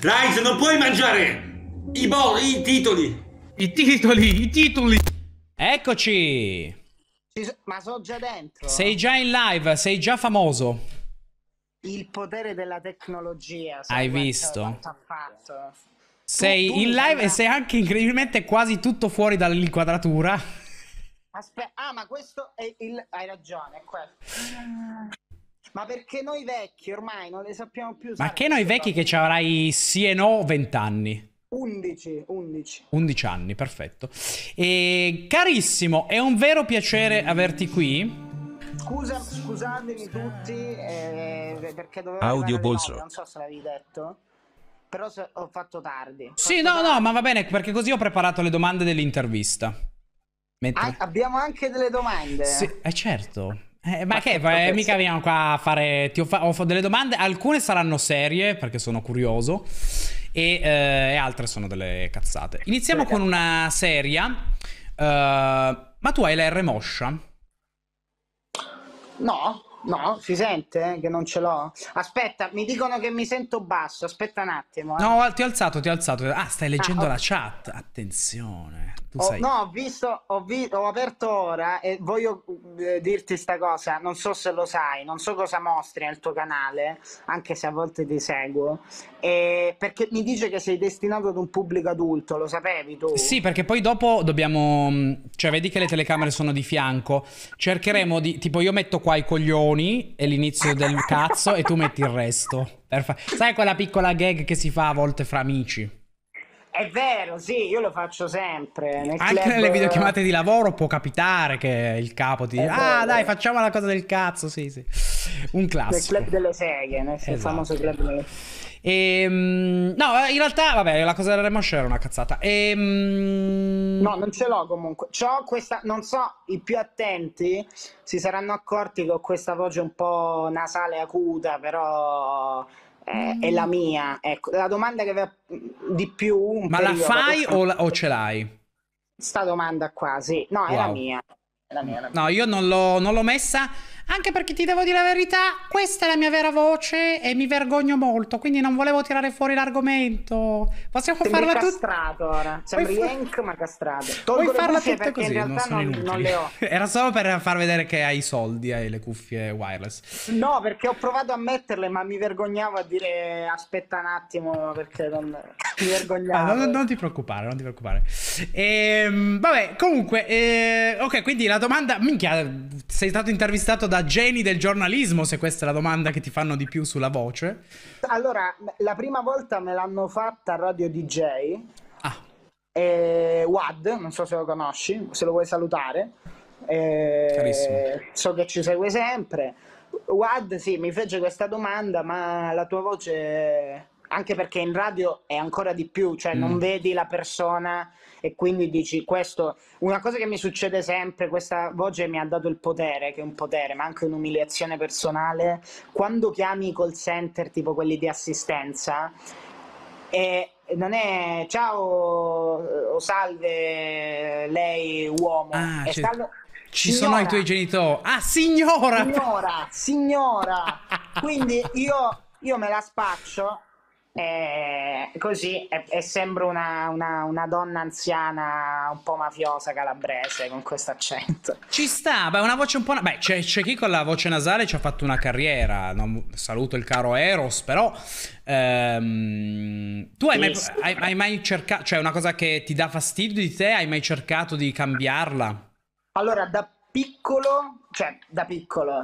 Rise, non puoi mangiare i, i titoli. I titoli, i titoli. Eccoci. ma sono già dentro. Sei già in live, sei già famoso. Il potere della tecnologia. Hai quanto, visto? Quanto sei tu, tu in live e sei anche incredibilmente quasi tutto fuori dall'inquadratura. Aspetta, ah, ma questo è il. Hai ragione, è questo ma perché noi vecchi ormai non le sappiamo più Ma che noi vecchi che ci avrai sì e no 20 anni? 11, 11. 11 anni, perfetto. E carissimo, è un vero piacere averti qui. Scusa, scusatemi tutti eh, perché dovevo Audio Bolso. Non so se l'avevi detto. Però se, ho fatto tardi. Ho sì, fatto no, tardi. no, ma va bene perché così ho preparato le domande dell'intervista. Mentre... Ah, abbiamo anche delle domande. Sì, è eh, certo. Eh, ma che, ecco, eh, mica veniamo qua a fare... Ti ho, fa... ho, fatto delle domande, alcune saranno serie perché sono curioso e, eh, altre sono delle cazzate. Iniziamo con una serie. Uh, ma tu hai la R moscia? No. No, si sente eh, che non ce l'ho? Aspetta, mi dicono che mi sento basso, aspetta un attimo. Eh. No, ti ho alzato, ti ho alzato. Ah, stai ah, leggendo ah, la chat, attenzione. Oh, sai... No, ho visto, ho, vi... ho aperto ora e voglio eh, dirti sta cosa, non so se lo sai, non so cosa mostri nel tuo canale, anche se a volte ti seguo, e... perché mi dice che sei destinato ad un pubblico adulto, lo sapevi tu? Sì, perché poi dopo dobbiamo, mm, cioè vedi che le telecamere sono di fianco, cercheremo di, tipo io metto qua i coglioni, Meloni e l'inizio del cazzo e tu metti il resto. Fa- Sai quella piccola gag che si fa a volte fra amici? È vero, sì, io lo faccio sempre. Nel Anche club... nelle videochiamate di lavoro può capitare che il capo ti dica: Ah, dai, facciamo la cosa del cazzo. Sì, sì. Un classico. Nel club delle seghe, nel esatto. famoso club delle seghe. E, ehm, no, in realtà, vabbè, la cosa della Remotion era una cazzata. E, ehm, no, non ce l'ho comunque. C'ho questa, non so, i più attenti si saranno accorti che ho questa voce un po' nasale acuta, però eh, è la mm. mia. Ecco, la domanda che di più... Ma la fai o, la, o, ce l'hai? Sta domanda quasi. sì. No, wow. è la mia. la mia, la mia. No, io non l'ho, non l'ho messa anche perché ti devo dire la verità, questa è la mia vera voce e mi vergogno molto, quindi non volevo tirare fuori l'argomento. Possiamo Sembri farla tutta. castrato ora. Sembri Puoi... Enk ma castrato. Tolgo Puoi farla tutta così, in realtà non, non, non, le ho. Era solo per far vedere che hai i soldi, hai le cuffie wireless. No, perché ho provato a metterle, ma mi vergognavo a dire aspetta un attimo perché non mi vergognavo. Ah, non, non, ti preoccupare, non ti preoccupare. Ehm, vabbè, comunque, eh, ok, quindi la domanda, minchia, sei stato intervistato da geni del giornalismo, se questa è la domanda che ti fanno di più sulla voce. Allora, la prima volta me l'hanno fatta a Radio DJ. Ah. E eh, Wad, non so se lo conosci, se lo vuoi salutare. E... Eh, Carissimo. So che ci segue sempre. Wad, sì, mi fece questa domanda, ma la tua voce anche perché in radio è ancora di più, cioè mm. non vedi la persona e quindi dici questo, una cosa che mi succede sempre, questa voce mi ha dato il potere, che è un potere, ma anche un'umiliazione personale, quando chiami i call center, tipo quelli di assistenza, e non è ciao o salve lei uomo, ah, è certo. Cioè, stato... Ci signora. sono i tuoi genitori. Ah, signora! Signora, signora! Quindi io, io me la spaccio eh, così e, e sembro una, una, una, donna anziana un po' mafiosa calabrese con questo accento. Ci sta, beh, una voce un po'. Na- beh, c'è, c'è, chi con la voce nasale ci ha fatto una carriera. Non, saluto il caro Eros, però. Ehm, tu hai mai, hai, hai mai cercato. Cioè, una cosa che ti dà fastidio di te, hai mai cercato di cambiarla? Allora, da piccolo, cioè da piccolo,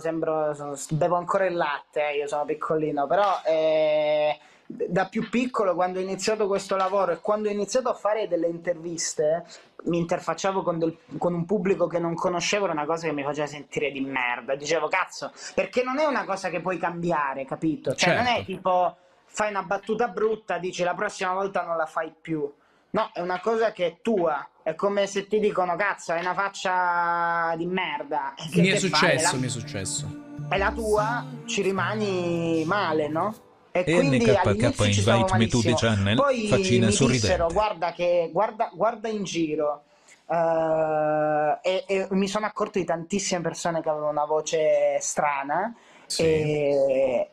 sembro, sono, bevo ancora il latte, eh, io sono piccolino, però eh, da più piccolo quando ho iniziato questo lavoro e quando ho iniziato a fare delle interviste mi interfacciavo con, del, con un pubblico che non conoscevo, era una cosa che mi faceva sentire di merda, dicevo cazzo, perché non è una cosa che puoi cambiare, capito? Cioè certo. non è certo. tipo fai una battuta brutta, dici la prossima volta non la fai più, no, è una cosa che è tua è come se ti dicono cazzo hai una faccia di merda. Che mi è successo, la... mi è successo. E la tua ci rimani male, no? E, e quindi NKK Invite Me to the Channel Poi mi sorridente. dissero guarda, che, guarda, guarda in giro uh, e, e, mi sono accorto di tantissime persone che avevano una voce strana sì. e,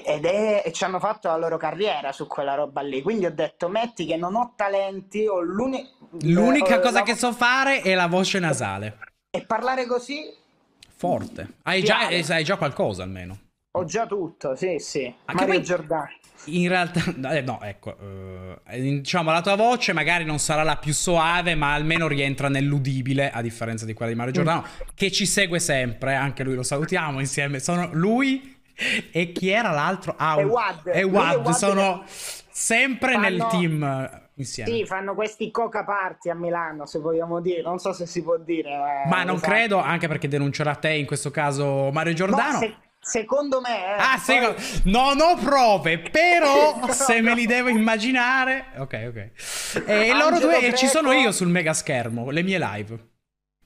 ed è, e ci hanno fatto la loro carriera su quella roba lì. Quindi ho detto: metti che non ho talenti, ho l'uni... l'unica eh, ho cosa la... che so fare è la voce nasale. E parlare così? Forte. Hai già, hai eh, già, qualcosa almeno. Ho già tutto, sì, sì. Anche ah, Mario poi... Giordano. In realtà, eh, no, ecco, eh, eh, diciamo la tua voce magari non sarà la più soave, ma almeno rientra nell'udibile, a differenza di quella di Mario mm. Giordano, mm. che ci segue sempre, anche lui lo salutiamo insieme. Sono lui e chi era l'altro? Ah, e Wad. E Wad, sono sempre fanno... nel team eh, insieme. Sì, fanno questi coca party a Milano, se vogliamo dire, non so se si può dire. Eh, ma non esatto. credo, anche perché denuncerà te in questo caso Mario Giordano. No, se... Secondo me, eh, ah, poi... se... non ho prove, però no, se me li devo immaginare, ok, ok. E, loro due, e ci sono io sul mega schermo, le mie live.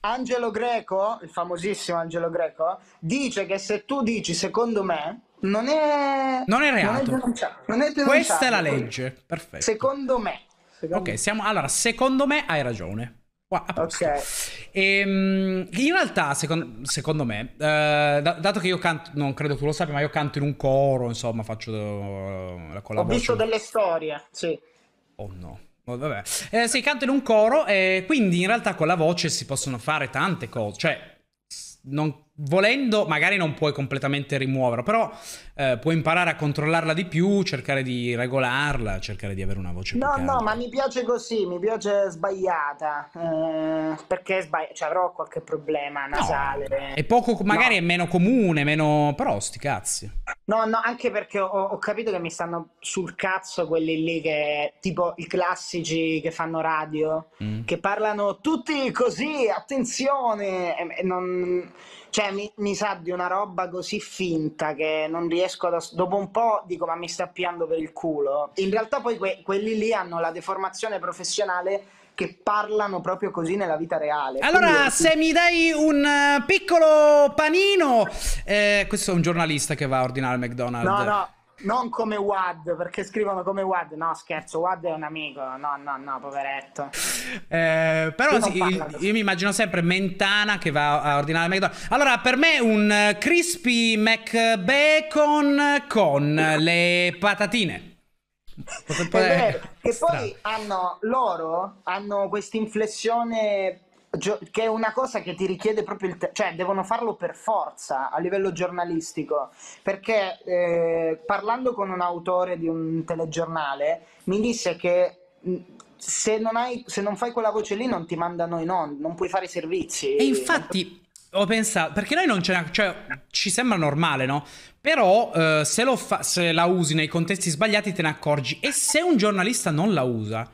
Angelo Greco, il famosissimo Angelo Greco, dice che se tu dici secondo me, non è... Non è reato. Non è non è Questa è la legge, perfetto. Secondo me. Secondo ok, siamo... Allora, secondo me hai ragione. Wow, ok. E, ehm, in realtà, secondo, secondo me, eh, dato che io canto, non credo tu lo sappia, ma io canto in un coro, insomma, faccio eh, la collaborazione. Ho visto delle storie, sì. Oh no. Oh, vabbè. Eh, sì, canto in un coro, eh, quindi in realtà con la voce si possono fare tante cose. Cioè, non volendo magari non puoi completamente rimuoverla, però eh, puoi imparare a controllarla di più, cercare di regolarla, cercare di avere una voce no, più No, no, ma mi piace così, mi piace sbagliata, eh, perché sbagli- cioè, avrò qualche problema nasale. No. E poco, magari no. è meno comune, meno... però sti cazzi. No, no, anche perché ho, ho, capito che mi stanno sul cazzo quelli lì che, tipo i classici che fanno radio, mm. che parlano tutti così, attenzione, e, e non cioè, mi, mi, sa di una roba così finta che non riesco ad... Dopo un po' dico, ma mi sta piando per il culo. In realtà poi que quelli lì hanno la deformazione professionale che parlano proprio così nella vita reale. Allora, Quindi... se mi dai un eh, piccolo panino... Eh, questo è un giornalista che va a ordinare al McDonald's. No, no, non come Wad, perché scrivono come Wad. No, scherzo, Wad è un amico. No, no, no, poveretto. Eh, però sì, io, mi immagino sempre Mentana che va a ordinare McDonald's. Allora, per me un crispy McBacon con le patatine. È e poi hanno loro hanno questa inflessione che è una cosa che ti richiede proprio il te- cioè devono farlo per forza a livello giornalistico perché eh, parlando con un autore di un telegiornale mi disse che mm, se non, hai, se non fai quella voce lì non ti mandano in onda non puoi fare i servizi e infatti ho pensato perché noi non ce ne cioè ci sembra normale no però eh, se, fa- se la usi nei contesti sbagliati te ne accorgi e se un giornalista non la usa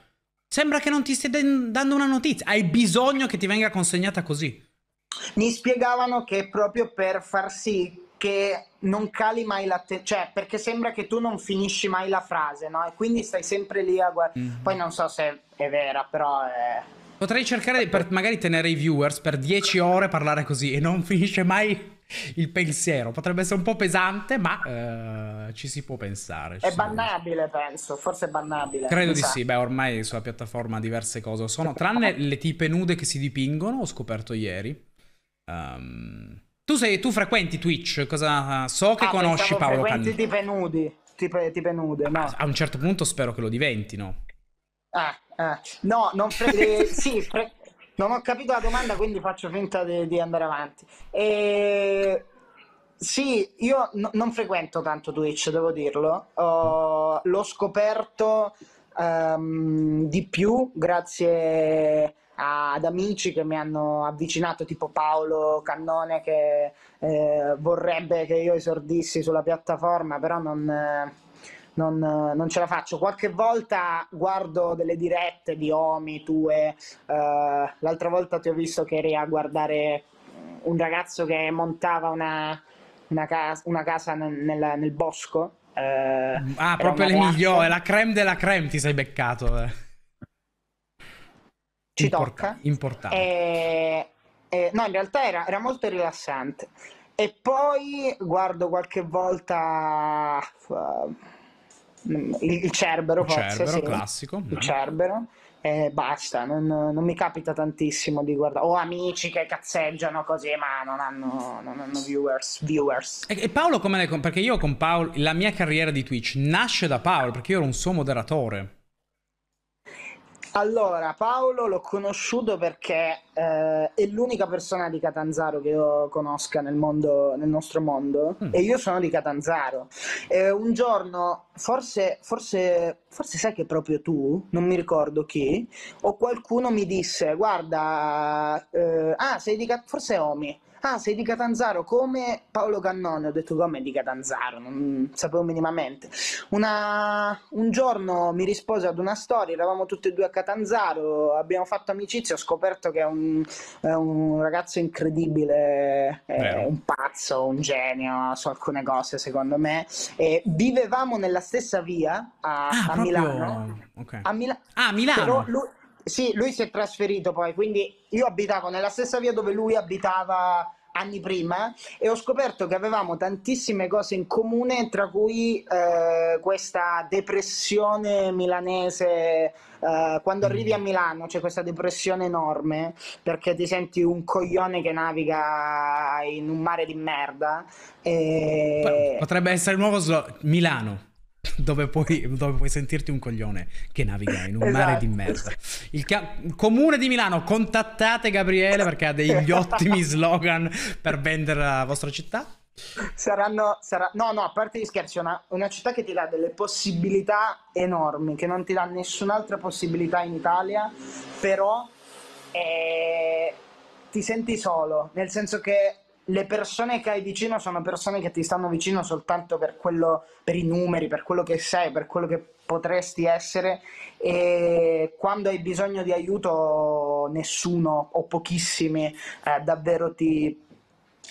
Sembra che non ti stia dando una notizia, hai bisogno che ti venga consegnata così. Mi spiegavano che è proprio per far sì che non cali mai la te- cioè perché sembra che tu non finisci mai la frase, no? E quindi stai sempre lì a guardare. Mm-hmm. Poi non so se è vera, però è... Potrei cercare di per magari tenere i viewers per 10 ore a parlare così e non finisce mai il pensiero. Potrebbe essere un po' pesante, ma eh, ci si può pensare. È bannabile, penso. penso, forse è bannabile. Credo di sa. sì, beh, ormai sulla piattaforma diverse cose sono, tranne le tipe nude che si dipingono, ho scoperto ieri. Um, tu, sei, tu frequenti Twitch, cosa so che ah, conosci Paolo Cannini? Tipe nudi, tipe, tipe nude, no. A un certo punto spero che lo diventino. Ah, ah. no, non fre- eh, sì, fre- non ho capito la domanda, quindi faccio finta di, di andare avanti. E... Sì, io n- non frequento tanto Twitch, devo dirlo. Oh, l'ho scoperto um, di più grazie a, ad amici che mi hanno avvicinato, tipo Paolo Cannone che eh, vorrebbe che io esordissi sulla piattaforma, però non... Eh non, non, ce la faccio. Qualche volta guardo delle dirette di Omi, tue, uh, l'altra volta ti ho visto che eri a guardare un ragazzo che montava una, una, casa, una casa nel, nel bosco. Uh, ah, proprio le migliori, la creme della creme ti sei beccato. Eh. Ci Import- tocca. Importante. E... Eh, eh, no, in realtà era, era, molto rilassante. E poi guardo qualche volta uh, Mm, il, Cerbero, forse. Cerbero, sì. classico. Il Cerbero. Eh, basta, non, non, mi capita tantissimo di guardare. Ho amici che cazzeggiano così, ma non hanno, non hanno viewers. viewers. E, e, Paolo come ne... Perché io con Paolo, la mia carriera di Twitch nasce da Paolo, perché io ero un suo moderatore. Allora, Paolo l'ho conosciuto perché eh, è l'unica persona di Catanzaro che io conosca nel, mondo, nel nostro mondo mm. e io sono di Catanzaro. Eh, un giorno, forse, forse, forse sai che proprio tu, non mi ricordo chi, o qualcuno mi disse, guarda, eh, ah, sei di Catanzaro, forse Omi ah sei di Catanzaro come Paolo Cannone, ho detto come di Catanzaro, non sapevo minimamente. Una... un giorno mi rispose ad una storia, eravamo tutti e due a Catanzaro, abbiamo fatto amicizia, ho scoperto che è un, è un ragazzo incredibile, è un pazzo, un genio su alcune cose secondo me, e vivevamo nella stessa via a, ah, a Milano. Okay. A, Mila- ah, Milano. Però lui, sì, lui si è trasferito poi, quindi io abitavo nella stessa via dove lui abitava anni prima eh, e ho scoperto che avevamo tantissime cose in comune, tra cui eh, questa depressione milanese. Eh, quando arrivi a mm. Milano c'è questa depressione enorme perché ti senti un coglione che naviga in un mare di merda. E... Potrebbe essere il nuovo Milano. dove puoi, dove puoi, sentirti un coglione che naviga in un esatto. mare di esatto. merda. Il ca- comune di Milano, contattate Gabriele perché ha degli ottimi slogan per vendere la vostra città. Saranno, sarà... no, no, a parte gli scherzi, una, una città che ti dà delle possibilità enormi, che non ti dà nessun'altra possibilità in Italia, però eh, ti senti solo, nel senso che le persone che hai vicino sono persone che ti stanno vicino soltanto per, quello, per i numeri, per quello che sei, per quello che potresti essere e quando hai bisogno di aiuto nessuno o pochissimi eh, davvero ti,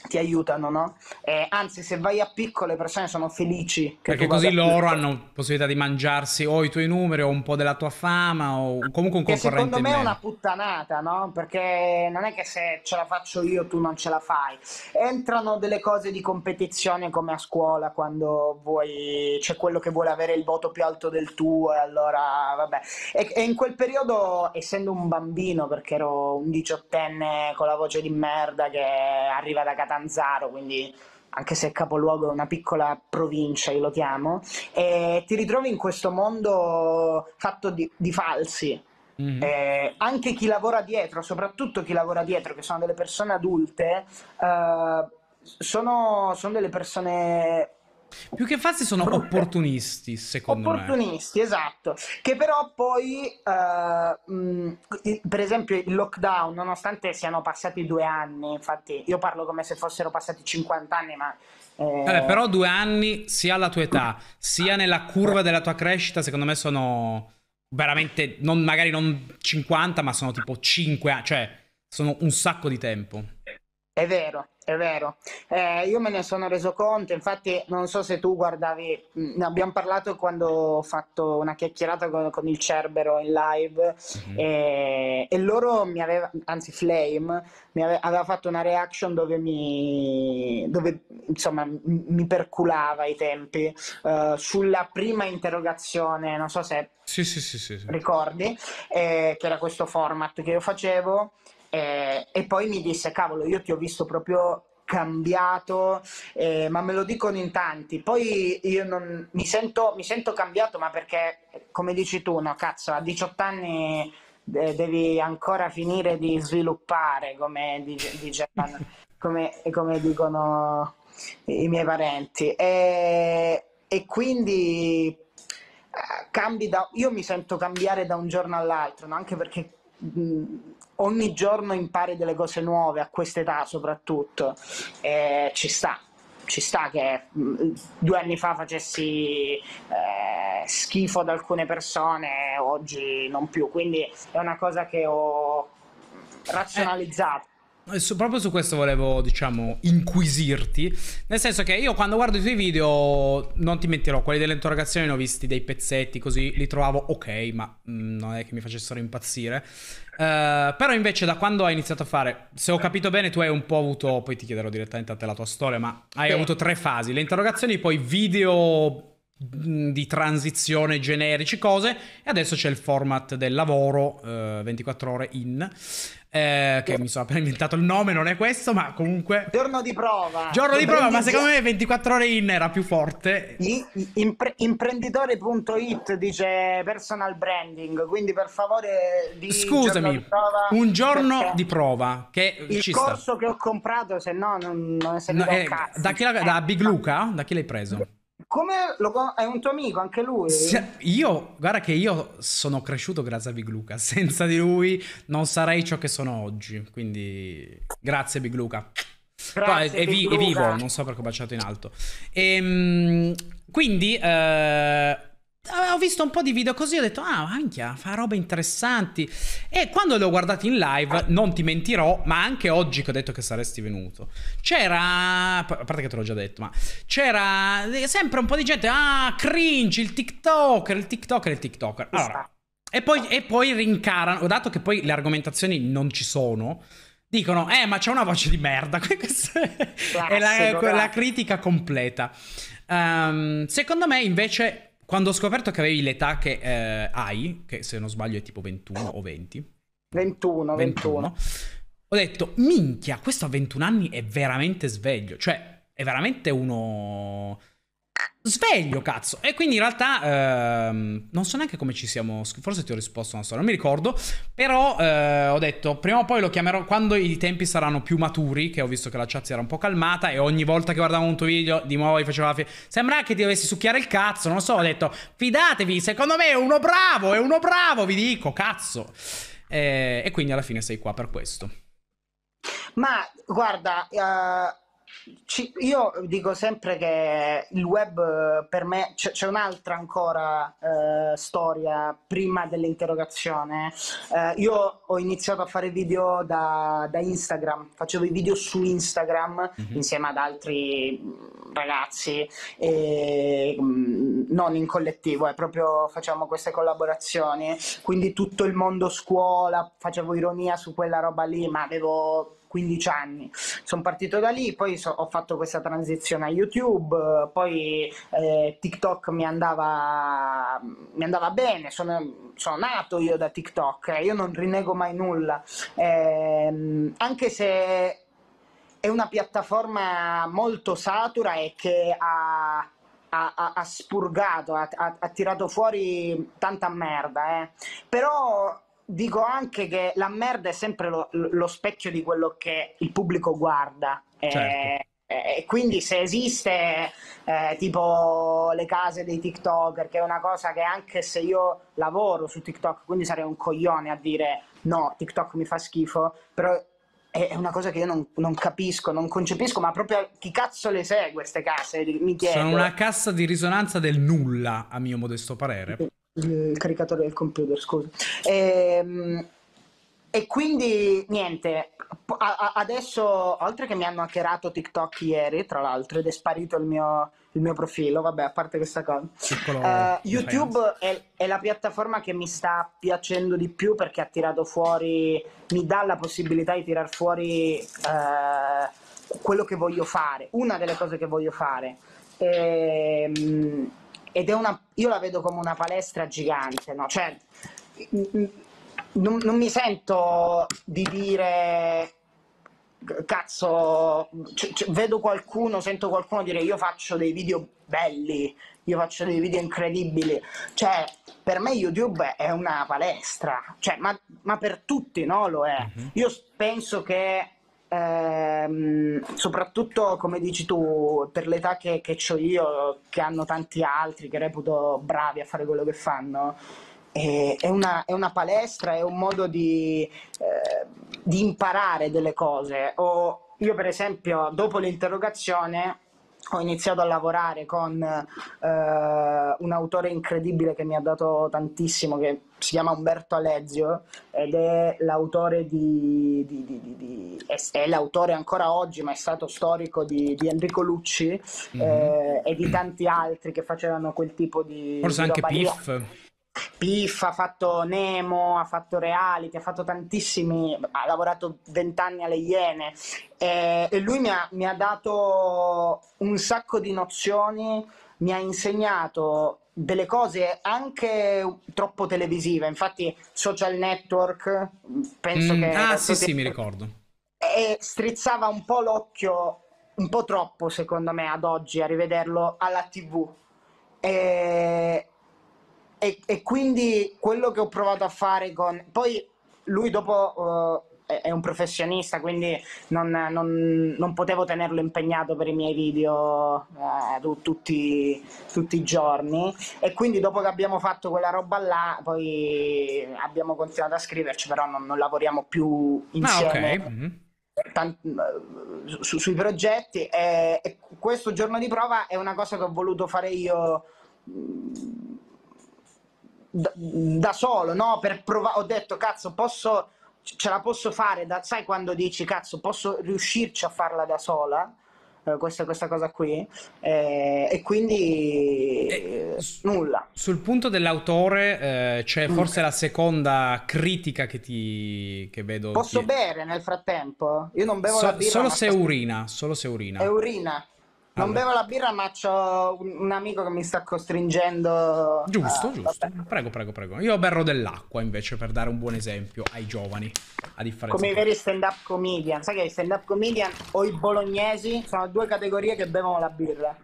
ti aiutano, no? Eh, anzi, se vai a picco, le persone sono felici. Perché così loro hanno possibilità di mangiarsi o i tuoi numeri o un po' della tua fama o comunque un che concorrente. Secondo me è una puttanata, no? Perché non è che se ce la faccio io tu non ce la fai. Entrano delle cose di competizione come a scuola quando vuoi c'è quello che vuole avere il voto più alto del tuo e allora vabbè. E, e in quel periodo, essendo un bambino, perché ero un diciottenne con la voce di merda che arriva da Catania Catanzaro, quindi anche se il capoluogo è una piccola provincia, io lo chiamo, e ti ritrovi in questo mondo fatto di, di falsi. Mm-hmm. Eh, anche chi lavora dietro, soprattutto chi lavora dietro, che sono delle persone adulte, eh, sono, sono delle persone più che falsi sono opportunisti, secondo opportunisti, me. Opportunisti, esatto. Che però poi, uh, mh, per esempio, il lockdown, nonostante siano passati due anni, infatti io parlo come se fossero passati 50 anni, ma... Eh... Vabbè, però due anni sia alla tua età, sia nella curva della tua crescita, secondo me sono veramente, non, magari non 50, ma sono tipo 5 cioè sono un sacco di tempo. È vero, è vero. Eh, io me ne sono reso conto, infatti non so se tu guardavi, ne abbiamo parlato quando ho fatto una chiacchierata con, con il Cerbero in live mm-hmm. e, e, loro mi aveva, anzi Flame, mi ave, aveva fatto una reaction dove mi, dove, insomma, mi perculava i tempi eh, sulla prima interrogazione, non so se sì, sì, sì, ricordi, eh, che era questo format che io facevo eh, e poi mi disse, cavolo, io ti ho visto proprio cambiato, eh, ma me lo dicono in tanti. Poi io non, mi, sento, mi sento cambiato, ma perché, come dici tu, no, cazzo, a 18 anni de- eh, devi ancora finire di sviluppare, come, di, di Japan, come, come dicono i miei parenti. E, e quindi eh, cambi da, io mi sento cambiare da un giorno all'altro, no? anche perché... Mh, ogni giorno impari delle cose nuove, a quest'età soprattutto, e ci sta. Ci sta che due anni fa facessi eh, schifo ad alcune persone, oggi non più. Quindi è una cosa che ho eh, razionalizzato su, proprio su questo volevo, diciamo, inquisirti. Nel senso che io quando guardo i tuoi video, non ti mentirò, quelli delle interrogazioni ne ho visti dei pezzetti, così li trovavo ok, ma mh, mm, non è che mi facessero impazzire. Uh, però invece da quando hai iniziato a fare, se ho capito bene, tu hai un po' avuto, poi ti chiederò direttamente a te la tua storia, ma hai sì. avuto tre fasi, le interrogazioni, poi video Mm, di transizione generici, cose. E adesso c'è il format del lavoro eh, 24 ore in. Eh, che mi sono appena inventato il nome, non è questo, ma comunque. Giorno di prova. Giorno di prova, ma secondo me 24 ore in era più forte. Impre- imprenditore.it dice personal branding, quindi per favore. Di Scusami, giorno di un giorno di prova. Che il corso sta. che ho comprato, se no non, non se no, eh, da, la, da eh. Big Luca? Da chi l'hai preso? Come lo, è un tuo amico anche lui? Se, io, guarda che io sono cresciuto grazie a Big Luca, senza di lui non sarei ciò che sono oggi, quindi grazie Big Luca. Grazie, è, è, vi, è, vivo, non so perché ho baciato in alto. E, ehm, quindi... Eh ho visto un po' di video così, ho detto, ah, anch'ia, fa robe interessanti. E quando le ho guardate in live, non ti mentirò, ma anche oggi che ho detto che saresti venuto, c'era, a parte che te l'ho già detto, ma c'era sempre un po' di gente, ah, cringe, il TikToker, il TikToker, il TikToker. Allora, e poi, e poi rincarano, dato che poi le argomentazioni non ci sono, dicono, eh, ma c'è una voce di merda. Questa è la, la critica completa. Um, secondo me, invece, quando ho scoperto che avevi l'età che eh, hai, che se non sbaglio è tipo 21 o 20. 21, 21. 21. Ho detto, minchia, questo a 21 anni è veramente sveglio. Cioè, è veramente uno Sveglio, cazzo. E quindi in realtà ehm, non so neanche come ci siamo. Forse ti ho risposto, non so, non mi ricordo. Però eh, ho detto, prima o poi lo chiamerò quando i tempi saranno più maturi. Che ho visto che la chat si era un po' calmata. E ogni volta che guardavo un tuo video, di nuovo gli faceva la fine. Sembra che ti dovessi succhiare il cazzo. Non lo so, ho detto, fidatevi. Secondo me è uno bravo, è uno bravo, vi dico, cazzo. Eh, e quindi alla fine sei qua per questo. Ma guarda, uh ci, io dico sempre che il web eh, per me c'è, un'altra ancora eh, storia prima dell'interrogazione. Eh, io ho iniziato a fare video da, da Instagram, facevo i video su Instagram mm -hmm. insieme ad altri mm, ragazzi, e, mm, non in collettivo, eh, proprio facciamo queste collaborazioni. Quindi tutto il mondo scuola, facevo ironia su quella roba lì, ma avevo 15 anni. Sono partito da lì, poi so, ho fatto questa transizione a YouTube, poi eh, TikTok mi andava, mi andava bene, sono, sono, nato io da TikTok, eh, io non rinego mai nulla, eh, anche se è una piattaforma molto satura e che ha ha, ha, spurgato, ha, ha, tirato fuori tanta merda, eh. però dico anche che la merda è sempre lo, lo specchio di quello che il pubblico guarda. Eh, certo. E, eh, e quindi se esiste eh, tipo le case dei TikToker, che è una cosa che anche se io lavoro su TikTok, quindi sarei un coglione a dire no, TikTok mi fa schifo, però è una cosa che io non, non, capisco, non concepisco, ma proprio chi cazzo le segue queste case? Mi chiedo. Sono una cassa di risonanza del nulla, a mio modesto parere il caricatore del computer, scusa. E, ehm, e quindi niente, adesso oltre che mi hanno hackerato TikTok ieri, tra l'altro, ed è sparito il mio, il mio profilo, vabbè, a parte questa cosa. uh, YouTube è, è, la piattaforma che mi sta piacendo di più perché ha tirato fuori, mi dà la possibilità di tirar fuori uh, quello che voglio fare, una delle cose che voglio fare. E, um, ed è una, io la vedo come una palestra gigante, no? Cioè, mm, mm, non, non mi sento di dire cazzo, vedo qualcuno, sento qualcuno dire io faccio dei video belli, io faccio dei video incredibili, cioè per me YouTube è una palestra, cioè, ma, ma per tutti no, lo è. Mm-hmm. Io penso che ehm, soprattutto come dici tu, per l'età che, che ho io, che hanno tanti altri che reputo bravi a fare quello che fanno, è una, è, una, palestra, è un modo di, eh, di imparare delle cose. O io per esempio dopo l'interrogazione ho iniziato a lavorare con eh, un autore incredibile che mi ha dato tantissimo, che si chiama Umberto Alezio, ed è l'autore di... di, di, di è, è l'autore ancora oggi, ma è stato storico di, Enrico Lucci mm-hmm. eh, e di tanti altri che facevano quel tipo di... Forse anche Piff. Piff ha fatto Nemo, ha fatto reality, ha fatto tantissimi, ha lavorato vent'anni alle Iene eh, e lui mi ha, mi ha dato un sacco di nozioni, mi ha insegnato delle cose anche troppo televisive, infatti social network, penso mm, che... Ah sì sì, mi ricordo. E strizzava un po' l'occhio, un po' troppo secondo me ad oggi, a rivederlo alla tv. E e, e, quindi quello che ho provato a fare con... Poi lui dopo... Uh, è un professionista, quindi non, non, non, potevo tenerlo impegnato per i miei video eh, tutti, tutti, i giorni. E quindi dopo che abbiamo fatto quella roba là, poi abbiamo continuato a scriverci, però non, non lavoriamo più insieme. Ah, okay. mm su, sui progetti e, e questo giorno di prova è una cosa che ho voluto fare io da, da solo, no? Per provare, ho detto, cazzo, posso, ce la posso fare, da, sai quando dici, cazzo, posso riuscirci a farla da sola? Eh, questa, questa, cosa qui eh, e quindi e, nulla sul punto dell'autore eh, c'è mm. forse mm. la seconda critica che ti che vedo posso bere nel frattempo io non bevo so, la birra solo se sto... urina solo se urina è urina non allora. bevo la birra, ma ho un amico che mi sta costringendo. Giusto, ah, giusto. Vabbè. Prego, prego, prego. Io berro dell'acqua invece per dare un buon esempio ai giovani. A differenza Come i veri stand-up comedian. Sai che i stand-up comedian o i bolognesi sono due categorie che bevono la birra.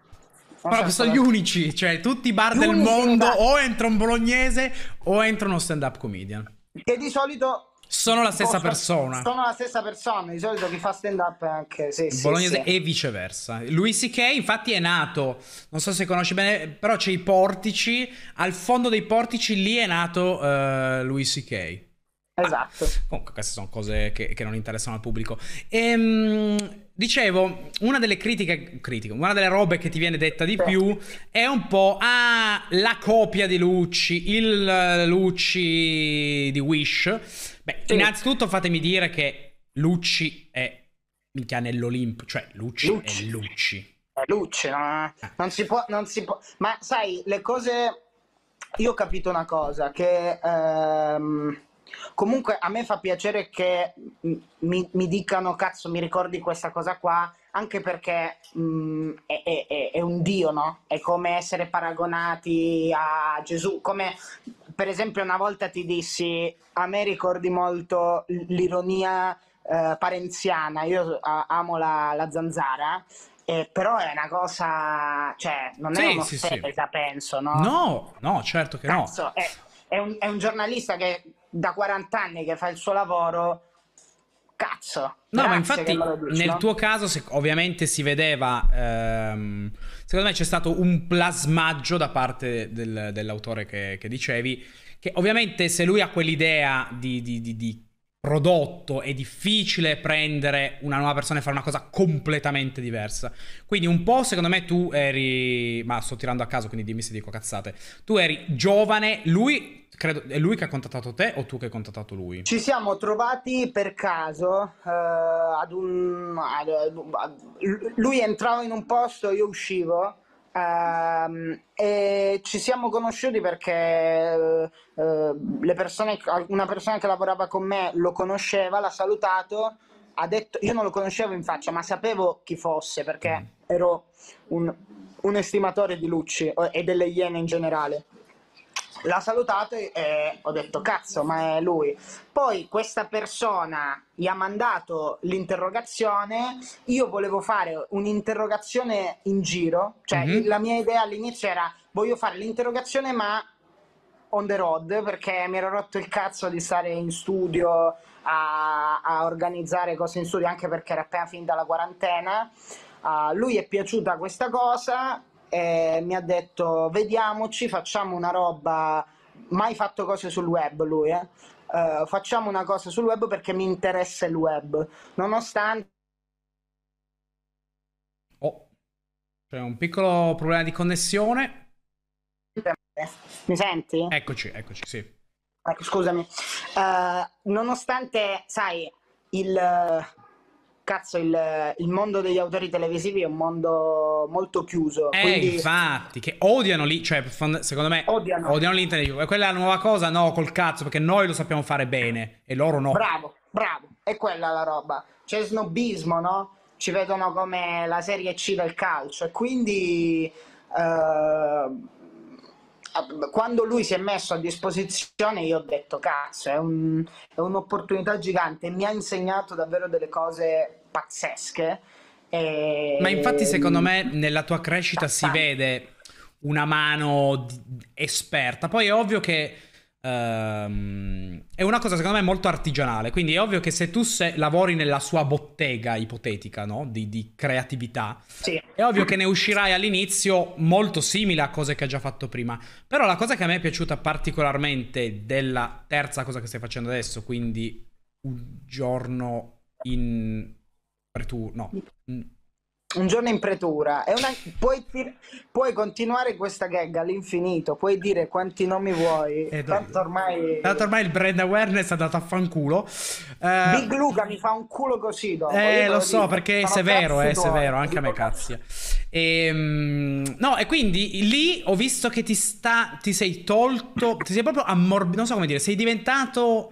Però sono gli unici, cioè tutti i bar gli del mondo o entra un bolognese o entra uno stand-up comedian. Che di solito sono la stessa persona. Sono la stessa persona, di solito chi fa stand up è anche sì, sì, bolognese sì. e viceversa. Louis C.K. infatti è nato, non so se conosci bene, però c'è i portici, al fondo dei portici lì è nato uh, eh, Louis C.K. Esatto. Ah, comunque queste sono cose che, che non interessano al pubblico. Ehm Dicevo, una delle critiche, critiche, una delle robe che ti viene detta di più è un po' ah, la copia di Lucci, il eh, Lucci di Wish. Beh, sì. innanzitutto fatemi dire che Lucci è minchia nell'Olimpo, cioè Lucci, Lucci. è Lucci. È Lucci, no? non, si può, non si può. Ma sai, le cose. Io ho capito una cosa, che. Ehm Comunque a me fa piacere che mi, mi dicano cazzo mi ricordi questa cosa qua, anche perché mh, mm, è, è, è, un dio, no? È come essere paragonati a Gesù, come per esempio una volta ti dissi a me ricordi molto l'ironia eh, parenziana, io a, amo la, la zanzara eh, però è una cosa, cioè, non sì, è un'offesa, sì, sì. penso, no? No, no, certo che Cazzo, no. È, è, un, è, un, giornalista che da 40 anni che fa il suo lavoro, cazzo. No, ma infatti dici, nel no? tuo caso se, ovviamente si vedeva, ehm, secondo me c'è stato un plasmaggio da parte del, dell'autore che, che, dicevi, che ovviamente se lui ha quell'idea di, di, di, di prodotto, è difficile prendere una nuova persona e fare una cosa completamente diversa. Quindi un po' secondo me tu eri, ma sto tirando a caso, quindi dimmi se dico cazzate. Tu eri giovane, lui credo è lui che ha contattato te o tu che hai contattato lui? Ci siamo trovati per caso eh, ad un ad, ad, lui entrava in un posto, io uscivo Um, e ci siamo conosciuti perché uh, persone, una persona che lavorava con me lo conosceva, l'ha salutato, ha detto, io non lo conoscevo in faccia, ma sapevo chi fosse perché mm. ero un, un estimatore di Lucci e delle Iene in generale l'ha salutato e ho detto cazzo ma è lui poi questa persona gli ha mandato l'interrogazione io volevo fare un'interrogazione in giro cioè mm-hmm. la mia idea all'inizio era voglio fare l'interrogazione ma on the road perché mi ero rotto il cazzo di stare in studio a, a organizzare cose in studio anche perché era appena fin dalla quarantena Uh, lui è piaciuta questa cosa, eh, mi ha detto vediamoci, facciamo una roba, mai fatto cose sul web lui, eh? Uh, facciamo una cosa sul web perché mi interessa il web, nonostante... Oh, c'è un piccolo problema di connessione. Mi senti? Eccoci, eccoci, sì. Ecco, scusami. Uh, nonostante, sai, il cazzo, il, il, mondo degli autori televisivi è un mondo molto chiuso. Eh, quindi... infatti, che odiano lì, cioè, secondo me, odiano, odiano l'interview. E quella è la nuova cosa, no, col cazzo, perché noi lo sappiamo fare bene e loro no. Bravo, bravo, è quella la roba. C'è snobismo, no? Ci vedono come la Serie C del calcio e quindi... Uh quando lui si è messo a disposizione io ho detto cazzo è, un, è un'opportunità gigante mi ha insegnato davvero delle cose pazzesche e... ma infatti secondo me mm. nella tua crescita si vede una mano esperta poi è ovvio che Um, è una cosa secondo me molto artigianale, quindi è ovvio che se tu se lavori nella sua bottega ipotetica no? di, di, creatività, sì. è ovvio che ne uscirai all'inizio molto simile a cose che ha già fatto prima. Però la cosa che a me è piaciuta particolarmente della terza cosa che stai facendo adesso, quindi un giorno in... per tu, no, un giorno in pretura una... puoi, puoi, continuare questa gag all'infinito puoi dire quanti nomi vuoi eh, tanto ormai tanto ormai il brand awareness è andato a fanculo eh... Big Luca mi fa un culo così dopo. eh lo, so dico. perché è severo eh, è severo anche a me cazzia e, ehm, no e quindi lì ho visto che ti sta ti sei tolto ti sei proprio ammorbidito non so come dire sei diventato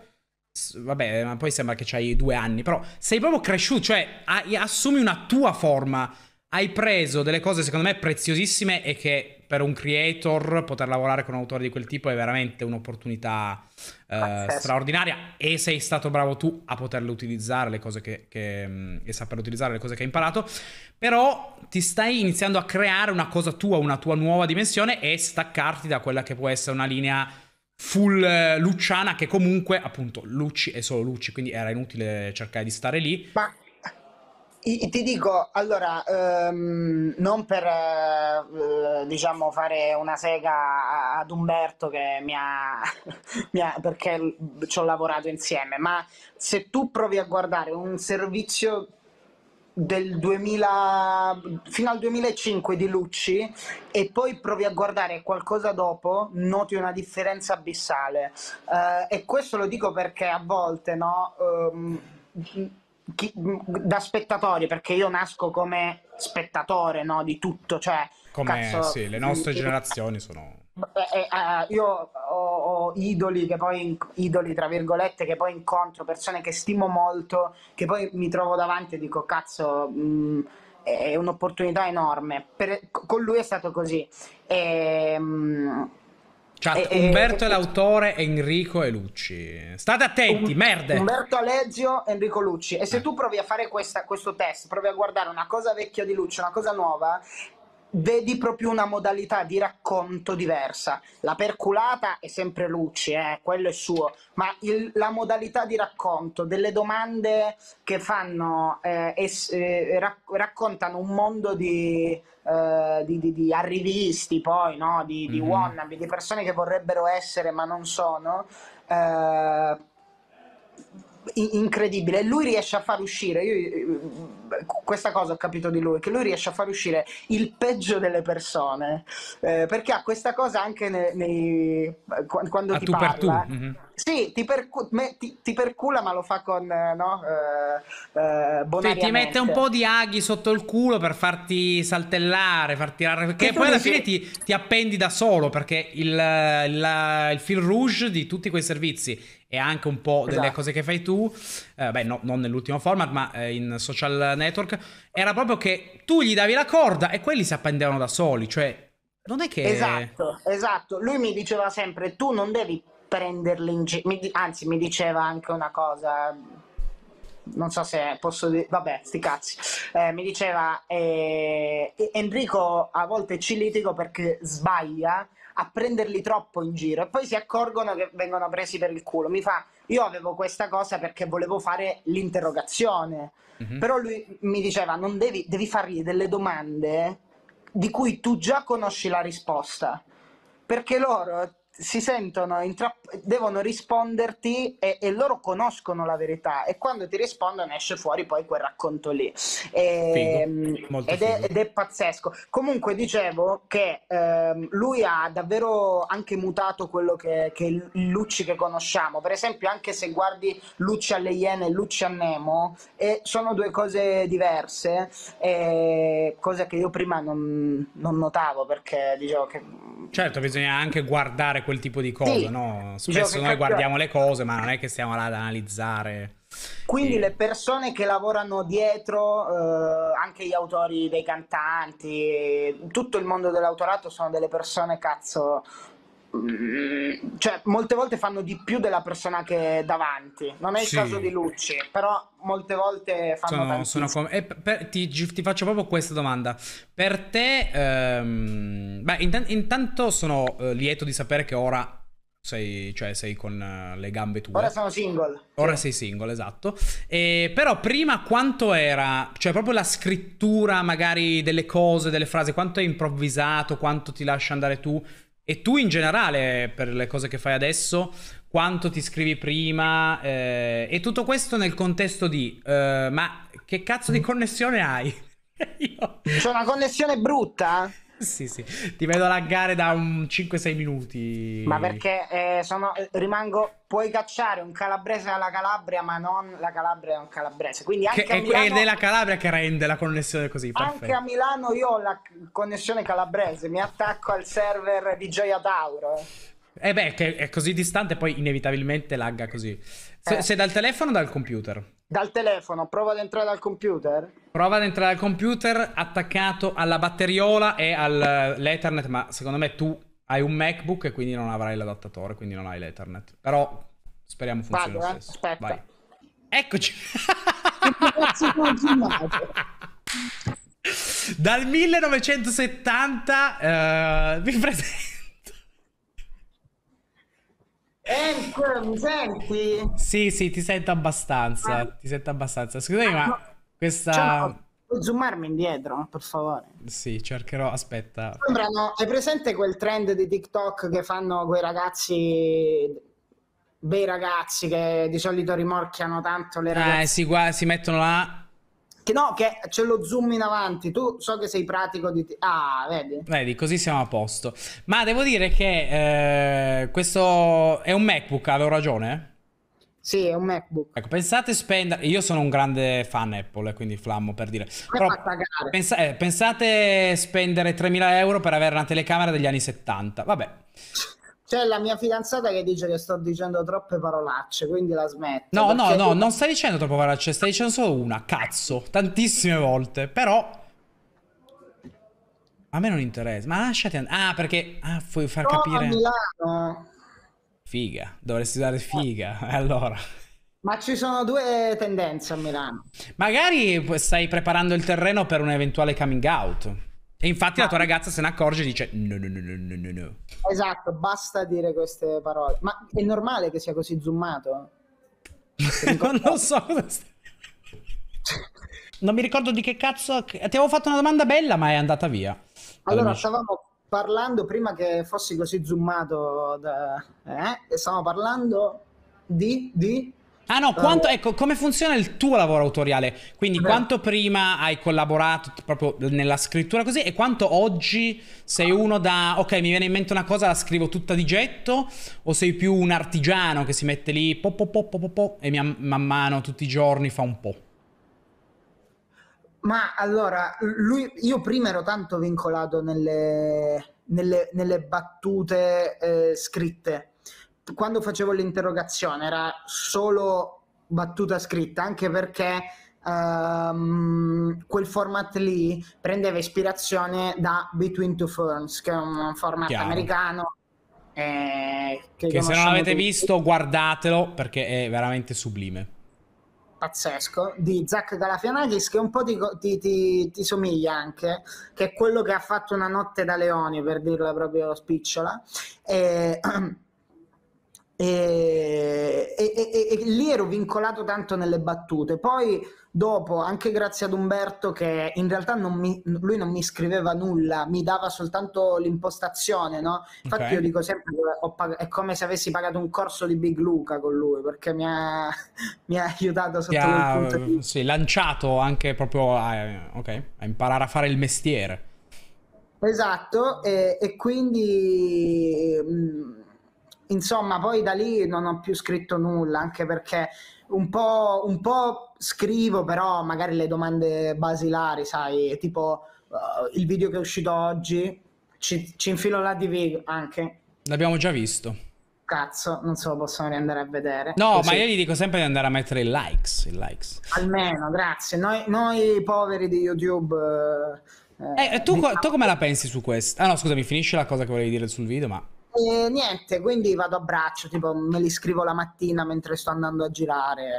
Vabbè, ma poi sembra che hai due anni, però sei proprio cresciuto, cioè hai, assumi una tua forma. Hai preso delle cose secondo me preziosissime e che per un creator poter lavorare con un autore di quel tipo è veramente un'opportunità eh, straordinaria e sei stato bravo tu a poterle utilizzare le cose che, che, mm, e saper utilizzare le cose che hai imparato, però ti stai iniziando a creare una cosa tua, una tua nuova dimensione e staccarti da quella che può essere una linea full eh, Luciana che comunque appunto Lucci è solo Lucci quindi era inutile cercare di stare lì ma ti dico allora ehm, non per eh, eh diciamo fare una sega ad Umberto che mi ha, mi ha perché ci ho lavorato insieme ma se tu provi a guardare un servizio del 2000 fino al 2005 di Lucci e poi provi a guardare qualcosa dopo noti una differenza abissale uh, e questo lo dico perché a volte no um, chi, da spettatori perché io nasco come spettatore no di tutto cioè come cazzo, sì, le nostre mm, generazioni sono eh, eh, eh, io ho, ho, idoli che poi idoli tra virgolette che poi incontro persone che stimo molto che poi mi trovo davanti e dico cazzo mh, mm, è un'opportunità enorme per, con lui è stato così ehm, cioè, e, mh, Chat, Umberto è l'autore, Enrico e Lucci. State attenti, um, merde! Umberto Aleggio, Enrico Lucci. E se eh. tu provi a fare questa, questo test, provi a guardare una cosa vecchia di Lucci, una cosa nuova, vedi proprio una modalità di racconto diversa. La perculata è sempre Lucci, eh, quello è suo, ma il, la modalità di racconto, delle domande che fanno, eh, es, eh, rac- raccontano un mondo di, eh, di, di, di arrivisti, poi, no? di, mm-hmm. wannabe, di persone che vorrebbero essere ma non sono eh, incredibile. Lui riesce a far uscire, io, eh, questa cosa ho capito di lui, che lui riesce a far uscire il peggio delle persone, eh, perché ha questa cosa anche nei, nei, quando a ah, ti tu parla. Per tu. Mm-hmm. Sì, ti, percu- me, ti, ti, percula, ma lo fa con eh, no? Eh, eh, sì, ti mette un po' di aghi sotto il culo per farti saltellare, far tirare. Perché poi alla dici... fine ti, ti, appendi da solo perché il, la, il fil rouge di tutti quei servizi e anche un po' delle esatto. cose che fai tu, eh, beh, no, non nell'ultimo format, ma eh, in social network, era proprio che tu gli davi la corda e quelli si appendevano da soli, cioè non è che... Esatto, esatto. Lui mi diceva sempre, tu non devi prenderli in giro, anzi mi diceva anche una cosa, non so se posso dire, vabbè, sti cazzi, eh, mi diceva eh, Enrico a volte ci litigo perché sbaglia, a prenderli troppo in giro e poi si accorgono che vengono presi per il culo. Mi fa, io avevo questa cosa perché volevo fare l'interrogazione, mm-hmm. però lui mi diceva, non devi, devi fargli delle domande di cui tu già conosci la risposta, perché loro si sentono, intrapp- devono risponderti e-, e, loro conoscono la verità e quando ti rispondono esce fuori poi quel racconto lì. E, figo, ehm, ed, è, ed, è, pazzesco. Comunque dicevo che ehm, lui ha davvero anche mutato quello che, che il Lucci che conosciamo. Per esempio anche se guardi Lucci alle Iene e Lucci a Nemo, eh, sono due cose diverse, eh, cosa che io prima non, non notavo perché dicevo che... Certo, bisogna anche guardare quel tipo di cosa, sì. no? Spesso noi guardiamo le cose, ma non è che stiamo là ad analizzare. Quindi e... le persone che lavorano dietro, eh, anche gli autori dei cantanti, tutto il mondo dell'autorato sono delle persone cazzo mm, cioè molte volte fanno di più della persona che è davanti non è il sì. caso di Lucci però molte volte fanno sono, sono com- per, ti, ti, faccio proprio questa domanda per te ehm beh, intan- intanto sono uh, lieto di sapere che ora sei, cioè, sei con uh, le gambe tue. Ora sono single. Ora sì. sei single, esatto. E, però prima quanto era, cioè proprio la scrittura magari delle cose, delle frasi, quanto è improvvisato, quanto ti lascia andare tu? E tu in generale, per le cose che fai adesso, quanto ti scrivi prima? Eh, e tutto questo nel contesto di, uh, ma che cazzo di mm. connessione hai? Io... C'è una connessione brutta? sì, sì, ti vedo laggare da 5-6 minuti. Ma perché eh, sono, rimango, puoi cacciare un calabrese alla Calabria, ma non la Calabria è un calabrese. Quindi anche che, a Milano, è la Calabria che rende la connessione così. Perfetto. Anche a Milano io ho la connessione calabrese, mi attacco al server di Gioia Tauro. Eh beh, che è così distante, poi inevitabilmente lagga così. Se, eh. Sei dal telefono o dal computer? Dal telefono, prova ad entrare al computer. Prova ad entrare al computer attaccato alla batteriola e all'Ethernet, eh, ma secondo me tu hai un MacBook e quindi non avrai l'adattatore, quindi non hai l'Ethernet. Però speriamo funzioni Vado, lo eh. stesso. Aspetta. Vai. Eccoci. Dal 1970 uh, eh, vi presento Enzo, ecco, mi senti? Sì, sì, ti sento abbastanza. Ah. Ti sento abbastanza. Scusami, ah, ma no. questa. Cioè, Puoi zoomarmi indietro, per favore? Sì, cercherò, aspetta. Sembrano, hai presente quel trend di TikTok che fanno quei ragazzi, bei ragazzi che di solito rimorchiano tanto le eh, ragazze? Eh si, qua si mettono là che no, che c'è lo zoom in avanti. Tu so che sei pratico di... T- ah, vedi? Vedi, così siamo a posto. Ma devo dire che eh, questo è un MacBook, avevo ragione? Sì, è un MacBook. Ecco, pensate spendere. Io sono un grande fan Apple, quindi flammo per dire. Però pensa... Eh, pensate spendere 3.000 euro per avere una telecamera degli anni 70. Vabbè. C'è la mia fidanzata che dice che sto dicendo troppe parolacce, quindi la smetto. No, no, no, tu... non stai dicendo troppe parolacce, stai dicendo solo una, cazzo, tantissime volte, però... A me non interessa, ma lasciate andare. Ah, perché... Ah, puoi far no, capire... Milano. Figa, dovresti dare figa, allora... Ma ci sono due tendenze a Milano. Magari stai preparando il terreno per un eventuale coming out. E infatti la tua ah. ragazza se ne accorge e dice no, no, no, no, no, no. Esatto, basta dire queste parole. Ma è normale che sia così zoomato? non lo so Non mi ricordo di che cazzo... Ti avevo fatto una domanda bella ma è andata via. Allora, amici. stavamo parlando, prima che fossi così zoomato, da... eh? stavamo parlando di... di... Ah no, ah, quanto, ecco, come funziona il tuo lavoro autoriale? Quindi Beh. quanto prima hai collaborato proprio nella scrittura così e quanto oggi sei uno da, ok mi viene in mente una cosa, la scrivo tutta di getto o sei più un artigiano che si mette lì po po po po po, po e man, man mano tutti i giorni fa un po'? Ma allora, lui, io prima ero tanto vincolato nelle, nelle, nelle battute eh, scritte quando facevo l'interrogazione era solo battuta scritta, anche perché Um, quel format lì prendeva ispirazione da Between Two Ferns, che è un format Chiaro. americano. Eh, che, che se non l'avete tutti. visto, guardatelo perché è veramente sublime. Pazzesco di Zach Galafianakis, che un po' ti, ti, ti, ti, somiglia anche, che è quello che ha fatto Una notte da leoni per dirla proprio spicciola. E, E, e, e, e, lì ero vincolato tanto nelle battute. Poi, dopo, anche grazie ad Umberto, che in realtà non mi, lui non mi scriveva nulla, mi dava soltanto l'impostazione. No? Infatti, okay. io dico sempre: pag- è come se avessi pagato un corso di Big Luca con lui perché mi ha, mi ha aiutato sotto ha, punto Sì, lanciato anche proprio a, okay, a imparare a fare il mestiere. Esatto, e, quindi. Mh, mm, insomma, poi da lì non ho più scritto nulla, anche perché un po', un po scrivo, però magari le domande basilari, sai, tipo uh, il video che è uscito oggi, ci, ci infilo la DV anche. L'abbiamo già visto. Cazzo, non se lo possono riandare a vedere. No, Così. ma io gli dico sempre di andare a mettere il likes, il likes. Almeno, grazie. Noi, noi poveri di YouTube... Eh, eh, tu, eh, diciamo... tu come la pensi su questo? Ah no, scusami, finisce la cosa che volevi dire sul video, ma... E niente, quindi vado a braccio, tipo me li scrivo la mattina mentre sto andando a girare,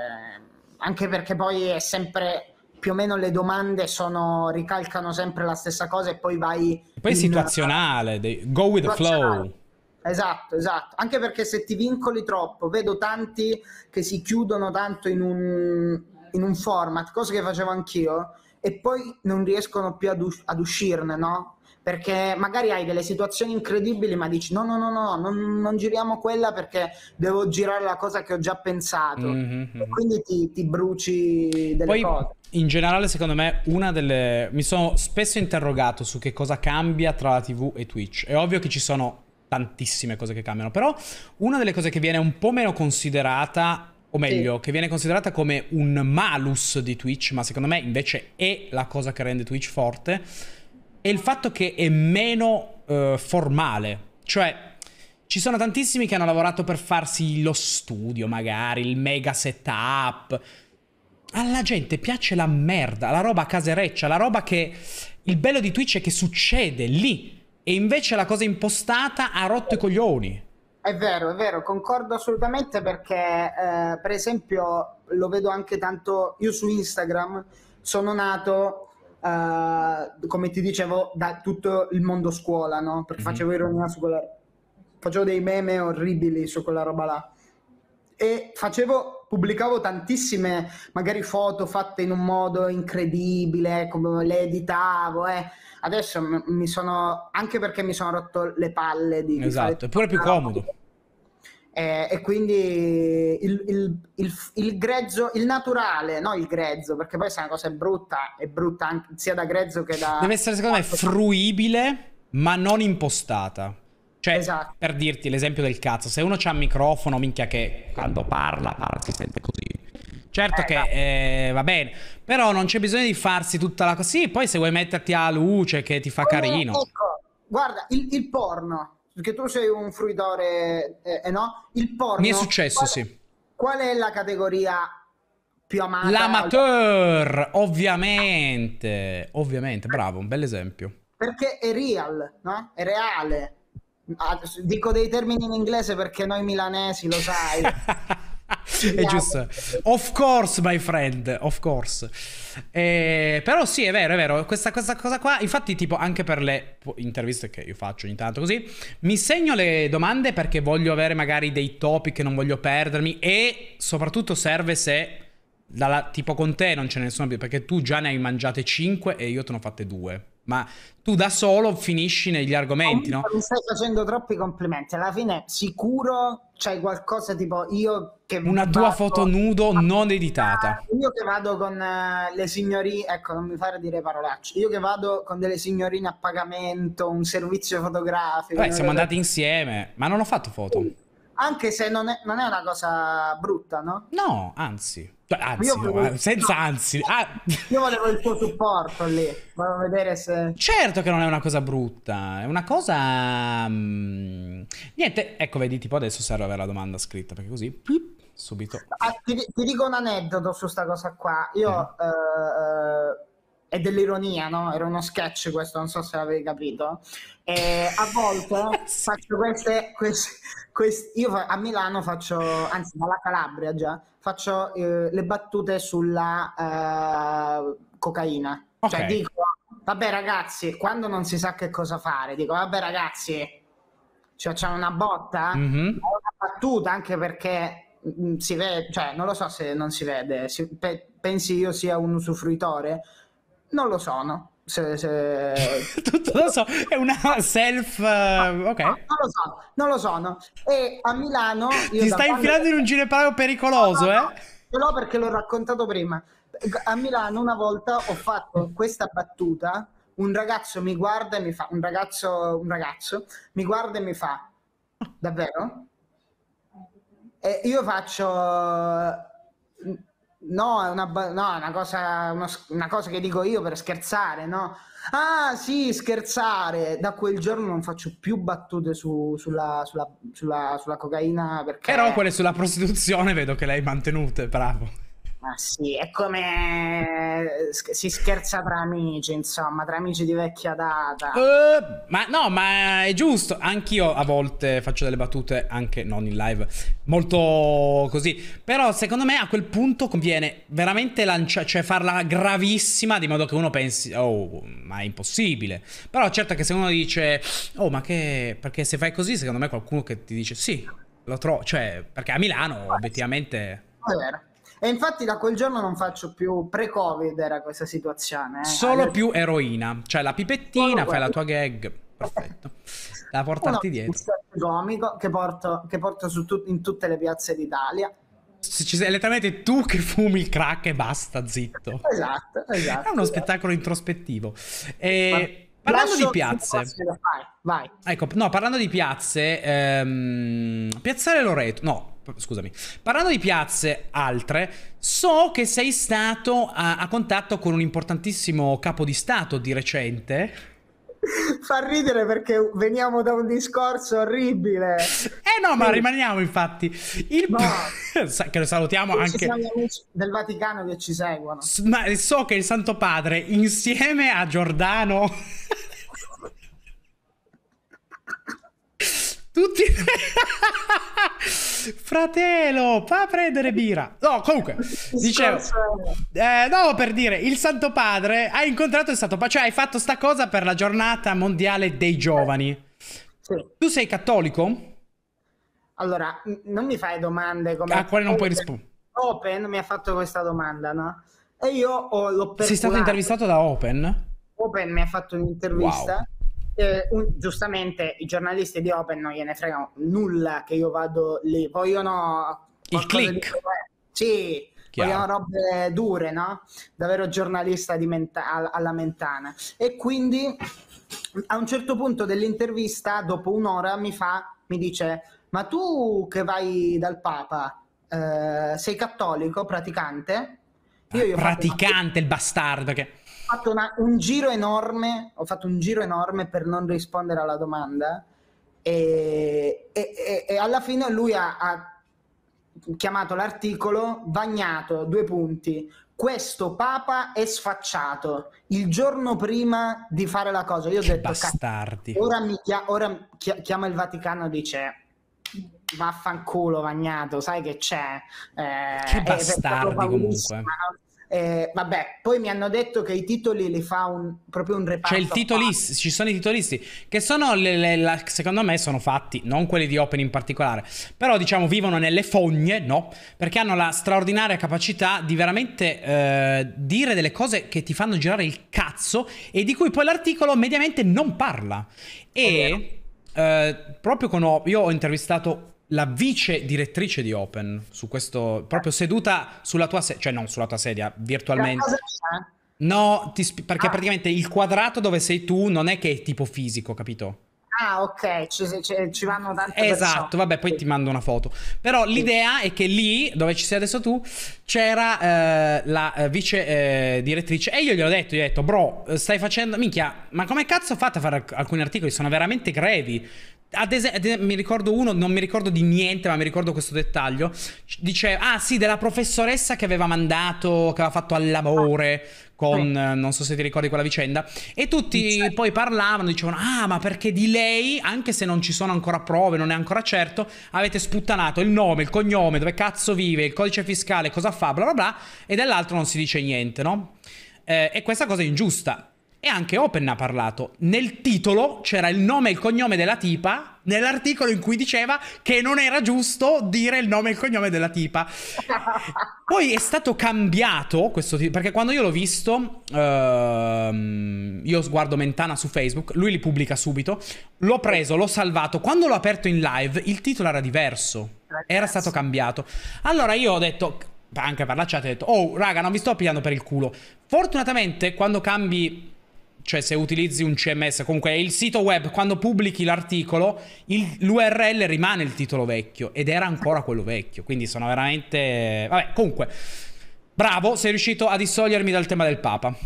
anche perché poi è sempre più o meno le domande sono, ricalcano sempre la stessa cosa e poi vai... Poi è situazionale, go with the flow. Esatto, esatto, anche perché se ti vincoli troppo, vedo tanti che si chiudono tanto in un, in un format, cosa che facevo anch'io, e poi non riescono più ad, us- ad uscirne, no? perché magari hai delle situazioni incredibili ma dici no no no no non, non giriamo quella perché devo girare la cosa che ho già pensato mm-hmm. mm-hmm. e quindi ti, ti bruci delle Poi, cose in generale secondo me una delle mi sono spesso interrogato su che cosa cambia tra la tv e Twitch è ovvio che ci sono tantissime cose che cambiano però una delle cose che viene un po' meno considerata o meglio, sì. che viene considerata come un malus di Twitch, ma secondo me invece è la cosa che rende Twitch forte, è il fatto che è meno uh, formale. Cioè, ci sono tantissimi che hanno lavorato per farsi lo studio, magari, il mega setup. Alla gente piace la merda, la roba casereccia, la roba che... Il bello di Twitch è che succede lì. E invece la cosa impostata ha rotto i coglioni. È vero, è vero, concordo assolutamente perché eh, per esempio lo vedo anche tanto io su Instagram sono nato uh, come ti dicevo, da tutto il mondo scuola, no? Perché mm-hmm. facevo ironia su quella... Facevo dei meme orribili su quella roba là. E facevo, pubblicavo tantissime, magari foto fatte in un modo incredibile, come le editavo, eh. Adesso mi sono, anche perché mi sono rotto le palle di... Esatto, è pure più comodo. Roba eh, e quindi il, il, il, il, grezzo, il naturale, no il grezzo, perché poi se una cosa è brutta, è brutta anche, sia da grezzo che da... Deve essere secondo me fruibile, ma non impostata. Cioè, esatto. per dirti l'esempio del cazzo, se uno c'ha un microfono, minchia che... Quando parla, parla, si sente così. Certo eh, che esatto. eh, va bene, però non c'è bisogno di farsi tutta la cosa. Sì, poi se vuoi metterti a luce che ti fa oh, carino. Ecco, guarda, il porno, che tu sei un fruitore, eh, eh, no? Il porno... Mi è successo, qual, sì. Qual è la categoria più amata? L'amateur, ovviamente. Ovviamente, bravo, un bel esempio. Perché è real, no? È reale. Ah, dico dei termini in inglese perché noi milanesi lo sai. è giusto. Of course, my friend, of course. Eh, però sì, è vero, è vero. Questa, questa, cosa qua, infatti, tipo, anche per le interviste che io faccio ogni tanto così, mi segno le domande perché voglio avere magari dei topic che non voglio perdermi e soprattutto serve se... Dalla, tipo con te non ce ne sono più perché tu già ne hai mangiate 5 e io te ne ho fatte 2 ma tu da solo finisci negli argomenti, no? Mi stai facendo troppi complimenti. Alla fine, sicuro c'hai qualcosa tipo io che. Una tua foto nudo non editata. Ah, io che vado con eh, le signorine, ecco, non mi fare dire parolacce. Io che vado con delle signorine a pagamento, un servizio fotografico. Beh, siamo andati insieme, ma non ho fatto foto. Sì anche se non è, non è, una cosa brutta, no? No, anzi, cioè, anzi io volevo... no, senza anzi. Ah. Io volevo il tuo supporto lì, volevo vedere se... Certo che non è una cosa brutta, è una cosa... Mm, niente, ecco, vedi, tipo adesso serve avere la domanda scritta, perché così... Subito. Ah, ti, ti, dico un aneddoto su sta cosa qua. Io... Mm. Eh. Eh, è dell'ironia, no? Era uno sketch questo, non so se l'avevi capito. E a volte faccio queste, queste, queste io a Milano faccio, anzi dalla Calabria già, faccio eh, le battute sulla eh, cocaina. Cioè, okay. Cioè dico, vabbè ragazzi, quando non si sa che cosa fare, dico, vabbè ragazzi, ci facciamo una botta, mm-hmm. una battuta anche perché mm, si vede, cioè non lo so se non si vede, si, pe, pensi io sia un usufruitore, non lo sono. Se, se... Tutto lo so, è una self... No, eh, ok. No, non lo so, non lo sono. E a Milano... Ti stai infilando quando... in un ginepraio pericoloso, no, eh? No, perché l'ho raccontato prima. A Milano una volta ho fatto questa battuta, un ragazzo mi guarda e mi fa... Un ragazzo, un ragazzo mi guarda e mi fa... Davvero? E io faccio No, è una, no, una, cosa, uno, una cosa che dico io per scherzare, no? Ah sì, scherzare. Da quel giorno non faccio più battute su, sulla, sulla, sulla, sulla cocaina perché... Però quelle sulla prostituzione vedo che le hai mantenute, bravo. Ma sì, è come eh, si scherza tra amici, insomma, tra amici di vecchia data. Uh, ma no, ma è giusto. Anch'io a volte faccio delle battute, anche non in live, molto così. Però secondo me a quel punto conviene veramente lancia- cioè farla gravissima, di modo che uno pensi, oh, ma è impossibile. Però certo che se uno dice, oh, ma che... Perché se fai così, secondo me qualcuno che ti dice, sì, lo trovo. Cioè, perché a Milano, obiettivamente... È vero. E infatti da quel giorno non faccio più pre-covid era questa situazione. Eh. Solo Adesso... più eroina, cioè la pipettina, fai la tua gag, perfetto. La portarti dietro. Un comico che porto, che porto tu- in tutte le piazze d'Italia. Se ci sei letteralmente tu che fumi il crack e basta, zitto. Esatto, esatto. È uno esatto. spettacolo introspettivo. E... Ma Parlando Lascio di piazze, vai, vai. Ecco, no, parlando di piazze, ehm, Piazzale Loreto, no, scusami, parlando di piazze altre, so che sei stato a, a contatto con un importantissimo capo di Stato di recente fa ridere perché veniamo da un discorso orribile. Eh no, ma rimaniamo infatti. Il... No. che lo salutiamo anche... Ci siamo gli amici del Vaticano che ci seguono. Ma so che il Santo Padre insieme a Giordano... Tutti... Fratello, fa prendere birra. No, comunque, dicevo... Eh, no, per dire, il Santo Padre ha incontrato il Santo Padre, cioè hai fatto sta cosa per la giornata mondiale dei giovani. Sì. Tu sei cattolico? Allora, non mi fai domande come... A quale non puoi rispondere. Open mi ha fatto questa domanda, no? E io l'ho perculato. Sei stato intervistato da Open? Open mi ha fatto un'intervista. Wow eh, un, giustamente i giornalisti di Open non gliene frega nulla che io vado lì, vogliono... Il click. Di... Sì, Chiaro. vogliono robe dure, no? Davvero giornalista menta- alla mentana. E quindi a un certo punto dell'intervista, dopo un'ora, mi fa, mi dice, ma tu che vai dal Papa, eh, sei cattolico, praticante? Io, io praticante, fatto... il bastardo che fatto una, un giro enorme, ho fatto un giro enorme per non rispondere alla domanda e, e, e alla fine lui ha, ha chiamato l'articolo Bagnato, due punti, questo Papa è sfacciato il giorno prima di fare la cosa. Io ho detto, bastardi. ora, mi chia- ora chi- chiama il Vaticano e dice vaffanculo Vagnato, sai che c'è? Eh, che eh, bastardi comunque. Eh, vabbè, poi mi hanno detto che i titoli li fa un, proprio un reparto. C'è il titolista, ci sono i titolisti che sono, le, le, la, secondo me, sono fatti, non quelli di Open in particolare, però diciamo vivono nelle fogne, no? Perché hanno la straordinaria capacità di veramente eh, dire delle cose che ti fanno girare il cazzo e di cui poi l'articolo mediamente non parla. E eh, proprio con... Io ho intervistato la vice direttrice di Open, su questo, proprio seduta sulla tua sedia, cioè non sulla tua sedia, virtualmente. No, sp- perché ah. praticamente il quadrato dove sei tu non è che è tipo fisico, capito? Ah, ok, ci, ci, ci vanno tante cose. Esatto, vabbè, poi ti mando una foto. Però l'idea è che lì, dove ci sei adesso tu, c'era eh, la eh, vice eh, direttrice e io gli ho detto, gli ho detto, bro, stai facendo, minchia, ma come cazzo fate a fare alcuni articoli? Sono veramente grevi ad esempio, mi ricordo uno, non mi ricordo di niente, ma mi ricordo questo dettaglio. Dice, ah sì, della professoressa che aveva mandato, che aveva fatto all'amore con, ah, sì. non so se ti ricordi quella vicenda. E tutti sì. Certo. poi parlavano, dicevano, ah ma perché di lei, anche se non ci sono ancora prove, non è ancora certo, avete sputtanato il nome, il cognome, dove cazzo vive, il codice fiscale, cosa fa, bla bla bla, e dell'altro non si dice niente, no? Eh, e questa cosa è ingiusta e anche Open ne ha parlato. Nel titolo c'era il nome e il cognome della tipa, nell'articolo in cui diceva che non era giusto dire il nome e il cognome della tipa. Poi è stato cambiato questo titolo, perché quando io l'ho visto, ehm, io sguardo Mentana su Facebook, lui li pubblica subito, l'ho preso, l'ho salvato, quando l'ho aperto in live il titolo era diverso, era stato cambiato. Allora io ho detto, anche per la chat, ho detto, oh raga, non vi sto pigliando per il culo. Fortunatamente quando cambi cioè se utilizzi un CMS, comunque il sito web, quando pubblichi l'articolo, l'URL rimane il titolo vecchio ed era ancora quello vecchio, quindi sono veramente... Vabbè, comunque, bravo, sei riuscito a dissolvermi dal tema del Papa.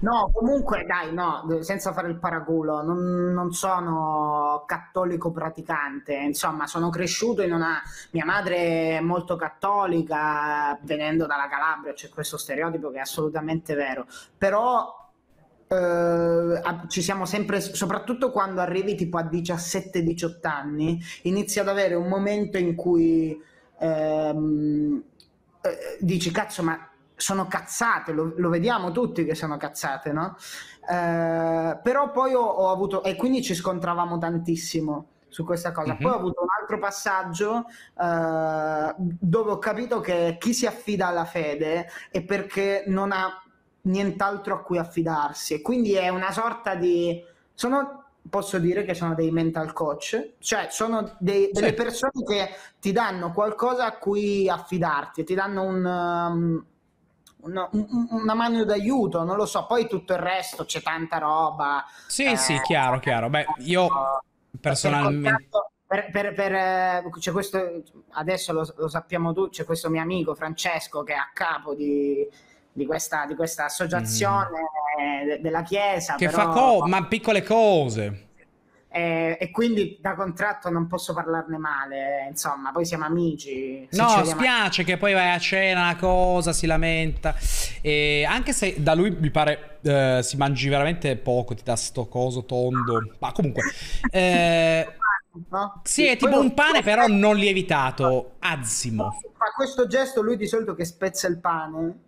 No, comunque dai, no, senza fare il paraculo, non, non, sono cattolico praticante, insomma sono cresciuto in una... mia madre è molto cattolica, venendo dalla Calabria c'è questo stereotipo che è assolutamente vero, però eh, ci siamo sempre, soprattutto quando arrivi tipo a 17-18 anni, inizi ad avere un momento in cui ehm, eh, dici cazzo ma sono cazzate, lo, lo, vediamo tutti che sono cazzate, no? Eh, però poi ho, ho, avuto, e quindi ci scontravamo tantissimo su questa cosa. Mm-hmm. Poi ho avuto un altro passaggio eh, dove ho capito che chi si affida alla fede è perché non ha nient'altro a cui affidarsi e quindi è una sorta di... Sono, posso dire che sono dei mental coach, cioè sono dei, delle sì. persone che ti danno qualcosa a cui affidarti, ti danno un... Um, una, una mano d'aiuto, non lo so, poi tutto il resto c'è tanta roba. Sì, eh, sì, chiaro, chiaro. Beh, io eh, personalmente... Per, per, per, eh, c'è questo, adesso lo, lo sappiamo tutti, c'è questo mio amico Francesco che è a capo di, di questa, di questa, associazione mm. Eh, della Chiesa. Che però... fa co- ma piccole cose. Eh, e quindi da contratto non posso parlarne male, insomma, poi siamo amici. No, spiace che poi vai a cena una cosa, si lamenta. E anche se da lui mi pare eh, si mangi veramente poco, ti dà sto coso tondo. Ma comunque... Eh, No? Sì, è tipo un pane, però non lievitato, azzimo. Fa questo gesto lui di solito che spezza il pane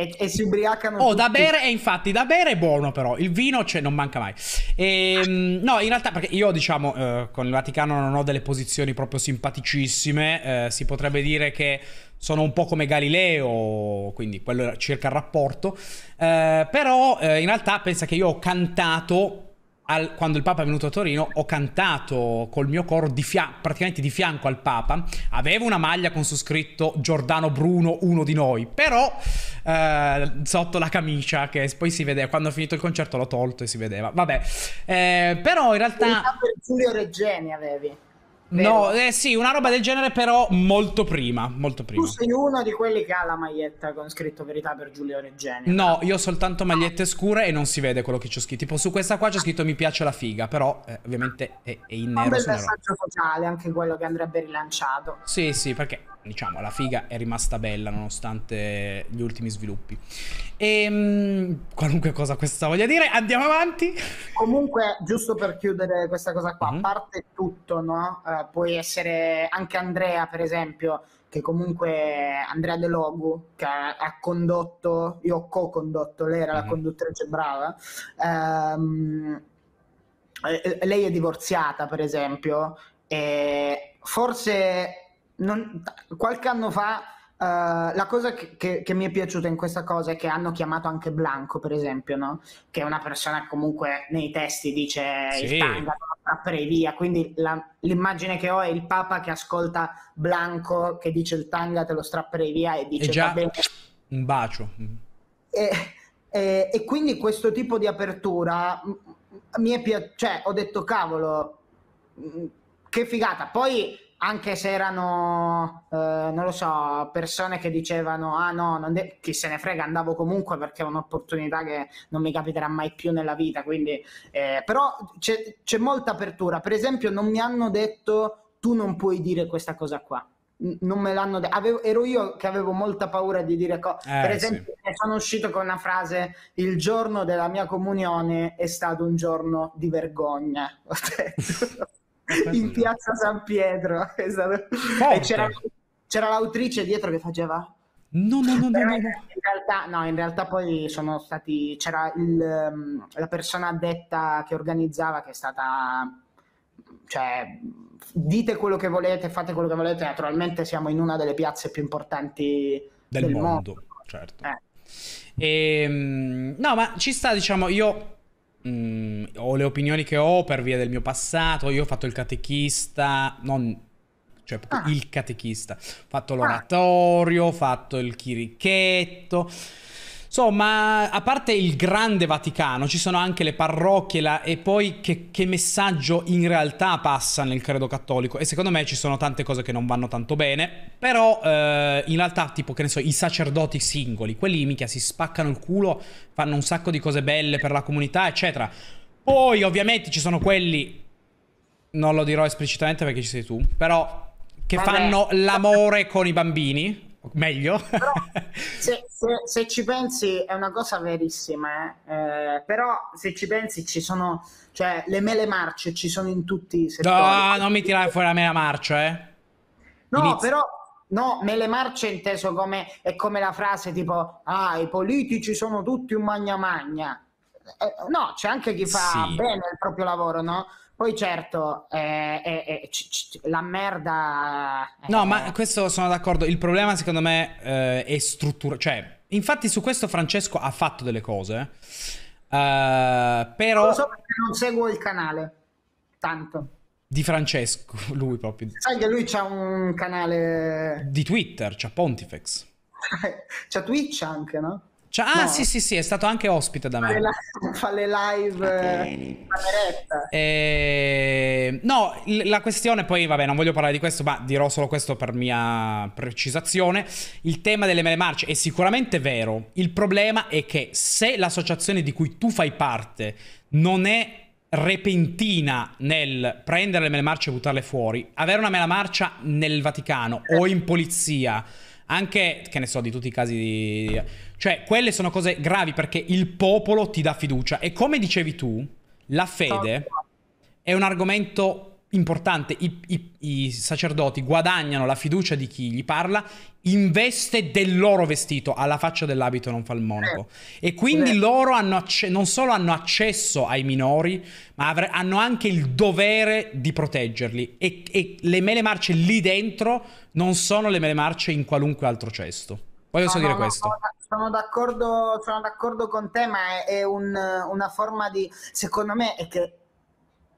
e, e, si ubriacano. Oh, tutti. da bere, e infatti, da bere è buono, però il vino cioè, non manca mai. E, ehm, no, in realtà, perché io, diciamo, eh, con il Vaticano non ho delle posizioni proprio simpaticissime. Eh, si potrebbe dire che sono un po' come Galileo, quindi quello circa il rapporto. Eh, però, eh, in realtà, pensa che io ho cantato al, quando il Papa è venuto a Torino, ho cantato col mio coro di fia- praticamente di fianco al Papa. Avevo una maglia con su scritto Giordano Bruno, uno di noi, però eh, sotto la camicia, che poi si vedeva. Quando ho finito il concerto l'ho tolto e si vedeva. Vabbè, eh, però in realtà. Giulio Reggeni avevi. No, eh sì, una roba del genere, però molto prima, molto prima. Tu sei uno di quelli che ha la maglietta con scritto verità per Giulio Reggeni. No, io ho soltanto magliette scure e non si vede quello che c'ho scritto. Tipo su questa qua c'è scritto mi piace la figa, però eh, ovviamente è, è in nero. È un messaggio sociale anche quello che andrebbe rilanciato. Sì, sì, perché diciamo la figa è rimasta bella nonostante gli ultimi sviluppi. E ehm, mh, qualunque cosa questa voglia dire, andiamo avanti. Comunque, giusto per chiudere questa cosa qua, a mm -hmm. parte tutto, no? Eh, puoi essere anche Andrea, per esempio, che comunque Andrea De Logu, che ha, ha condotto, io ho co-condotto, lei era mm-hmm. la mhm. conduttrice brava. Ehm, lei è divorziata, per esempio, e forse non, qualche anno fa Uh, la cosa che, che, che, mi è piaciuta in questa cosa è che hanno chiamato anche Blanco, per esempio, no? che è una persona che comunque nei testi dice sì. il standard, e via. Quindi la, l'immagine che ho è il Papa che ascolta Blanco che dice il tanga, te lo strapperei via e dice e già un bacio. E, e, e, quindi questo tipo di apertura mi è piaciuta. cioè ho detto cavolo, che figata. Poi anche se erano, eh, non lo so, persone che dicevano, ah no, de- chi se ne frega, andavo comunque perché è un'opportunità che non mi capiterà mai più nella vita, quindi, eh, però c'è, c'è molta apertura, per esempio non mi hanno detto, tu non puoi dire questa cosa qua, non me l'hanno detto. Ero io che avevo molta paura di dire cose. Eh, per esempio, sì. Eh, sono uscito con una frase: Il giorno della mia comunione è stato un giorno di vergogna. Ho detto in piazza San Pietro. Esatto. E c'era, c'era l'autrice dietro che faceva No, no, no, no, no. In, realtà, no, in realtà poi sono stati. C'era il, la persona addetta che organizzava che è stata. Cioè, dite quello che volete, fate quello che volete. Naturalmente siamo in una delle piazze più importanti del, del mondo, mondo. Certo. Eh. E, ehm, no, ma ci sta, diciamo, io mh, mm, ho le opinioni che ho per via del mio passato, io ho fatto il catechista, non cioè ah. il catechista. Ho fatto ah. l'oratorio, ho fatto il chirichetto. Insomma, a parte il grande Vaticano, ci sono anche le parrocchie là, e poi che, che, messaggio in realtà passa nel credo cattolico. E secondo me ci sono tante cose che non vanno tanto bene, però eh, in realtà tipo, che ne so, i sacerdoti singoli, quelli mica si spaccano il culo, fanno un sacco di cose belle per la comunità, eccetera. Poi ovviamente ci sono quelli, non lo dirò esplicitamente perché ci sei tu, però che Vabbè. fanno l'amore con i bambini meglio. Però, se, se, se, ci pensi è una cosa verissima, eh? Eh, però se ci pensi ci sono, cioè le mele marce ci sono in tutti i settori. No, non mi tirare fuori la mela marcia, eh. No, Inizio. però No, mele marce inteso come, è come la frase tipo, ah, i politici sono tutti un magna magna. Eh, no, c'è anche chi fa sì. bene il proprio lavoro, no? Poi certo, eh, eh, eh c- c- la merda... Eh. No, ma questo sono d'accordo. Il problema secondo me è strutturale. Cioè, infatti su questo Francesco ha fatto delle cose. però... Lo so perché non seguo il canale. Tanto. Di Francesco, lui proprio. Sai che lui c'ha un canale... Di Twitter, c'ha Pontifex. c'ha Twitch anche, no? Cioè, ah, sì, sì, sì, è stato anche ospite da me. Fa le live. Fa eh, ehm, no, la questione poi, vabbè, non voglio parlare di questo, ma dirò solo questo per mia precisazione. Il tema delle mele marce è sicuramente vero. Il problema è che se l'associazione di cui tu fai parte non è repentina nel prendere le mele marce e buttarle fuori, avere una mela marcia nel Vaticano o in polizia, anche, che ne so, di tutti i casi di cioè, quelle sono cose gravi perché il popolo ti dà fiducia. E come dicevi tu, la fede è un argomento importante. I, i, I, sacerdoti guadagnano la fiducia di chi gli parla, in veste del loro vestito, alla faccia dell'abito non fa il monaco. Eh. E quindi eh. loro acce- non solo hanno accesso ai minori, ma avre- hanno anche il dovere di proteggerli. E, e le mele marce lì dentro non sono le mele marce in qualunque altro cesto. Voglio solo dire no, questo. sono, d'accordo, sono d'accordo, con te, ma è, è un, una forma di... Secondo me è che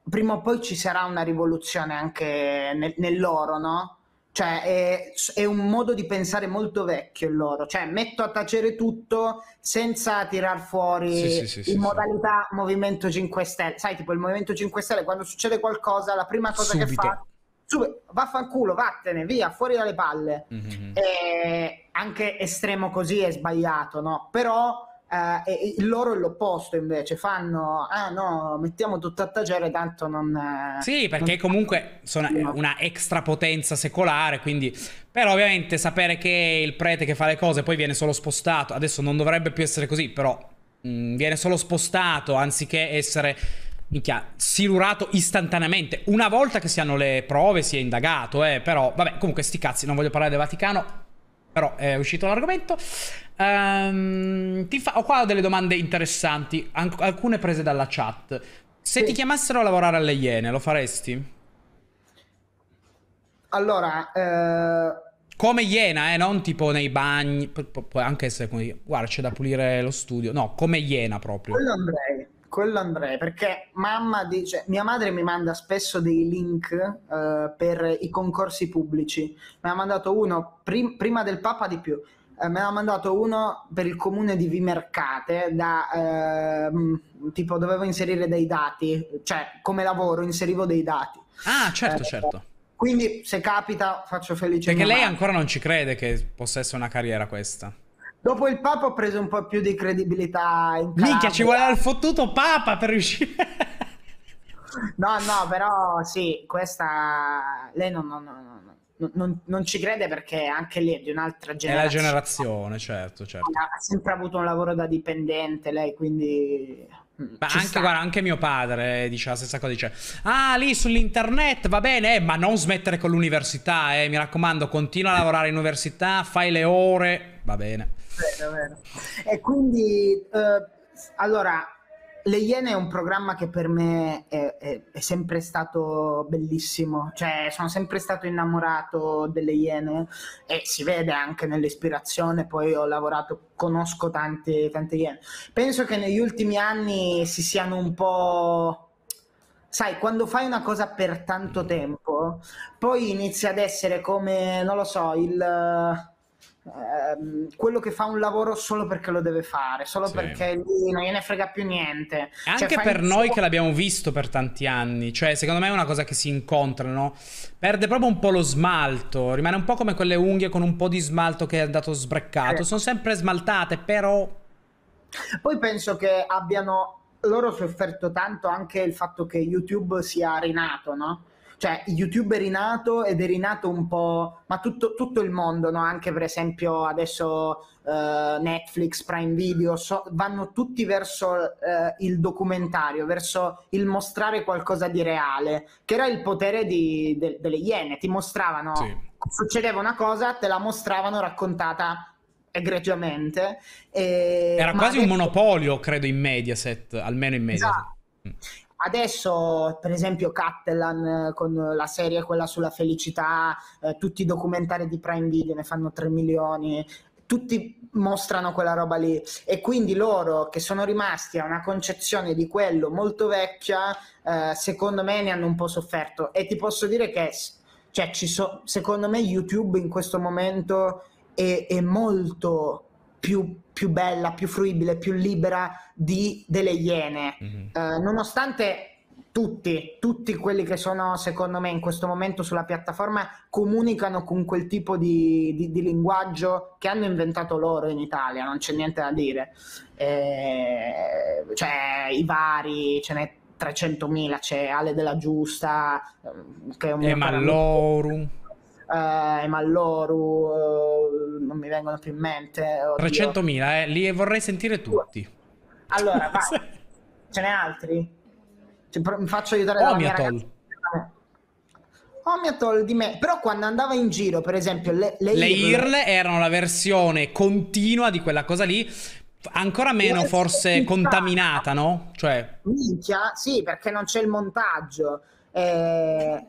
prima o poi ci sarà una rivoluzione anche nel, nell'oro, no? Cioè, è, è, un modo di pensare molto vecchio il loro. Cioè, metto a tacere tutto senza tirar fuori sì, sì, sì, in modalità Movimento 5 Stelle. Sai, tipo il Movimento 5 Stelle, quando succede qualcosa, la prima cosa Subito. che fa Super, vaffanculo, vattene, via, fuori dalle palle. Mm-hmm. E eh, anche estremo così è sbagliato, no? Però eh, il loro è l'opposto invece, fanno, ah no, mettiamo tutto a tacere, tanto non... Eh, sì, perché non... comunque sono una extra potenza secolare, quindi... Però ovviamente sapere che il prete che fa le cose poi viene solo spostato, adesso non dovrebbe più essere così, però mh, mm, viene solo spostato anziché essere minchia, silurato istantaneamente. Una volta che si hanno le prove, si è indagato, eh, però, vabbè, comunque sti cazzi, non voglio parlare del Vaticano, però eh, è uscito l'argomento. Um, fa... ho qua delle domande interessanti, Anc alcune prese dalla chat. Se sì. ti chiamassero a lavorare alle Iene, lo faresti? Allora, eh... Come Iena, eh, non tipo nei bagni, Pu può anche se, Guarda, c'è da pulire lo studio. No, come Iena proprio. Quello andrei quello andrei perché mamma dice, cioè, mia madre mi manda spesso dei link eh, per i concorsi pubblici. Me ha mandato uno prim- prima del Papa di più. Eh, me l'ha mandato uno per il comune di Vimercate, da, eh, mm, tipo dovevo inserire dei dati, cioè come lavoro inserivo dei dati. Ah, certo, eh, certo. Quindi se capita faccio felice. Perché lei madre. ancora non ci crede che possa essere una carriera questa. Dopo il Papa ho preso un po' più di credibilità in Minchia, ci vuole il fottuto Papa per riuscire... no, no, però sì, questa... Lei non, non, non, non, non ci crede perché anche lì è di un'altra generazione. È la generazione, certo, certo. Ha sempre avuto un lavoro da dipendente lei, quindi... Mm, ma anche, guarda, anche, mio padre eh, dice la stessa cosa, dice, ah lì sull'internet va bene, eh, ma non smettere con l'università, eh, mi raccomando, continua a lavorare in università, fai le ore, va bene. Bene, bene. E quindi, eh, allora, le Iene è un programma che per me è, è, è, sempre stato bellissimo, cioè sono sempre stato innamorato delle Iene e si vede anche nell'ispirazione, poi ho lavorato, conosco tante, tante Iene. Penso che negli ultimi anni si siano un po'... Sai, quando fai una cosa per tanto tempo, poi inizia ad essere come, non lo so, il ehm, quello che fa un lavoro solo perché lo deve fare, solo sì. perché lui non gliene frega più niente. Cioè, anche cioè, per noi che l'abbiamo visto per tanti anni, cioè secondo me è una cosa che si incontrano, perde proprio un po' lo smalto, rimane un po' come quelle unghie con un po' di smalto che è andato sbreccato, eh. sono sempre smaltate però... Poi penso che abbiano loro sofferto tanto anche il fatto che YouTube sia rinato, no? cioè YouTube è rinato ed è rinato un po', ma tutto, tutto il mondo, no? anche per esempio adesso eh, Netflix, Prime Video, so, vanno tutti verso eh, il documentario, verso il mostrare qualcosa di reale, che era il potere di, de, delle Iene, ti mostravano, sì. succedeva una cosa, te la mostravano raccontata egregiamente. E... Era quasi adesso... un monopolio, credo, in Mediaset, almeno in Mediaset. Esatto. Mm. Adesso, per esempio, Cattelan eh, con la serie quella sulla felicità, eh, tutti i documentari di Prime Video ne fanno 3 milioni, tutti mostrano quella roba lì e quindi loro che sono rimasti a una concezione di quello molto vecchia, eh, secondo me ne hanno un po' sofferto e ti posso dire che cioè, so, secondo me YouTube in questo momento è, è molto più, più bella, più fruibile, più libera di, delle Iene, mm-hmm. eh, nonostante tutti, tutti quelli che sono secondo me in questo momento sulla piattaforma comunicano con quel tipo di, di, di linguaggio che hanno inventato loro in Italia, non c'è niente da dire. Eh, cioè, i vari, ce n'è 300.000, c'è Ale della Giusta, eh, che è un... E eh, Mallorum. Amico eh, Malloru, eh, non mi vengono più in mente. 300.000, eh, li vorrei sentire tutti. Allora, vai. Ce n'è altri? Cioè, mi faccio aiutare oh, mia ragazza. Eh, Omiatol di me, però quando andava in giro, per esempio, le, le, le IRL erano la versione continua di quella cosa lì, ancora meno forse contaminata, no? Cioè... Minchia, sì, perché non c'è il montaggio. Eh,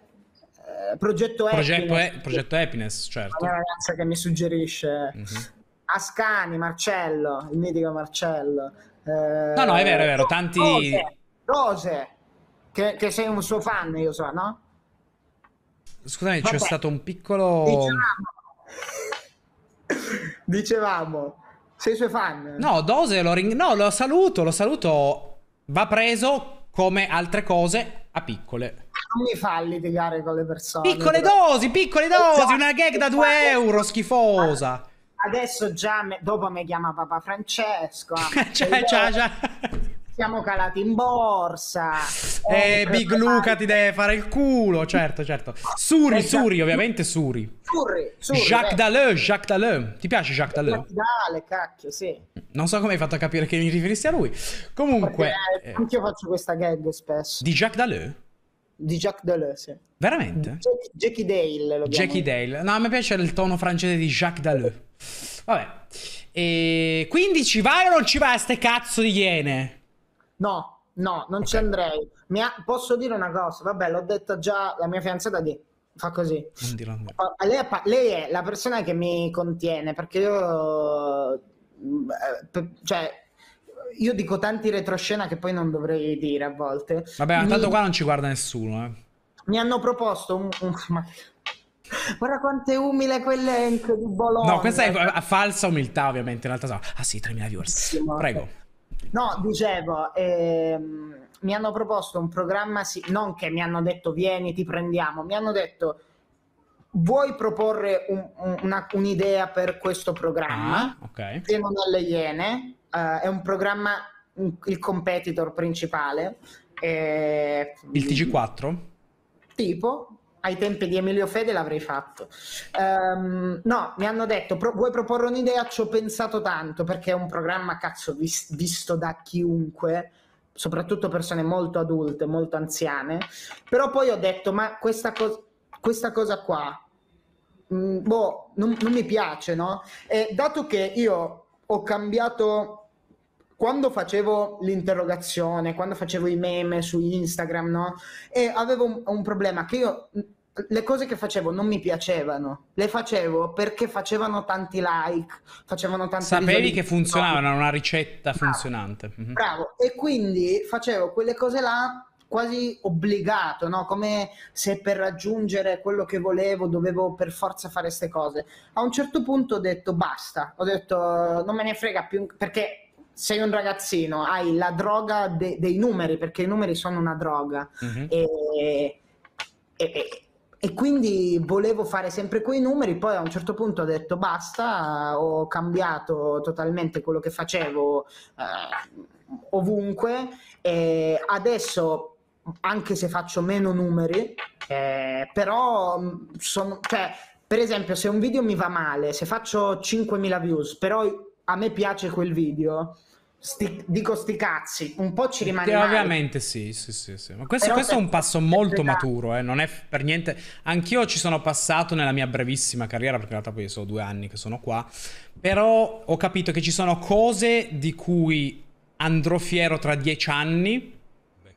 eh, progetto, progetto, happiness, e, progetto Happiness, certo. La ragazza che mi suggerisce. Mm-hmm. Ascani, Marcello, il mitico Marcello. Eh, no, no, è vero, è vero, tanti... Rose, Rose che, che, sei un suo fan, io so, no? Scusami, Vabbè. c'è stato un piccolo... Dicevamo, Dicevamo. sei suoi fan. No, Dose, lo, ring... no, lo saluto, lo saluto, va preso come altre cose a piccole non mi fa litigare con le persone. Piccole però. dosi, piccole esatto. dosi, esatto. una gag da 2 euro, schifosa. Adesso già, me, dopo mi chiama Papa Francesco. ciao, ciao, ciao. Siamo calati in borsa. Eh, eh Big Luca ti deve fare il culo, certo, certo. Suri, esatto. Suri, ovviamente Suri. Suri, Suri. Jacques Daleu, Jacques Daleu. Ti piace Jacques Daleu? Dale, cacchio, sì. Non so come hai fatto a capire che mi riferissi a lui. Comunque... Perché, eh, anche io faccio questa gag spesso. Di Jacques Daleu? di Jacques Deleuze. Veramente? Jackie, Jackie Dale. Jackie Dale. No, a me piace il tono francese di Jacques Deleuze. Vabbè. E quindi ci vai o non ci vai a ste cazzo di iene? No, no, non okay. ci andrei. Mi Ha... Posso dire una cosa? Vabbè, l'ho detta già la mia fidanzata di... Fa così. Ah, lei è, pa... lei è la persona che mi contiene perché io... Mm, eh, cioè, io dico tanti retroscena che poi non dovrei dire a volte. Vabbè, ma tanto qua non ci guarda nessuno, eh. Mi hanno proposto un... Guarda quanto è umile quell'elenco di Bologna. No, questa è falsa umiltà, ovviamente. In realtà, so. ah sì, 3.000 viewers. Prego. No, dicevo, ehm, mi hanno proposto un programma, sì, non che mi hanno detto vieni, ti prendiamo, mi hanno detto vuoi proporre un, un, una, un'idea per questo programma? Ah, ok. Siamo alle Iene uh, è un programma, mm, il competitor principale. Eh, il TG4? Tipo, ai tempi di Emilio Fede l'avrei fatto. Um, no, mi hanno detto, pro- vuoi proporre un'idea? Ci ho pensato tanto perché è un programma cazzo vis- visto da chiunque, soprattutto persone molto adulte, molto anziane, però poi ho detto, ma questa, co- questa cosa qua, mh, mm, boh, non, non, mi piace, no? E dato che io ho cambiato quando facevo l'interrogazione, quando facevo i meme su Instagram, no? E avevo un, un problema che io le cose che facevo non mi piacevano, le facevo perché facevano tanti like, facevano tanti Sapevi che funzionavano, era una ricetta bravo, funzionante. Mm-hmm. Bravo, e quindi facevo quelle cose là quasi obbligato, no? come se per raggiungere quello che volevo dovevo per forza fare queste cose. A un certo punto ho detto basta, ho detto non me ne frega più perché sei un ragazzino, hai la droga de- dei numeri, perché i numeri sono una droga. Mm-hmm. E, e, e, quindi volevo fare sempre quei numeri, poi a un certo punto ho detto basta, ho cambiato totalmente quello che facevo eh, ovunque e adesso anche se faccio meno numeri, eh, però mm, sono, cioè, per esempio se un video mi va male, se faccio 5.000 views, però a me piace quel video, sti, dico sti cazzi, un po' ci rimane. Ovviamente sì, sì, sì, sì, Ma questo, questo è un passo molto maturo, eh. non è per niente... Anch'io ci sono passato nella mia brevissima carriera, perché in realtà poi sono due anni che sono qua, però ho capito che ci sono cose di cui andrò fiero tra dieci anni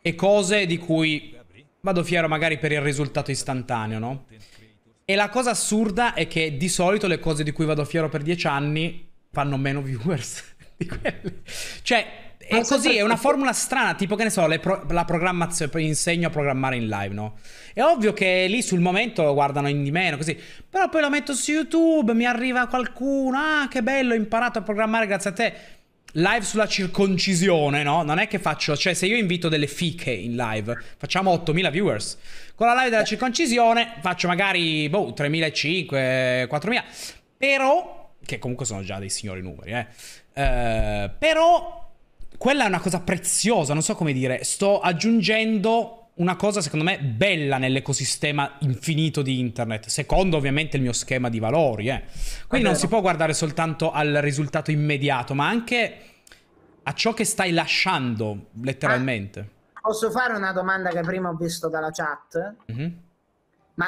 e cose di cui vado fiero magari per il risultato istantaneo, no? E la cosa assurda è che di solito le cose di cui vado fiero per dieci anni fanno meno viewers di quelli. Cioè, è Ma così, è una formula strana, tipo che ne so, pro- la programmazione, insegno a programmare in live, no? È ovvio che lì sul momento guardano in di meno, così, però poi lo metto su YouTube, mi arriva qualcuno, ah che bello, ho imparato a programmare grazie a te. Live sulla circoncisione, no? Non è che faccio, cioè se io invito delle fiche in live, facciamo 8000 viewers. Con la live della eh. circoncisione faccio magari, boh, 3500, 4000. Però che comunque sono già dei signori numeri, eh. eh però quella è una cosa preziosa, non so come dire, sto aggiungendo una cosa secondo me bella nell'ecosistema infinito di internet, secondo ovviamente il mio schema di valori. Eh. Quindi non si può guardare soltanto al risultato immediato, ma anche a ciò che stai lasciando letteralmente. Ah, posso fare una domanda che prima ho visto dalla chat? Mm -hmm. Ma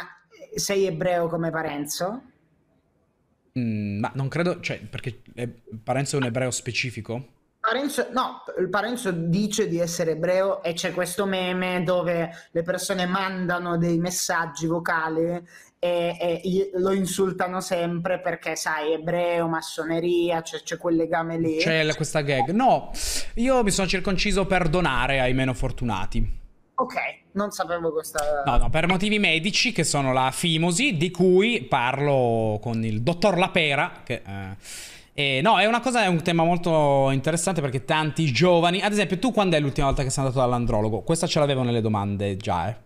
eh, sei ebreo come Parenzo? Mm, ma non credo, cioè, perché eh, Parenzo è un ebreo specifico? Parenzo, no, Parenzo dice di essere ebreo e c'è questo meme dove le persone mandano dei messaggi vocali e, e lo insultano sempre perché, sai, ebreo, massoneria, cioè, c'è quel legame lì. C'è questa gag. No, io mi sono circonciso per donare ai meno fortunati. Ok, non sapevo questa. No, no, per motivi medici che sono la fimosi, di cui parlo con il dottor Lapera. Che, eh, no, è una cosa, è un tema molto interessante perché tanti giovani. Ad esempio, tu quando è l'ultima volta che sei andato dall'andrologo? Questa ce l'avevo nelle domande già, eh.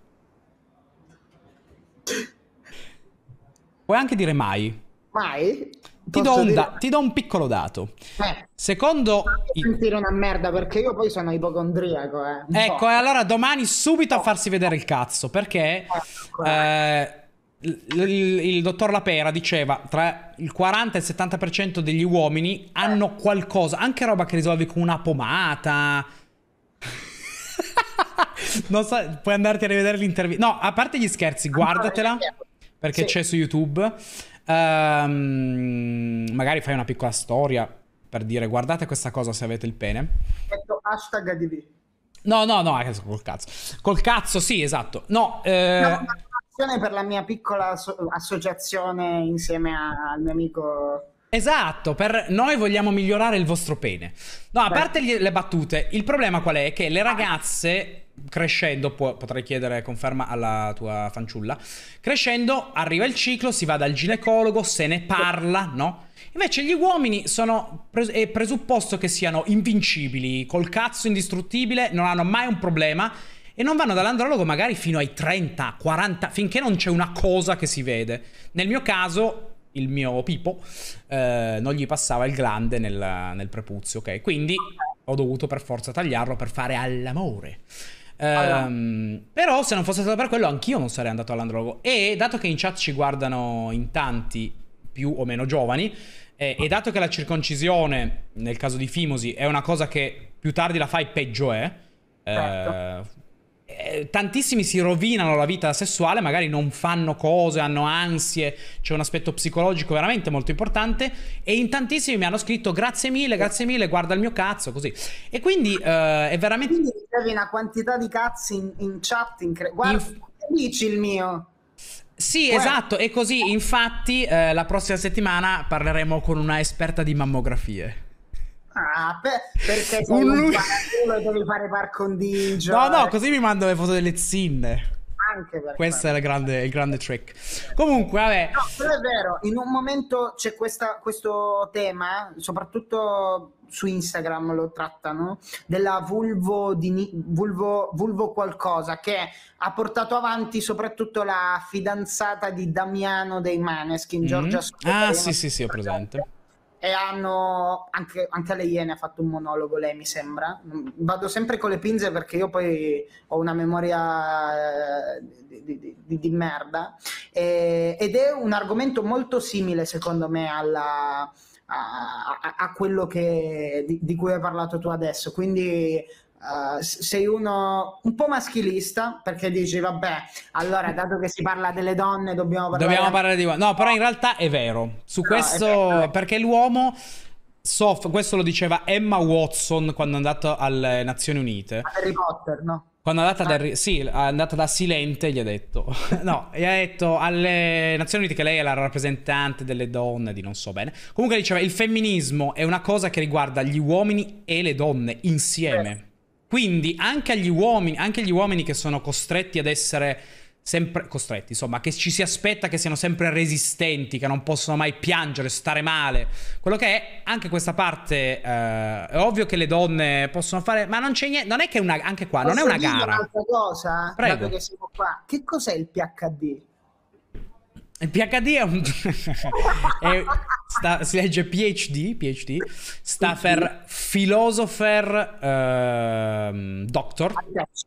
Puoi anche dire mai. Mai? ti do, un da- ti do, un piccolo dato. Eh, Secondo. I... sentire una merda perché io poi sono ipocondriaco. Eh, ecco, e allora domani subito a farsi vedere il cazzo perché. Ecco. eh, il, il, il, dottor Lapera diceva tra il 40 e il 70% degli uomini hanno qualcosa, anche roba che risolvi con una pomata. non so, puoi andarti a rivedere l'intervista. No, a parte gli scherzi, guardatela perché sì. c'è su YouTube. Um, magari fai una piccola storia per dire guardate questa cosa se avete il pene. Metto hashtag HDV. No, no, no, eh, col cazzo. Col cazzo, sì, esatto. No, eh... no per la mia piccola asso- associazione insieme a- al mio amico Esatto, per noi vogliamo migliorare il vostro pene. No, a parte gli, le battute, il problema qual è? Che le ragazze crescendo, può, potrei chiedere conferma alla tua fanciulla, crescendo arriva il ciclo, si va dal ginecologo, se ne parla, no? Invece gli uomini sono, è presupposto che siano invincibili, col cazzo indistruttibile, non hanno mai un problema e non vanno dall'andrologo magari fino ai 30, 40, finché non c'è una cosa che si vede. Nel mio caso il mio pipo eh, non gli passava il glande nel, nel prepuzio, ok? Quindi ho dovuto per forza tagliarlo per fare all'amore. Allora. Ehm, però se non fosse stato per quello anch'io non sarei andato all'androgo. E dato che in chat ci guardano in tanti, più o meno giovani, e, e dato che la circoncisione, nel caso di Fimosi, è una cosa che più tardi la fai peggio è, certo. eh, eh, tantissimi si rovinano la vita sessuale, magari non fanno cose, hanno ansie, c'è un aspetto psicologico veramente molto importante e in tantissimi mi hanno scritto grazie mille, grazie mille, guarda il mio cazzo, così. E quindi eh, è veramente... Quindi ricevi una quantità di cazzi in, in chat, incre- guarda, in... dici il mio. Sì, esatto, è così. Infatti, eh, la prossima settimana parleremo con una esperta di mammografie. Ah, perché sei un, un e devi fare par condicio. No, no, eh. così mi mando le foto delle zinne. Anche per Questo è il grande, il grande trick. Comunque, vabbè. No, però è vero, in un momento c'è questa, questo tema, soprattutto su Instagram lo trattano, della vulvo, di, vulvo, vulvo qualcosa che ha portato avanti soprattutto la fidanzata di Damiano dei Maneskin, mm-hmm. Giorgia Sotterino. Ah, sì, sì, sì, ho presente e hanno anche, anche alle Iene ha fatto un monologo lei mi sembra mm, vado sempre con le pinze perché io poi ho una memoria eh, di, di, di, di merda e, ed è un argomento molto simile secondo me alla, a, a, a, quello che, di, di, cui hai parlato tu adesso. Quindi Uh, sei uno un po' maschilista perché dici vabbè allora dato che si parla delle donne dobbiamo parlare, dobbiamo parlare di no però in realtà è vero su no, questo vero. perché l'uomo soffre questo lo diceva Emma Watson quando è andata alle Nazioni Unite a Harry Potter no? Quando è andata, ah. da, sì, è andata da Silente gli ha detto, no, gli ha detto alle Nazioni Unite che lei è la rappresentante delle donne di non so bene. Comunque diceva il femminismo è una cosa che riguarda gli uomini e le donne insieme. Sì. Quindi anche agli uomini, anche agli uomini che sono costretti ad essere sempre costretti, insomma, che ci si aspetta che siano sempre resistenti, che non possono mai piangere, stare male. Quello che è anche questa parte eh, è ovvio che le donne possono fare, ma non c'è niente, non è che una, anche qua Posso non è una gara. Un'altra cosa, Prego. dato che siamo qua. Che cos'è il PhD? Il PhD è un... è, sta, si legge PhD, PhD sta PhD. per Philosopher uh, Doctor.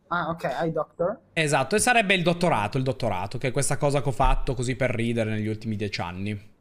Ah, ok, hai Doctor. Esatto, e sarebbe il dottorato, il dottorato, che è questa cosa che ho fatto così per ridere negli ultimi dieci anni.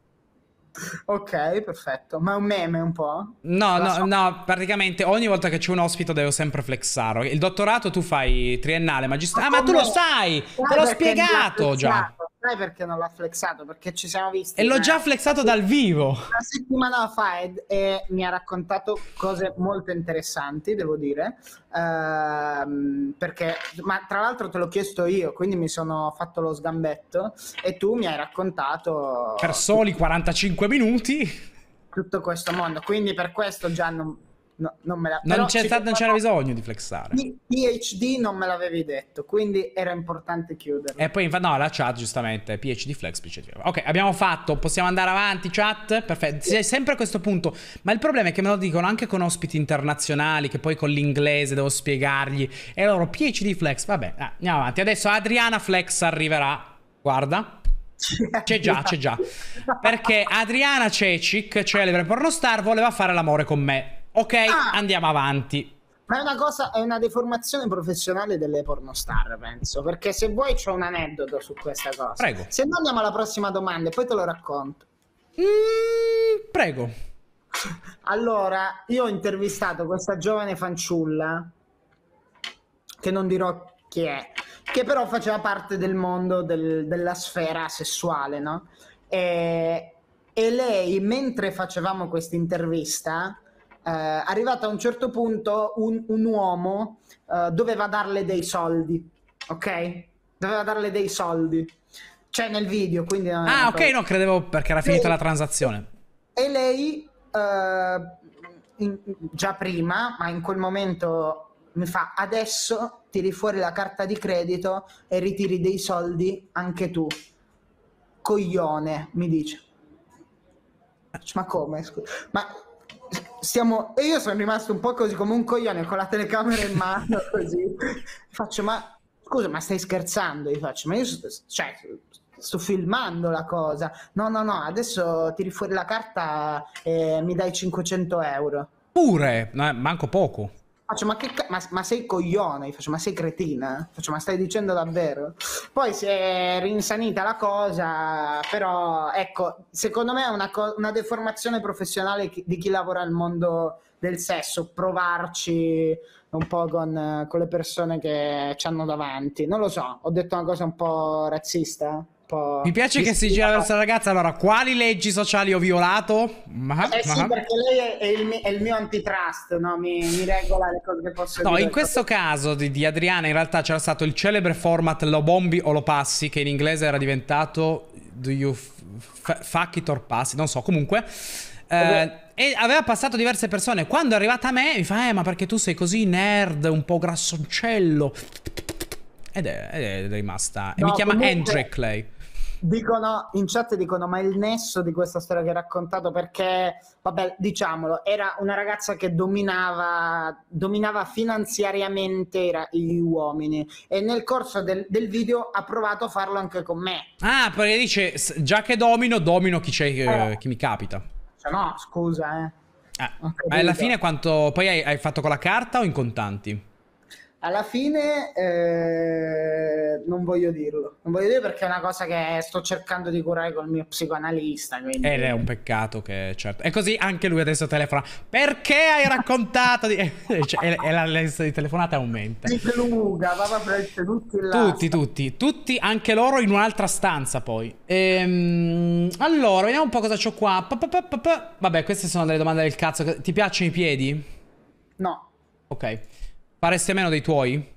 Ok, perfetto. Ma è un meme un po'? No, no, so. no, praticamente ogni volta che c'è un ospite devo sempre flexare. Il dottorato tu fai triennale, magistrale. Ah, ma tu lo sai! Te l'ho spiegato già sai perché non l'ha flexato? Perché ci siamo visti. E l'ho già flexato dal vivo. Una settimana fa ed, e mi ha raccontato cose molto interessanti, devo dire. Ehm, perché, ma tra l'altro te l'ho chiesto io, quindi mi sono fatto lo sgambetto e tu mi hai raccontato... Per soli 45 minuti. Tutto questo mondo. Quindi per questo già non No, non me la... non, c'è stato, non c'era bisogno di flexare. PhD non me l'avevi detto, quindi era importante chiudere. E poi, no, la chat giustamente, PhD flex, PhD. Ok, abbiamo fatto, possiamo andare avanti, chat? Perfetto, sì, sempre a questo punto. Ma il problema è che me lo dicono anche con ospiti internazionali, che poi con l'inglese devo spiegargli. E loro, PhD flex, vabbè, ah, andiamo avanti. Adesso Adriana flex arriverà, guarda. C'è già, c'è già. Perché Adriana Cecic, celebre Pornostar, voleva fare l'amore con me. Ok, ah. andiamo avanti. Ma è una cosa, è una deformazione professionale delle pornostar, penso. Perché se vuoi c'ho un aneddoto su questa cosa. Prego. Se no andiamo alla prossima domanda e poi te lo racconto. Mm, prego. Allora, io ho intervistato questa giovane fanciulla, che non dirò chi è, che però faceva parte del mondo del, della sfera sessuale, no? E, e lei, mentre facevamo questa intervista, eh, arrivato a un certo punto un, un uomo eh, doveva darle dei soldi, ok? Doveva darle dei soldi. C'è nel video, quindi... Ah, ok, cosa. no, credevo perché era finita lei, la transazione. E lei, eh, in, già prima, ma in quel momento mi fa adesso tiri fuori la carta di credito e ritiri dei soldi anche tu. Coglione, mi dice. Ma come? Scusa. Ma stiamo... E io sono rimasto un po' così come un coglione con la telecamera in mano, così. faccio, ma scusa, ma stai scherzando? Gli faccio, ma io sto, cioè, sto filmando la cosa. No, no, no, adesso tiri fuori la carta e mi dai 500 euro. Pure, eh, manco poco. Faccio, ma, che, ca- ma, ma sei coglione? Faccio, ma sei cretina? Faccio, ma stai dicendo davvero? Poi si è rinsanita la cosa, però ecco, secondo me è una, co- una deformazione professionale chi- di chi lavora al mondo del sesso, provarci un po' con, con le persone che ci hanno davanti. Non lo so, ho detto una cosa un po' razzista? Mi piace che si gira verso la ragazza, allora, quali leggi sociali ho violato? Ma, eh sì, perché lei è, è, il mio, è, il, mio antitrust, no? mi, mi, regola le cose che posso no, dire. No, in questo caso di, di Adriana in realtà c'era stato il celebre format lo bombi o lo passi, che in inglese era diventato do you fuck it or passi? non so, comunque... Eh, e aveva passato diverse persone. Quando è arrivata a me, mi fa: Eh, ma perché tu sei così nerd, un po' grassoncello? Ed è, ed è rimasta. E no, mi chiama comunque... Hendrick lei. Dicono, in chat dicono, ma il nesso di questa storia che hai raccontato, perché, vabbè, diciamolo, era una ragazza che dominava, dominava finanziariamente gli uomini e nel corso del, del, video ha provato a farlo anche con me. Ah, perché dice, già che domino, domino chi, eh, eh. chi mi capita. Cioè, no, scusa, eh. Ah, ma alla fine quanto... Poi hai, hai fatto con la carta o in contanti? alla fine eh, non voglio dirlo, non voglio dire perché è una cosa che sto cercando di curare col mio psicoanalista. Quindi... Ed eh, è un peccato che, certo. E così anche lui adesso telefona. Perché hai raccontato? Di... cioè, e, e la lista di telefonate aumenta. Si pluga, va presso tutti Tutti, tutti, tutti, anche loro in un'altra stanza poi. Ehm, allora, vediamo un po' cosa c'ho qua. Vabbè, queste sono delle domande del cazzo. Ti piacciono i piedi? No. Ok. Faresti a meno dei tuoi?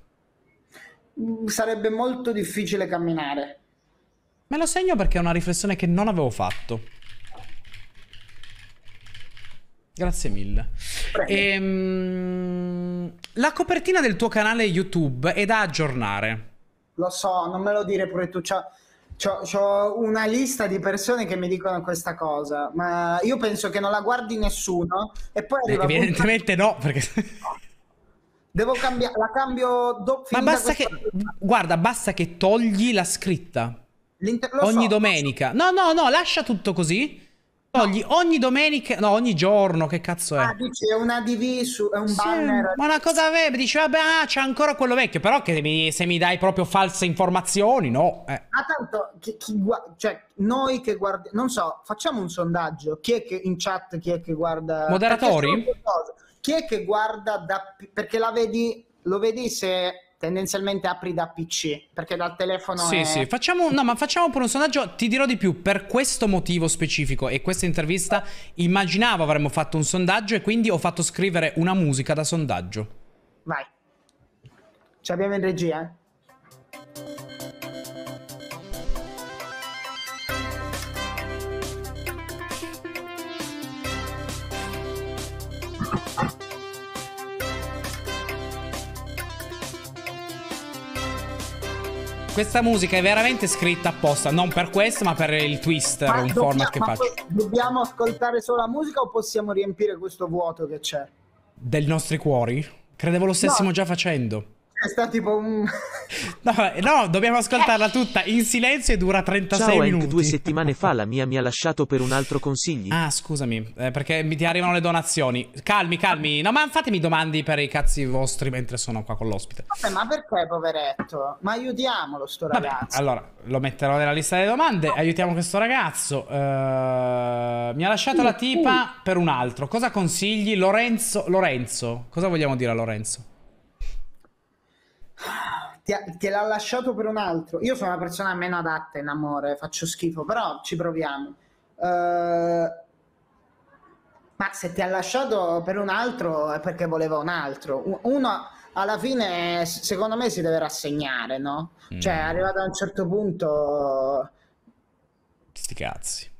Mm, sarebbe molto difficile camminare. Me lo segno perché è una riflessione che non avevo fatto. Grazie mille. Ehm, la copertina del tuo canale YouTube è da aggiornare. Lo so, non me lo dire pure tu. C'ho, c'ho, c'ho, una lista di persone che mi dicono questa cosa, ma io penso che non la guardi nessuno. E poi arriva. Evidentemente punto... no, perché. Devo cambiare, la cambio doppio. Ma basta che, giornata. guarda, basta che togli la scritta. Ogni so, domenica. No, no, no, lascia tutto così. Togli no. ogni domenica, no, ogni giorno, che cazzo è? Ah, dice una DV su, è un sì, banner. Ma una cosa vera, dice, vabbè, ah, c'è ancora quello vecchio, però che mi, se mi dai proprio false informazioni, no. Eh. Ah, tanto, chi, chi cioè, noi che guardiamo, non so, facciamo un sondaggio, chi è che in chat, chi è che guarda... Moderatori? chi è che guarda da... perché la vedi, lo vedi se tendenzialmente apri da PC perché dal telefono sì è... sì facciamo no ma facciamo pure un sondaggio ti dirò di più per questo motivo specifico e questa intervista immaginavo avremmo fatto un sondaggio e quindi ho fatto scrivere una musica da sondaggio vai ci abbiamo in regia eh? Questa musica è veramente scritta apposta, non per questo, ma per il twister, ma il dobbiamo, format che faccio. Dobbiamo ascoltare solo la musica o possiamo riempire questo vuoto che c'è? Del nostri cuori? Credevo lo stessimo no. già facendo. È stato tipo un... no, no, dobbiamo ascoltarla tutta in silenzio e dura 36 Ciao, minuti. Hank, due settimane fa la mia mi ha lasciato per un altro consiglio. Ah, scusami, eh, perché mi ti arrivano le donazioni. Calmi, calmi. No, ma fatemi domande per i cazzi vostri mentre sono qua con l'ospite. Vabbè, ma perché, poveretto? Ma aiutiamolo, sto Vabbè, ragazzo. allora, lo metterò nella lista delle domande. Aiutiamo questo ragazzo. Uh, mi ha lasciato uh, la tipa uh. per un altro. Cosa consigli? Lorenzo, Lorenzo, cosa vogliamo dire a Lorenzo? Ti ha, te l'ha lasciato per un altro. Io sono una persona meno adatta in amore, faccio schifo, però ci proviamo. Uh, ma se ti ha lasciato per un altro è perché voleva un altro. Uno alla fine, secondo me, si deve rassegnare, no? Mm. Cioè, arrivato a un certo punto... Sti cazzi.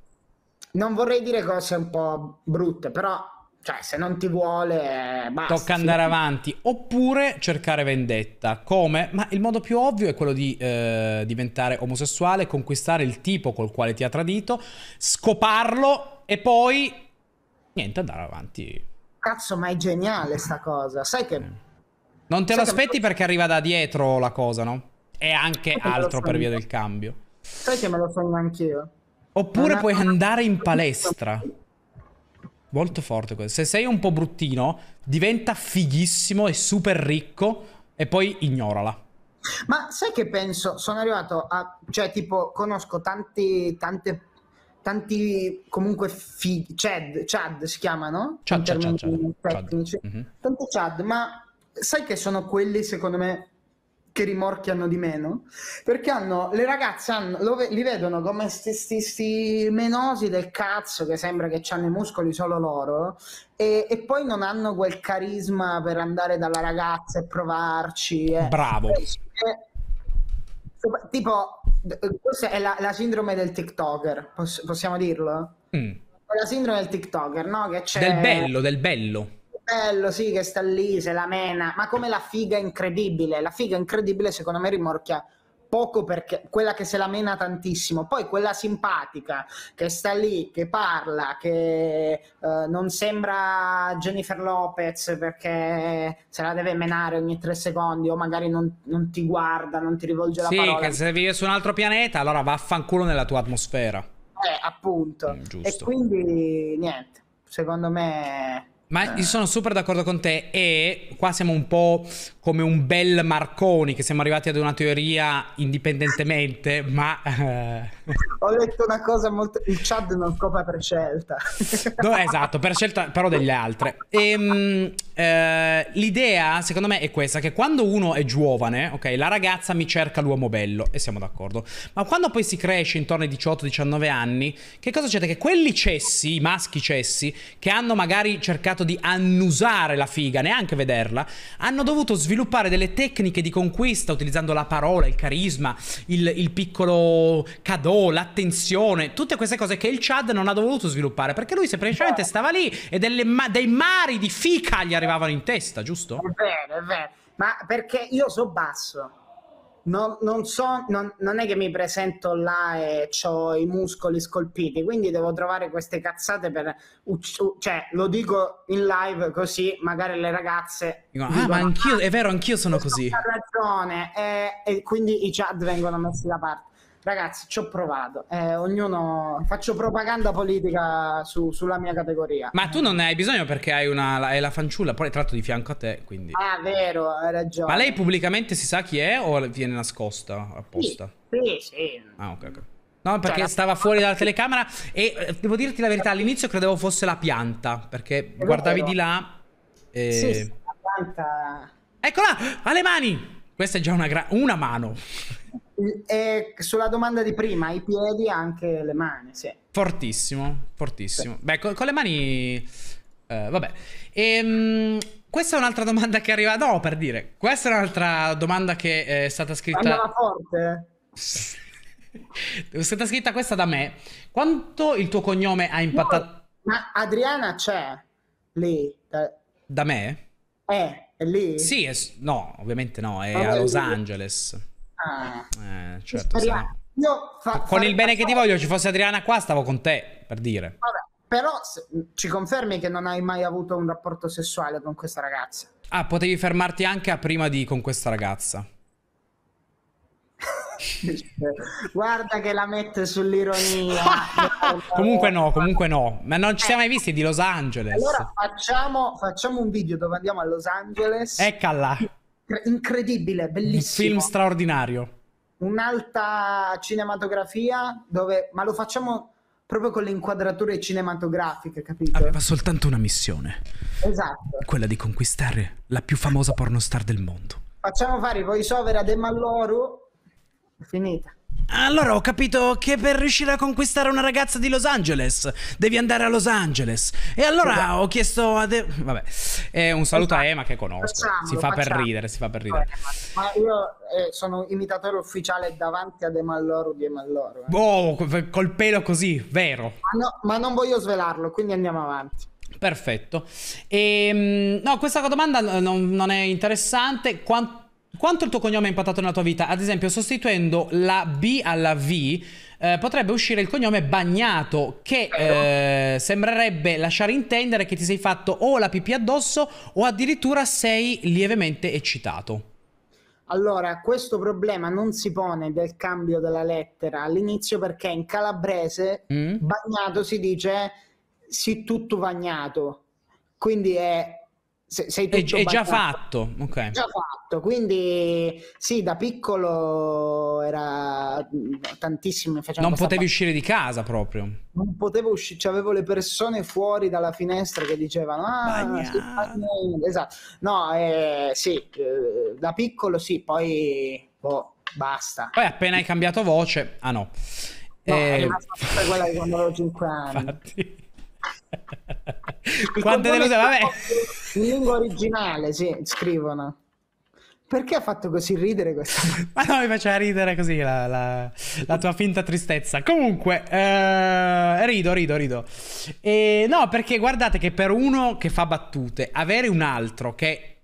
Non vorrei dire cose un po' brutte, però cioè, se non ti vuole, eh, basta. Tocca andare avanti. Oppure cercare vendetta. Come? Ma il modo più ovvio è quello di eh, diventare omosessuale, conquistare il tipo col quale ti ha tradito, scoparlo e poi... Niente, andare avanti. Cazzo, ma è geniale sta cosa. Sai che... Non te lo aspetti perché arriva da dietro la cosa, no? E anche altro per via del cambio. Sai che me lo sogno anch'io. Oppure puoi andare in palestra. Molto forte questo. Se sei un po' bruttino, diventa fighissimo e super ricco e poi ignorala. Ma sai che penso? Sono arrivato a... cioè tipo conosco tanti, tante, tanti comunque fighi... Cioè, Chad, Chad si chiamano? Chad, Chad, Chad, Tanti Chad, ma sai che sono quelli secondo me che rimorchi hanno di meno, perché hanno, le ragazze hanno, lo, li vedono come questi menosi del cazzo che sembra che hanno i muscoli solo loro e, e, poi non hanno quel carisma per andare dalla ragazza e provarci. Eh. Bravo. E, tipo, questa è la, la, sindrome del TikToker, possiamo dirlo? Mm. La sindrome del TikToker, no? Che c'è... Del bello, del bello bello, sì, che sta lì, se la mena, ma come la figa incredibile. La figa incredibile, secondo me, rimorchia poco perché quella che se la mena tantissimo, poi quella simpatica che sta lì, che parla, che eh, non sembra Jennifer Lopez perché se la deve menare ogni tre secondi o magari non, non ti guarda, non ti rivolge la sì, parola. Sì, che se vivi su un altro pianeta allora vaffanculo nella tua atmosfera. Eh, appunto. Mm, e quindi niente, secondo me ma eh. sono super d'accordo con te e qua siamo un po' come un bel Marconi che siamo arrivati ad una teoria indipendentemente, ma eh, ho letto una cosa molto... Il Chad non scopre per scelta. no, esatto, per scelta però delle altre. Ehm, eh, l'idea, secondo me, è questa, che quando uno è giovane, ok, la ragazza mi cerca l'uomo bello, e siamo d'accordo. Ma quando poi si cresce intorno ai 18-19 anni, che cosa succede Che quelli cessi, i maschi cessi, che hanno magari cercato di annusare la figa, neanche vederla, hanno dovuto sviluppare delle tecniche di conquista utilizzando la parola, il carisma, il, il piccolo cadeau, flow, oh, l'attenzione, tutte queste cose che il Chad non ha dovuto sviluppare perché lui semplicemente certo. stava lì e ma dei mari di fica gli arrivavano in testa, giusto? È vero, è vero, ma perché io so basso. Non, non, so, non, non, è che mi presento là e ho i muscoli scolpiti, quindi devo trovare queste cazzate per... cioè, lo dico in live così, magari le ragazze... Dico, dicono, ah, ma anch'io, ah, è vero, anch'io sono così. Ha ragione, e, e quindi i Chad vengono messi da parte ragazzi ci ho provato eh, ognuno faccio propaganda politica su, sulla mia categoria ma tu non ne hai bisogno perché hai una è la fanciulla poi tra l'altro di fianco a te quindi ah vero hai ragione ma lei pubblicamente si sa chi è o viene nascosta apposta sì sì, sì. ah ok ok No, perché cioè, stava fuori dalla telecamera e eh, devo dirti la verità, all'inizio credevo fosse la pianta, perché guardavi di là e... Sì, la pianta... Eccola, Ha le mani! Questa è già una, gra... una mano. E sulla domanda di prima, i piedi anche le mani, sì. Fortissimo, fortissimo. Sì. Beh, con, con, le mani... Eh, vabbè. Ehm, questa è un'altra domanda che arriva... No, per dire. Questa è un'altra domanda che eh, è stata scritta... Andava forte? è stata scritta questa da me. Quanto il tuo cognome ha impattato... No, ma Adriana c'è lì. Da, da me? Eh, è lì? Sì, è... no, ovviamente no, è Vabbè, a Los Angeles. Ah. Eh, certo. Io fa, con il bene che ti voglio, ci fosse Adriana qua, stavo con te, per dire. Vabbè, però se, ci confermi che non hai mai avuto un rapporto sessuale con questa ragazza? Ah, potevi fermarti anche a prima di con questa ragazza. Guarda che la mette sull'ironia. comunque no, comunque no. Ma non ci siamo mai visti di Los Angeles. Allora facciamo, facciamo un video dove andiamo a Los Angeles. Eccala incredibile, bellissimo. Un film straordinario. Un'alta cinematografia dove... Ma lo facciamo proprio con le inquadrature cinematografiche, capito? Aveva soltanto una missione. Esatto. Quella di conquistare la più famosa pornostar del mondo. Facciamo fare i voiceover a De Malloru. Finita. Allora ho capito che per riuscire a conquistare una ragazza di Los Angeles devi andare a Los Angeles. E allora sì, ho chiesto a. De- Vabbè, è un saluto a Ema che conosco. Facciamo, si fa facciamo. per ridere, si fa per ridere. Ma io eh, sono imitatore ufficiale davanti a De Malloro di Emalloro. Eh. Oh, col pelo così, vero. Ma, no, ma non voglio svelarlo, quindi andiamo avanti. Perfetto. E, ehm, no, questa domanda eh, non, non è interessante. Quanto quanto il tuo cognome ha impattato nella tua vita? Ad esempio, sostituendo la B alla V, eh, potrebbe uscire il cognome bagnato, che eh, sembrerebbe lasciare intendere che ti sei fatto o la pipì addosso o addirittura sei lievemente eccitato. Allora, questo problema non si pone del cambio della lettera all'inizio perché in calabrese mm. bagnato si dice si tutto bagnato, quindi è se, sei tutto è, è già fatto, okay. già fatto, quindi sì, da piccolo era tantissimo. Non potevi uscire di casa proprio. Non potevo uscire, cioè avevo le persone fuori dalla finestra che dicevano: Ah, sì, esatto. No, eh, sì, eh, da piccolo sì, poi boh, basta. Poi appena hai cambiato voce, ah no. no eh... è rimasta quella di quando avevo 5 anni. Infatti. Quante deluse? Vabbè. In lingua originale, sì, scrivono. Perché ha fatto così ridere questo? Ma no, mi faceva ridere così la, la, la tua finta tristezza. Comunque, eh, rido, rido, rido. E, no, perché guardate che per uno che fa battute, avere un altro che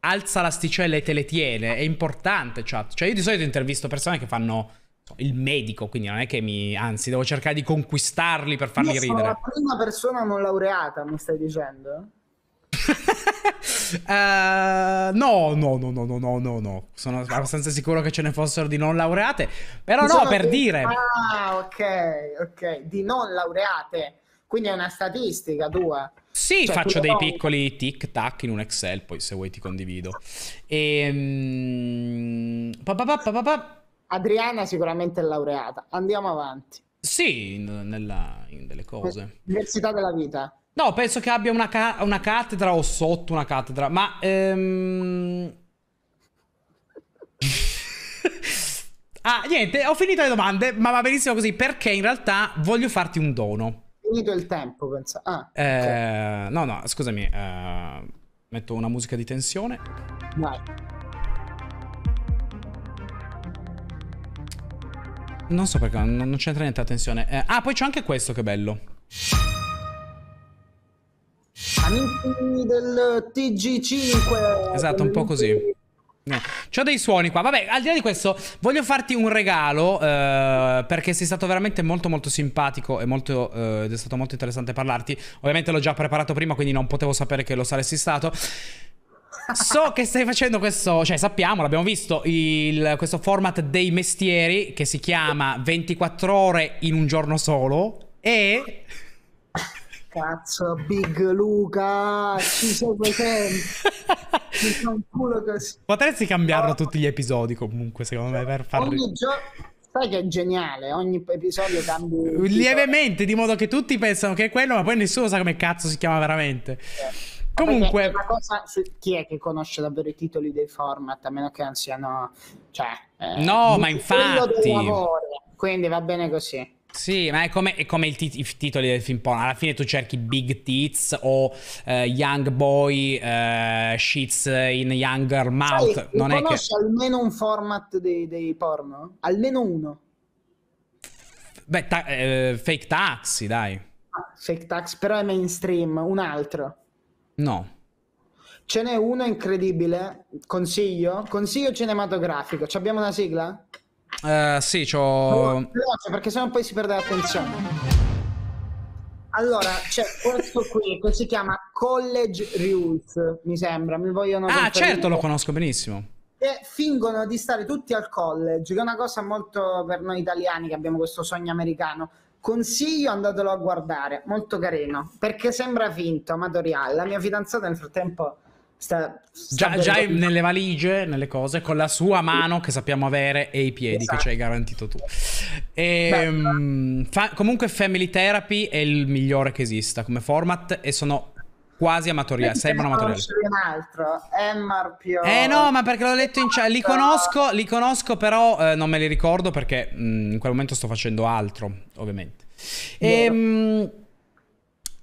alza l'asticella e te le tiene è importante, chat. Cioè, cioè, io di solito intervisto persone che fanno il medico, quindi non è che mi... anzi, devo cercare di conquistarli per farli Io ridere. Sono la prima persona non laureata, mi stai dicendo? uh, no, no, no, no, no, no, no, Sono abbastanza sicuro che ce ne fossero di non laureate. Però no, per di... dire. Ah, ok, ok. Di non laureate. Quindi è una statistica tua. Sì, cioè, faccio dei non... piccoli tic tac in un Excel, poi se vuoi ti condivido. E, um, Adriana sicuramente è laureata. Andiamo avanti. Sì, in, nella, in delle cose. Università della vita. No, penso che abbia una, ca- una cattedra o sotto una cattedra, ma... Ehm... ah, niente, ho finito le domande, ma va benissimo così, perché in realtà voglio farti un dono. Finito il tempo, penso. Ah, eh, okay. No, no, scusami, eh, metto una musica di tensione. Vai. non so perché, non, non c'entra niente, attenzione. Eh, ah, poi c'è anche questo, che bello. Amici del TG5. Esatto, un po' così. No. Eh, c'ho dei suoni qua. Vabbè, al di là di questo, voglio farti un regalo. Eh, perché sei stato veramente molto, molto simpatico. E molto, eh, ed è stato molto interessante parlarti. Ovviamente l'ho già preparato prima, quindi non potevo sapere che lo saresti stato so che stai facendo questo, cioè sappiamo, l'abbiamo visto, il, questo format dei mestieri che si chiama 24 ore in un giorno solo e... Cazzo, Big Luca, ci segue sempre. Così. Potresti cambiarlo tutti gli episodi comunque, secondo me, per farlo. Ogni gio- Sai che è geniale, ogni episodio cambia... Lievemente, di modo che tutti pensano che è quello, ma poi nessuno sa come cazzo si chiama veramente. Eh. Comunque, una cosa, se, chi è che conosce davvero i titoli dei format? A meno che non siano, cioè, eh, no, ma infatti, quindi va bene così. Sì, ma è come, è come tit- i titoli del film porno. Alla fine tu cerchi Big Tits o eh, Young Boy, eh, Shits in Younger Mouth. Sai, non è conosci che... almeno un format dei, dei porno? Almeno uno. Beh, ta- eh, Fake Taxi, dai. Ah, fake Taxi, però è mainstream, un altro. No. Ce n'è uno incredibile, consiglio, consiglio cinematografico. Ci abbiamo una sigla? Eh, sì, c'ho... No, perché sennò poi si perde l'attenzione. Allora, c'è questo qui che si chiama College Rules, mi sembra, mi vogliono... Ah, certo, lo conosco benissimo. Che fingono di stare tutti al college, che è una cosa molto per noi italiani che abbiamo questo sogno americano. Consiglio andatelo a guardare, molto carino, perché sembra finto, amatoriale. La mia fidanzata nel frattempo sta... sta già, già in, nelle valigie, nelle cose, con la sua mano che sappiamo avere e i piedi esatto. che ci hai esatto. garantito tu. E, Beh, mh, ehm, fa, comunque Family Therapy è il migliore che esista come format e sono quasi amatoriale, sembra amatoriale. un altro, Emmar Pio. Eh no, ma perché l'ho letto in chat, cioè, li ecco. conosco, li conosco però eh, non me li ricordo perché mh, mm, in quel momento sto facendo altro, ovviamente. Ehm, e, mh,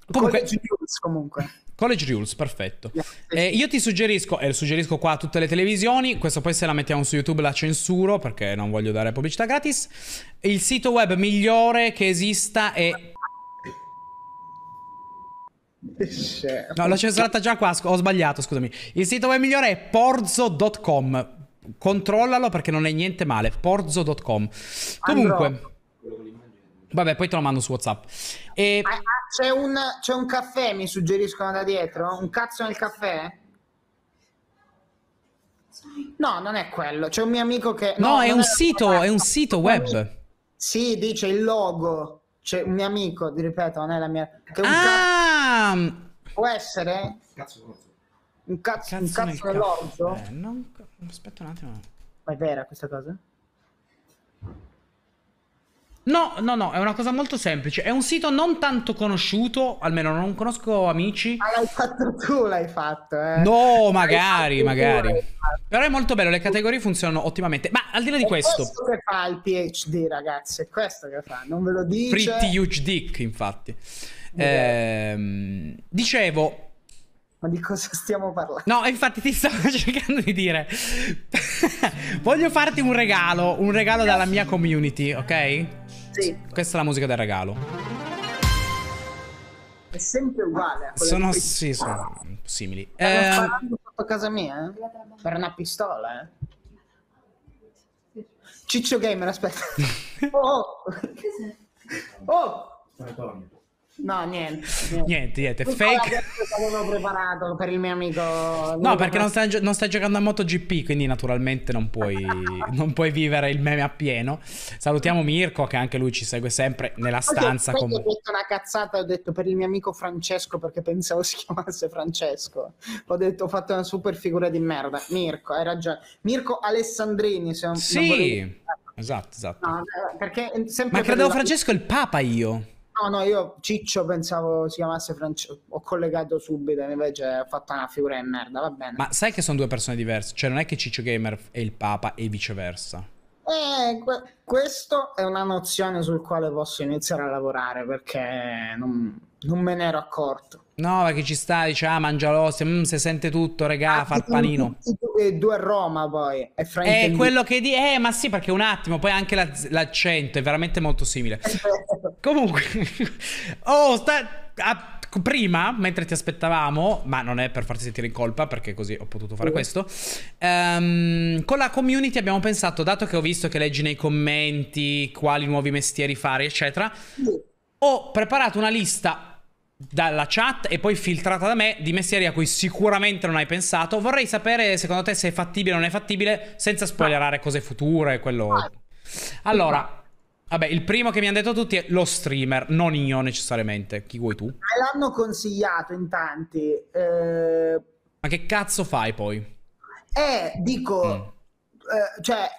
comunque, College comunque. College Rules, perfetto. Eh, io ti suggerisco, e eh, suggerisco qua a tutte le televisioni, questo poi se la mettiamo su YouTube la censuro perché non voglio dare pubblicità gratis, il sito web migliore che esista è No, l'ho censurata già qua, ho sbagliato, scusami. Il sito web migliore è porzo.com. Controllalo perché non è niente male, porzo.com. Comunque Vabbè, poi te lo mando su WhatsApp. E... Ah, ah, c'è, un, c'è un caffè, mi suggeriscono da dietro? Un cazzo nel caffè? No, non è quello. C'è un mio amico che. No, no è, un sito, è un sito web. Sì, dice il logo. C'è cioè, un mio amico, ti ripeto, non è la mia... Che un ah! Cazzo... Può essere... un cazzo, cazzo, un cazzo nell'orzo? Eh, non... Aspetta un attimo. Ma è vera questa cosa? No, no, no, è una cosa molto semplice. È un sito non tanto conosciuto, almeno non conosco amici. Ma l'hai fatto tu, l'hai fatto, eh. No, magari, magari. Però è molto bello, le categorie funzionano ottimamente. Ma al di là di è questo... questo che fa il PhD, ragazzi, è questo che fa, non ve lo dico. Pretty huge dick, infatti. Eh, dicevo... Ma di cosa stiamo parlando? No, infatti ti stavo cercando di dire. Voglio farti un regalo, un regalo dalla mia community, ok? Sì. Questa è la musica del regalo. È sempre uguale. sono, che... sì, sono simili. Stanno eh... sparando casa mia? Eh? Per una pistola, eh. Ciccio Gamer, aspetta. oh! oh! No, niente. Niente, niente. niente. Fake. L'avevo preparato per il mio amico. No, perché non stai, non stai, giocando a MotoGP, quindi naturalmente non puoi, non puoi vivere il meme a pieno. Salutiamo Mirko, che anche lui ci segue sempre nella stanza. Poi, poi ho detto una cazzata, ho detto per il mio amico Francesco, perché pensavo si chiamasse Francesco. Ho detto, ho fatto una super figura di merda. Mirko, hai ragione. Mirko Alessandrini, se non Sì, volevi... esatto, esatto. No, eh, perché sempre Ma credevo la... Francesco il Papa io. No, no, io Ciccio pensavo si chiamasse Francesco, ho collegato subito, invece ha fatto una figura di merda, va bene. Ma sai che sono due persone diverse, cioè non è che Ciccio Gamer è il Papa e viceversa. Eh, que- questa è una nozione sul quale posso iniziare a lavorare perché non, non me ne ero accorto. No, perché ci sta, dice, ah, mangia l'ostia, mm, se sente tutto, regà, ah, fa il panino. E due a Roma poi, è fraintendi. Eh, quello che di... Eh, ma sì, perché un attimo, poi anche la, l'accento è veramente molto simile. Comunque, oh, sta... A, prima, mentre ti aspettavamo, ma non è per farti sentire in colpa, perché così ho potuto fare questo. Um, con la community abbiamo pensato, dato che ho visto che leggi nei commenti quali nuovi mestieri fare, eccetera, ho preparato una lista dalla chat e poi filtrata da me di messieri a cui sicuramente non hai pensato. Vorrei sapere secondo te se è fattibile o non è fattibile senza spoilerare cose future, quello... Allora, Vabbè, il primo che mi hanno detto tutti è lo streamer, non io necessariamente. Chi vuoi tu? L'hanno consigliato in tanti. Eh... Ma che cazzo fai poi? Eh, dico, mm. eh, cioè,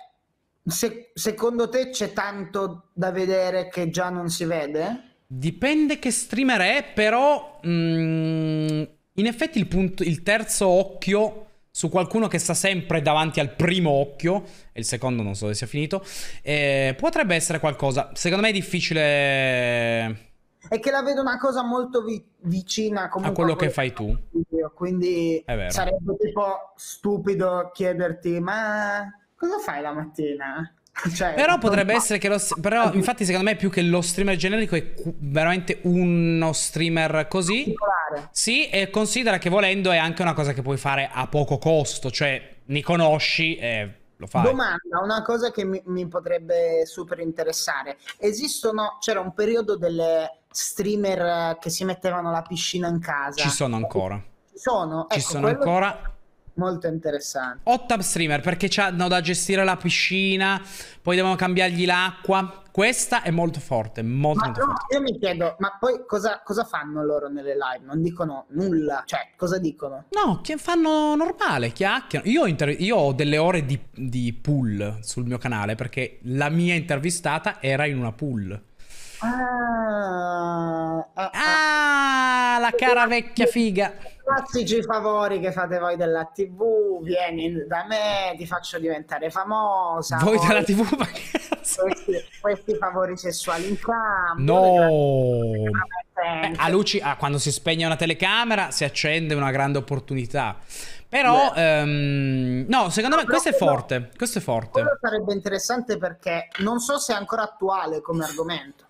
se, secondo te c'è tanto da vedere che già non si vede? Dipende che streamer è, però... Mm, in effetti il, punto, il terzo occhio su qualcuno che sta sempre davanti al primo occhio, e il secondo non so se sia finito, eh, potrebbe essere qualcosa. Secondo me è difficile... È che la vedo una cosa molto vi- vicina a quello a che fai tu. Video, quindi sarebbe tipo stupido chiederti ma cosa fai la mattina? Cioè, però potrebbe ma... essere che lo. Però, infatti, secondo me, più che lo streamer generico, è veramente uno streamer così. Sì, e considera che volendo è anche una cosa che puoi fare a poco costo, cioè ne conosci e lo fai. Domanda, una cosa che mi, mi potrebbe super interessare. Esistono. C'era un periodo delle streamer che si mettevano la piscina in casa. Ci sono ancora. Ci sono, ecco, ci sono ancora molto interessante. Ottab streamer perché hanno da gestire la piscina, poi devono cambiargli l'acqua. Questa è molto forte, molto, ma molto no, forte. Io mi chiedo, ma poi cosa, cosa, fanno loro nelle live? Non dicono nulla, cioè cosa dicono? No, che fanno normale, chiacchierano. Io, io ho delle ore di, di pull sul mio canale perché la mia intervistata era in una pull. Ah, ah, ah, ah, la cara vecchia figa classici favori che fate voi della TV, vieni da me, ti faccio diventare famosa. Voi poi... dalla TV, ma questi, questi, favori sessuali in cambio. No. Beh, a luci, ah, quando si spegne una telecamera si accende una grande opportunità. Però, ehm, no, secondo me questo è forte. Questo è forte. Quello sarebbe interessante perché non so se è ancora attuale come argomento.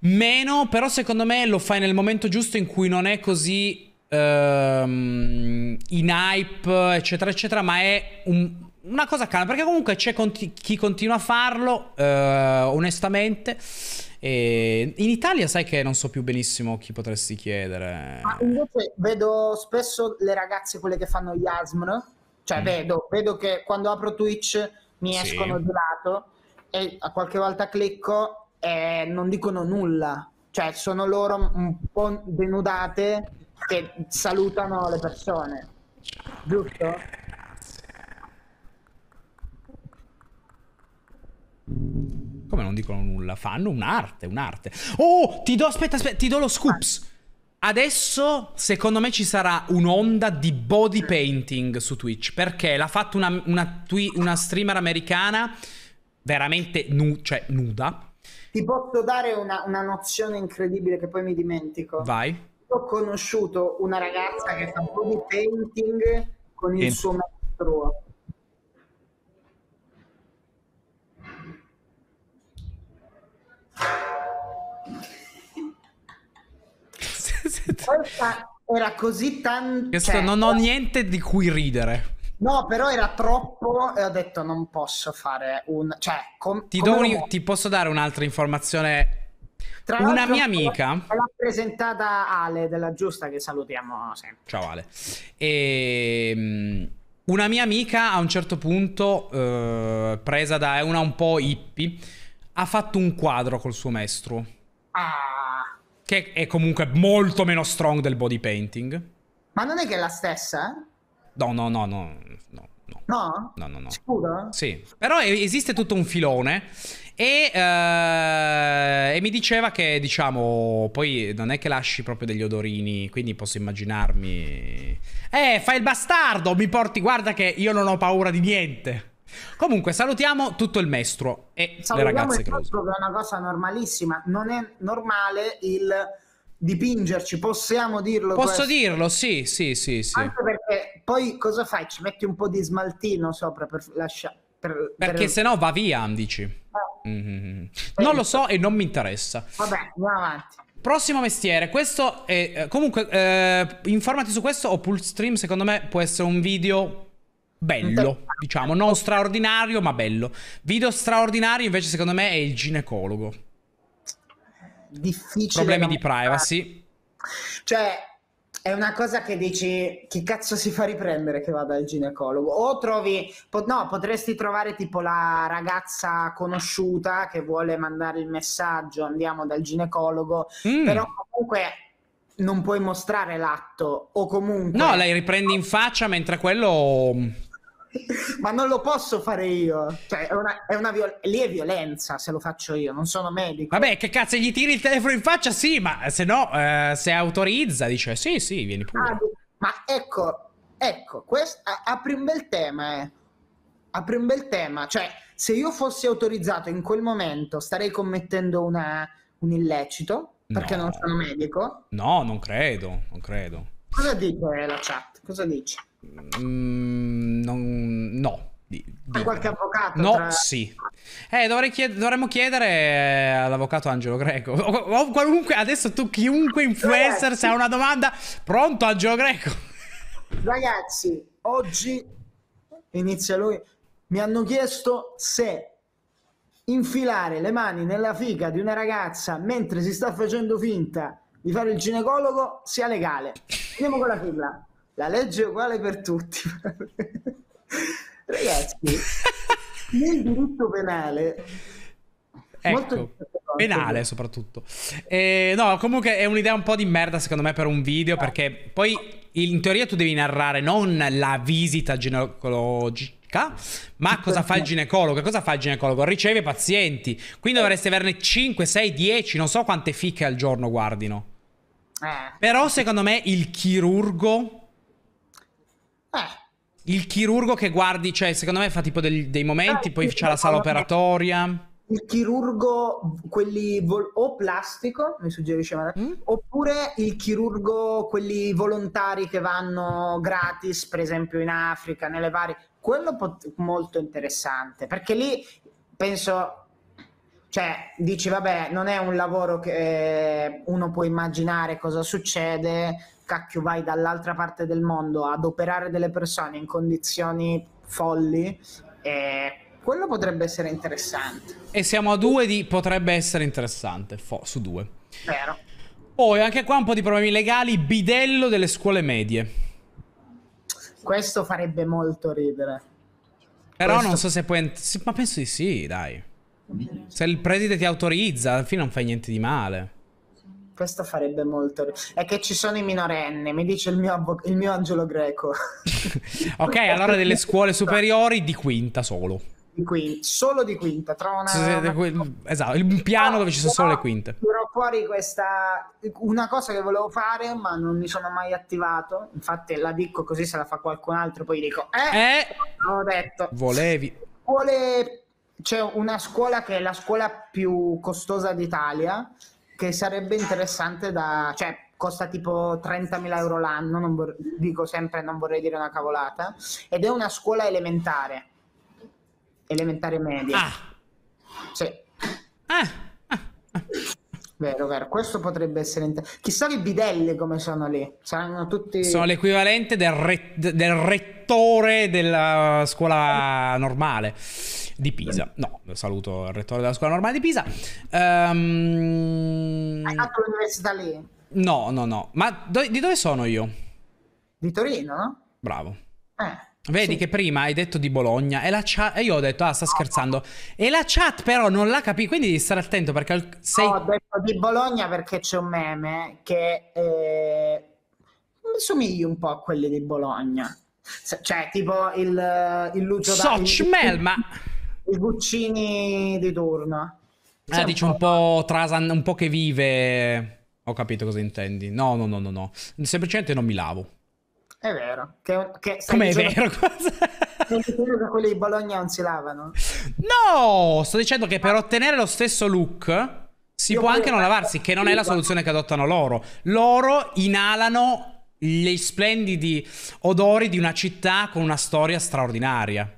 Meno, però secondo me lo fai nel momento giusto in cui non è così ehm, in hype, eccetera, eccetera, ma è un, una cosa calma, perché comunque c'è conti- chi continua a farlo, eh, onestamente. E in Italia sai che non so più benissimo chi potresti chiedere. Ah, invece vedo spesso le ragazze, quelle che fanno gli ASMR, cioè mm. vedo, vedo, che quando apro Twitch mi sì. escono di lato e a qualche volta clicco e non dicono nulla, cioè sono loro un po' denudate che salutano le persone, giusto? Come non dicono nulla? Fanno un'arte, un'arte. Oh, ti do, aspetta, aspetta, ti do lo scoops. Adesso, secondo me, ci sarà un'onda di body painting su Twitch. Perché l'ha fatto una, una, una streamer americana veramente nu cioè, nuda. Ti posso dare una, una nozione incredibile che poi mi dimentico. Vai ho conosciuto una ragazza che fa un po' di painting con il In... suo maestro. era così tanto. Cioè, non ho niente di cui ridere. No, però era troppo e ho detto non posso fare un... Cioè, com- ti, do, un... ti posso dare un'altra informazione tra una mia amica. L'ha presentata Ale della Giusta, che salutiamo sempre. Ciao Ale. E, ehm, una mia amica a un certo punto, eh, presa da una un po' hippie, ha fatto un quadro col suo maestro. Ah. Che è comunque molto meno strong del body painting. Ma non è che è la stessa? No, no, no, no. No? No, no, no. no. Sicuro? Sì. Però esiste tutto un filone e, eh, e, mi diceva che, diciamo, poi non è che lasci proprio degli odorini, quindi posso immaginarmi... Eh, fai il bastardo, mi porti, guarda che io non ho paura di niente. Comunque, salutiamo tutto il mestro e salutiamo le ragazze Salutiamo il mestro, che è una cosa normalissima. Non è normale il dipingerci, possiamo dirlo. Posso questo. dirlo, sì, sì, sì, sì. Anche perché poi cosa fai? Ci metti un po' di smaltino sopra per lasciare. Per, perché per... se no va via, dici. Eh Mm-hmm. Non lo so e non mi interessa. Vabbè, andiamo avanti. Prossimo mestiere, questo è... Eh, comunque, eh, informati su questo o Pull Stream, secondo me, può essere un video bello, diciamo, non straordinario, ma bello. Video straordinario invece secondo me è il ginecologo. Difficile. Problemi di privacy. Cioè, è una cosa che dici chi cazzo si fa riprendere che vada al ginecologo o trovi po- no potresti trovare tipo la ragazza conosciuta che vuole mandare il messaggio andiamo dal ginecologo mm. però comunque non puoi mostrare l'atto o comunque no lei riprendi in faccia mentre quello mm, ma non lo posso fare io. Cioè, è una, è una viol- lì è violenza se lo faccio io, non sono medico. Vabbè, che cazzo, gli tiri il telefono in faccia? Sì, ma eh, se no, eh, se autorizza, dice sì, sì, vieni pure. Ah, ma ecco, ecco, quest- apri un bel tema, eh. Apri un bel tema. Cioè, se io fossi autorizzato in quel momento, starei commettendo una, un illecito, perché no. non sono medico. No, non credo, non credo. Cosa dice la chat? Cosa dice? Mm, non, no. Di, di... qualche avvocato? No, tra... sì. Eh, chied- dovremmo chiedere all'avvocato Angelo Greco. O, o qualunque, adesso tu, chiunque influencer, Ragazzi. se ha una domanda, pronto Angelo Greco. Ragazzi, oggi inizia lui. Mi hanno chiesto se infilare le mani nella fica di una ragazza mentre si sta facendo finta di fare il ginecologo sia legale. Andiamo con la sigla la legge è uguale per tutti. Ragazzi, nel diritto penale... Ecco, penale soprattutto. Eh, no, comunque è un'idea un po' di merda secondo me per un video perché poi in teoria tu devi narrare non la visita ginecologica ma cosa fa il ginecologo? Cosa fa il ginecologo? Riceve pazienti, quindi dovresti averne 5, 6, 10, non so quante fiche al giorno guardino. Eh. Però secondo me il chirurgo eh. Il chirurgo che guardi, cioè, secondo me fa tipo del, dei momenti, ah, poi c'è la sala operatoria. Il chirurgo, quelli o plastico, mi suggerisce, mm? oppure il chirurgo, quelli volontari che vanno gratis, per esempio in Africa, nelle varie. Quello pot- molto interessante, perché lì penso, cioè, dici, vabbè, non è un lavoro che eh, uno può immaginare cosa succede cacchio vai dall'altra parte del mondo ad operare delle persone in condizioni folli, eh, quello potrebbe essere interessante. E siamo a due di potrebbe essere interessante, fo- su due. Vero. Poi anche qua un po' di problemi legali, bidello delle scuole medie. Questo farebbe molto ridere. Però Questo... non so se puoi... Ent- ma penso di sì, dai. Se il preside ti autorizza, alla fine non fai niente di male questo farebbe molto. È che ci sono i minorenni, mi dice il mio, abbo... il mio angelo greco. ok, allora delle scuole superiori di quinta solo. Di quinta, solo di quinta, trova una, una... Esatto, un piano dove ci sono solo le quinte. Tiro fuori questa una cosa che volevo fare, ma non mi sono mai attivato. Infatti la dico così se la fa qualcun altro, poi dico "Eh, eh l'ho detto". Volevi. Vuole c'è una scuola che è la scuola più costosa d'Italia che sarebbe interessante da... Cioè, costa tipo 30.000 euro l'anno, non vor- dico sempre, non vorrei dire una cavolata, ed è una scuola elementare, elementare media. Ah. Sì. Ah. Ah. Vero, vero. Questo potrebbe essere. Inter... Chissà le bidelle come sono lì. Saranno tutti. Sono l'equivalente del, re... del rettore della scuola normale di Pisa. No, saluto il rettore della scuola normale di Pisa. Um... Hai fatto l'università lì? No, no, no. Ma do... di dove sono io? Di Torino, no? Bravo. Eh. Vedi sì. che prima hai detto di Bologna e, la chat, e io ho detto, ah, sta scherzando. E la chat però non l'ha capito, quindi devi stare attento perché sei... No, ho detto di Bologna perché c'è un meme che eh, somigli un po' a quelli di Bologna. Cioè, tipo il, il Lucio... Socmel, ma... I Guccini di turno. Ah, eh, cioè, dici un po', po' Trasan, un po' che vive... Ho capito cosa intendi. No, no, no, no, no. Semplicemente non mi lavo. È vero. Che, che, Come è vero? Non Sono che quelli di Bologna non si lavano. No, sto dicendo che per ah. ottenere lo stesso look si Io può anche non lavarsi, che non è la soluzione che adottano loro. Loro inalano gli splendidi odori di una città con una storia straordinaria.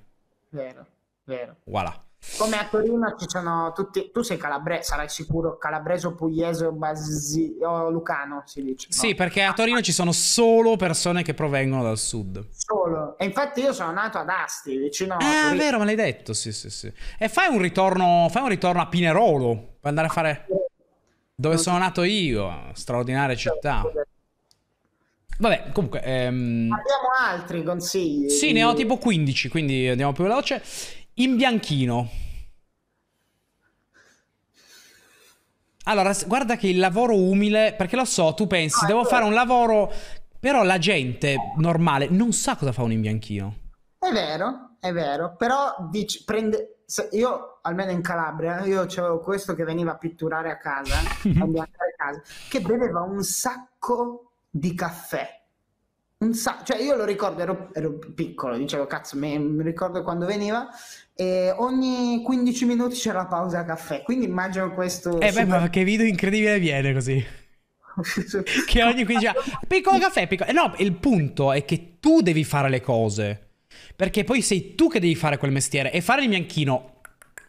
Vero, vero. Voilà. Come a Torino ci sono tutti, tu sei calabrese, sarai sicuro, calabreso pugliese o, basi, o lucano si dice. No? Sì, perché a Torino ci sono solo persone che provengono dal sud. Solo, e infatti io sono nato ad Asti, vicino ah, a... Ah, vero, me l'hai detto, sì, sì, sì. E fai un ritorno, fai un ritorno a Pinerolo, per andare a fare... Dove sono nato io, straordinaria città. Vabbè, comunque... Ehm... Abbiamo altri consigli. Sì, ne ho tipo 15, quindi andiamo più veloce. In bianchino. Allora, guarda che il lavoro umile, perché lo so, tu pensi, ah, devo ecco. fare un lavoro, però la gente normale non sa cosa fa un imbianchino. È vero, è vero, però dici, prende, io almeno in Calabria, io c'avevo questo che veniva a pitturare a casa, a casa che beveva un sacco di caffè. Un sacco, cioè io lo ricordo, ero, ero piccolo, dicevo cazzo, mi ricordo quando veniva e ogni 15 minuti c'è la pausa caffè, quindi immagino questo... Eh beh, ma che video incredibile viene così. che ogni 15 Piccolo caffè, piccolo... No, il punto è che tu devi fare le cose. Perché poi sei tu che devi fare quel mestiere. E fare il bianchino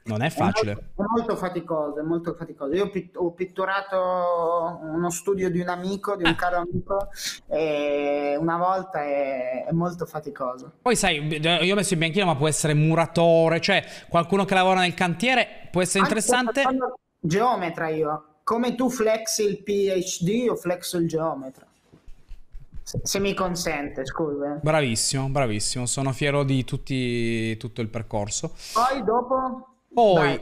non è facile. È molto, molto faticoso, è molto faticoso. Io pitt- ho pitturato uno studio di un amico, di un ah. caro amico, e una volta è, è, molto faticoso. Poi sai, io ho messo in bianchino, ma può essere muratore, cioè qualcuno che lavora nel cantiere, può essere interessante. Geometra io, come tu flexi il PhD, io flexo il geometra. Se mi consente, scusa. Eh. Bravissimo, bravissimo, sono fiero di tutti, tutto il percorso. Poi dopo poi... Vai,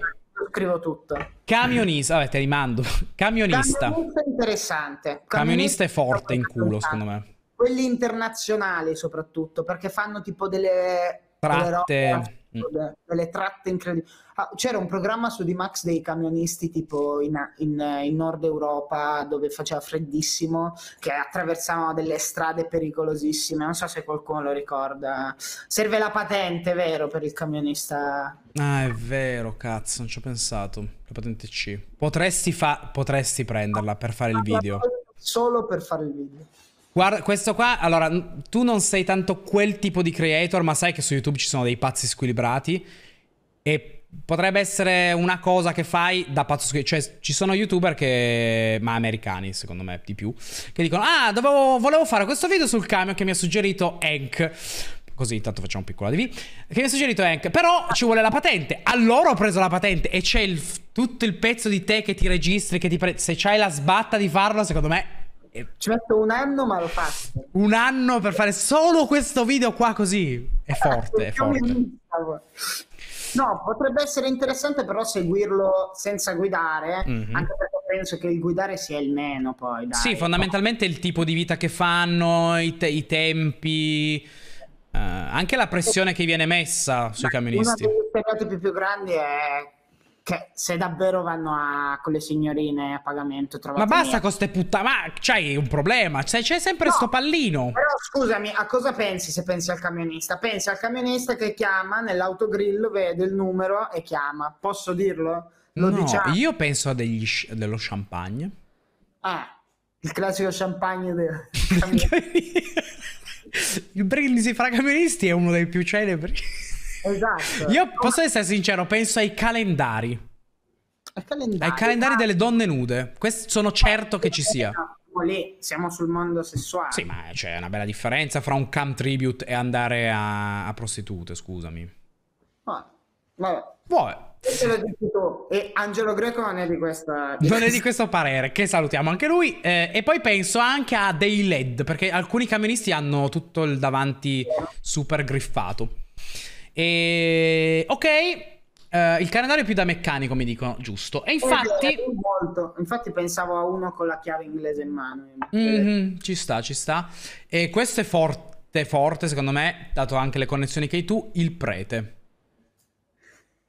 scrivo tutto. Camionista, vabbè te li mando. Camionista. Camionista interessante. Camionista, camionista è forte in culo secondo me. Quelli internazionali soprattutto perché fanno tipo delle... Tratte. Delle delle mm. tratte incredibili. Ah, c'era un programma su D-Max dei camionisti tipo in, in, in, Nord Europa dove faceva freddissimo, che attraversavano delle strade pericolosissime. Non so se qualcuno lo ricorda. Serve la patente, vero, per il camionista. Ah, è vero, cazzo, non ci ho pensato. La patente C. Potresti, fa- potresti prenderla per fare il ah, video. Solo per fare il video. Guarda, questo qua, allora, tu non sei tanto quel tipo di creator, ma sai che su YouTube ci sono dei pazzi squilibrati e potrebbe essere una cosa che fai da pazzo squilibrato. Cioè, ci sono YouTuber che, ma americani, secondo me, di più, che dicono, ah, dovevo, volevo fare questo video sul camion che mi ha suggerito Hank. Così intanto facciamo un piccolo ADV. Che mi ha suggerito Hank. Però ci vuole la patente. Allora ho preso la patente. E c'è il, tutto il pezzo di te che ti registri, che ti pre- Se c'hai la sbatta di farlo, secondo me e... Ci metto un anno, ma lo faccio. Un anno per fare solo questo video qua così. È esatto, forte, è forte. No, potrebbe essere interessante però seguirlo senza guidare, mm-hmm. anche perché penso che il guidare sia il meno poi. Dai. Sì, fondamentalmente il tipo di vita che fanno, i, te- i tempi... Eh, anche la pressione che viene messa sui Ma camionisti. Uno degli stereotipi più grandi è che se davvero vanno a, con le signorine a pagamento, ma basta con ste puttane. Ma c'hai un problema? C'è, c'è sempre no, sto pallino. Però scusami, a cosa pensi se pensi al camionista? Pensi al camionista che chiama nell'autogrill, vede il numero e chiama. Posso dirlo? Lo no, diciamo. io penso a degli, dello champagne. Ah, il classico champagne del Il Brilli fra camionisti è uno dei più celebri. Esatto. Io posso essere sincero, penso ai calendari. Ai calendari, ai calendari ma... Ah. delle donne nude. Questo sono certo che ci eh, sia. Siamo sul mondo sessuale. Sì, ma c'è una bella differenza fra un cam tribute e andare a, a prostitute, scusami. Ah, vabbè. Vabbè. E Angelo Greco non è di questa. non è di questo parere, che salutiamo anche lui. Eh, e poi penso anche a dei LED, perché alcuni camionisti hanno tutto il davanti super griffato. E... Ok, uh, il calendario è più da meccanico, mi dicono, giusto. E infatti... Molto. Infatti pensavo a uno con la chiave inglese in mano. Mm-hmm, ci sta, ci sta. E questo è forte, forte, secondo me, dato anche le connessioni che hai tu, il prete.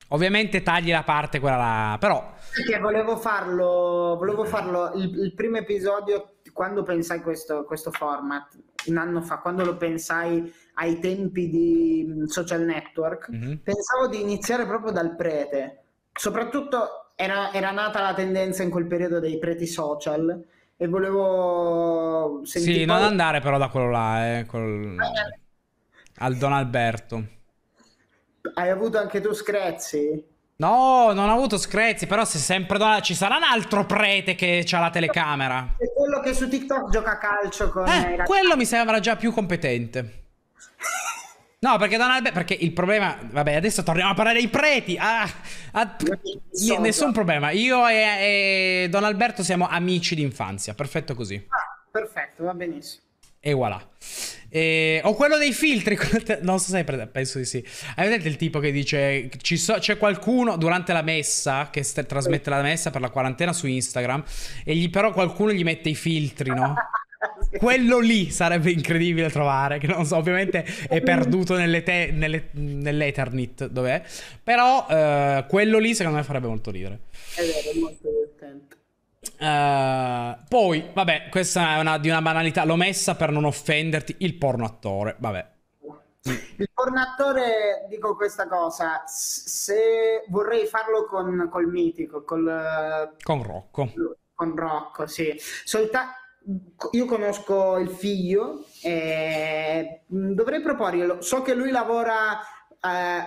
Ovviamente tagli la parte quella là, però... Perché volevo farlo, volevo farlo il, il primo episodio, quando pensai questo, questo format, un anno fa, quando lo pensai ai tempi di mm, social network, mm-hmm. pensavo di iniziare proprio dal prete. Soprattutto era, era, nata la tendenza in quel periodo dei preti social e volevo sentire... Sì, poi... non andare però da quello là, eh, col... eh. al Don Alberto. Hai avuto anche tu screzzi? No, non ho avuto screzzi, però se sempre donna... ci sarà un altro prete che ha la telecamera. È quello che su TikTok gioca a calcio con... Eh, quello mi sembra già più competente. No, perché Don Alberto. Perché il problema. Vabbè, adesso torniamo a parlare dei preti. Ah, a, ah, n- nessun problema. Io e, e, Don Alberto siamo amici d'infanzia. Perfetto così. Ah, perfetto, va benissimo. E voilà. E, o quello dei filtri. Non so se hai preso, penso di sì. Hai vedete il tipo che dice: so, C'è qualcuno durante la messa che st- trasmette la messa per la quarantena su Instagram. E gli, però qualcuno gli mette i filtri, no? quello lì sarebbe incredibile trovare, che non so, ovviamente è perduto nelle te- nelle, nell'Eternit, dov'è? Però uh, quello lì secondo me farebbe molto ridere. È vero, molto divertente. Uh, poi, vabbè, questa è una, di una banalità, l'ho messa per non offenderti, il porno attore, vabbè. Il porno attore, dico questa cosa, se vorrei farlo con, col mitico, col, con Rocco. Con Rocco, sì. Soltanto io conosco il figlio, eh, dovrei proporglielo. So che lui lavora eh,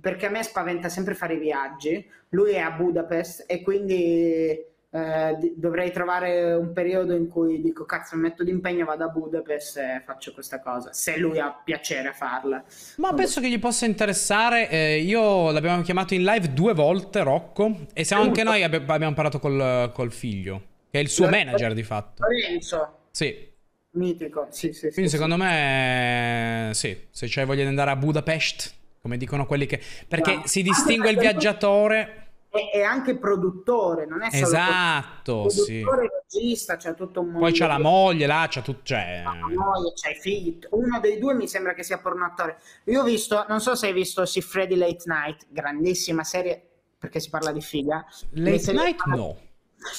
perché a me spaventa sempre fare i viaggi. Lui è a Budapest e quindi eh, dovrei trovare un periodo in cui dico cazzo mi metto d'impegno vado a Budapest e faccio questa cosa se lui ha piacere a farla ma penso che gli possa interessare eh, io l'abbiamo chiamato in live due volte Rocco e siamo anche noi abbiamo parlato col, col figlio che è il suo Lorenzo, manager di fatto. Lorenzo. Sì. Mitico, sì, sì. Quindi sì, secondo sì. me, sì, se c'hai voglia di andare a Budapest, come dicono quelli che... Perché no. si distingue il viaggiatore... È, anche produttore, non è solo esatto, produttore, sì. regista, c'è cioè tutto un mondo. Poi c'è cioè, la moglie, là c'è tutto. Cioè... La moglie, c'è i figli. Uno dei due mi sembra che sia pornoattore. Io ho visto, non so se hai visto Sì Freddy Late Night, grandissima serie perché si parla di figa. Late Night, no.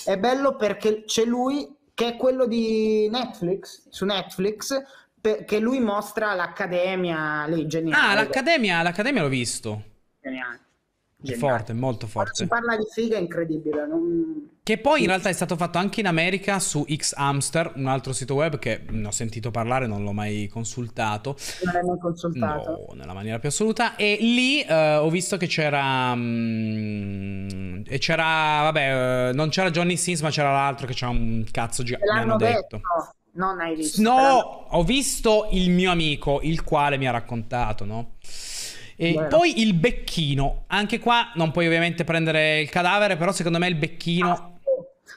È bello perché c'è lui che è quello di Netflix, su Netflix, che lui mostra l'accademia, lei geniale. Ah, l'accademia, l'accademia l'ho visto. Geniale. Geniale. Forte, molto forte. Quando si parla di figa è incredibile. Non... Che poi in realtà è stato fatto anche in America su X Hamster, un altro sito web che ne ho sentito parlare, non l'ho mai consultato. Non l'hai mai consultato? No, nella maniera più assoluta. E lì eh, ho visto che c'era. Mh, mm, e c'era. Vabbè, eh, non c'era Johnny Sims, ma c'era l'altro che c'era un cazzo gigante. Mi hanno detto. detto. Non hai visto? No, però... ho visto il mio amico, il quale mi ha raccontato, no? E poi il becchino, anche qua non puoi ovviamente prendere il cadavere, però secondo me il becchino... Ah.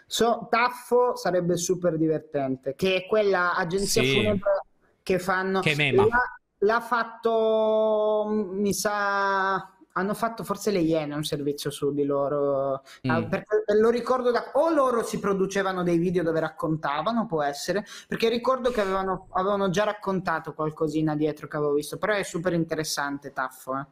So, Taffo sarebbe super divertente, che è quella agenzia sì. funebre che fanno... Che mema. L'ha fatto, mi sa, hanno fatto forse le Iene un servizio su di loro, mm. Ah, perché lo ricordo da, o loro si producevano dei video dove raccontavano, può essere, perché ricordo che avevano, avevano già raccontato qualcosina dietro che avevo visto, però è super interessante Taffo. Eh.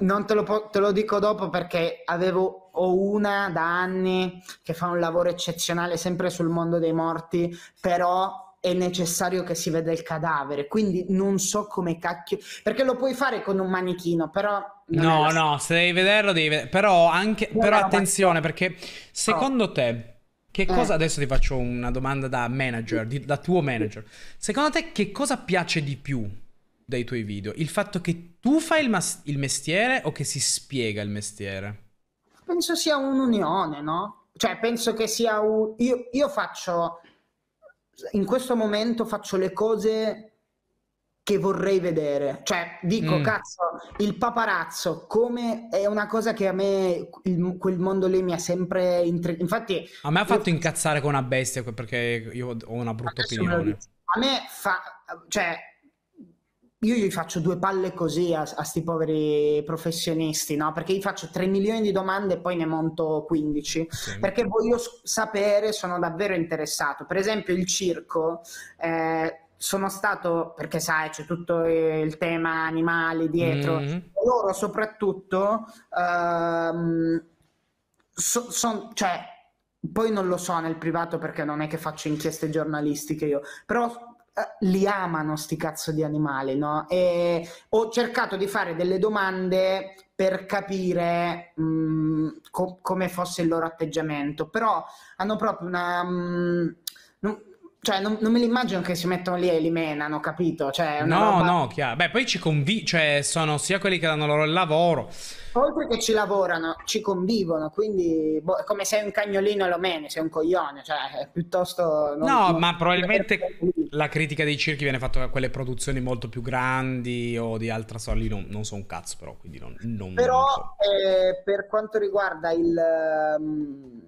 Non te lo, po- te lo, dico dopo perché avevo, ho una da anni che fa un lavoro eccezionale sempre sul mondo dei morti, però è necessario che si veda il cadavere, quindi non so come cacchio, perché lo puoi fare con un manichino, però... No, no, se devi vederlo, devi vederlo. Però, anche, no, però no, attenzione, perché secondo no. Oh. te, che eh. cosa... Eh. Adesso ti faccio una domanda da manager, di, da tuo manager. Secondo te che cosa piace di più dei tuoi video? Il fatto che tu fai il, mas- il mestiere o che si spiega il mestiere? Penso sia un'unione, no? Cioè, penso che sia un... Io, io faccio in questo momento faccio le cose che vorrei vedere. Cioè, dico, mm. cazzo, il paparazzo, come è una cosa che a me, il, quel mondo lì mi ha sempre... Intri- Infatti... A me ha fatto io... incazzare con una bestia perché io ho una brutta opinione. A me fa... Cioè, io gli faccio due palle così a, a sti poveri professionisti, no? Perché gli faccio 3 milioni di domande e poi ne monto 15. Sì. Perché voglio sapere, sono davvero interessato. Per esempio, il circo. Eh, sono stato, perché sai, c'è tutto il tema animali dietro, mm-hmm. loro soprattutto ehm, so, son, cioè, poi non lo so nel privato perché non è che faccio inchieste giornalistiche io, però li amano sti cazzo di animali, no? E ho cercato di fare delle domande per capire mh, mm, co- come fosse il loro atteggiamento, però hanno proprio una... Mh, mm, cioè, non, non, me li immagino che si mettono lì e li menano, capito? Cioè, no, roba... no, chiaro. Beh, poi ci convivono, cioè, sono sia quelli che danno loro il lavoro. Oltre che ci lavorano, ci convivono, quindi boh, è come sei un cagnolino e lo meni, sei un coglione, cioè, è piuttosto... Non, no, non... ma probabilmente la critica dei circhi viene fatta da quelle produzioni molto più grandi o di altra sorta, lì non, so un cazzo però, quindi non... però, so. eh, per quanto riguarda il... Mm,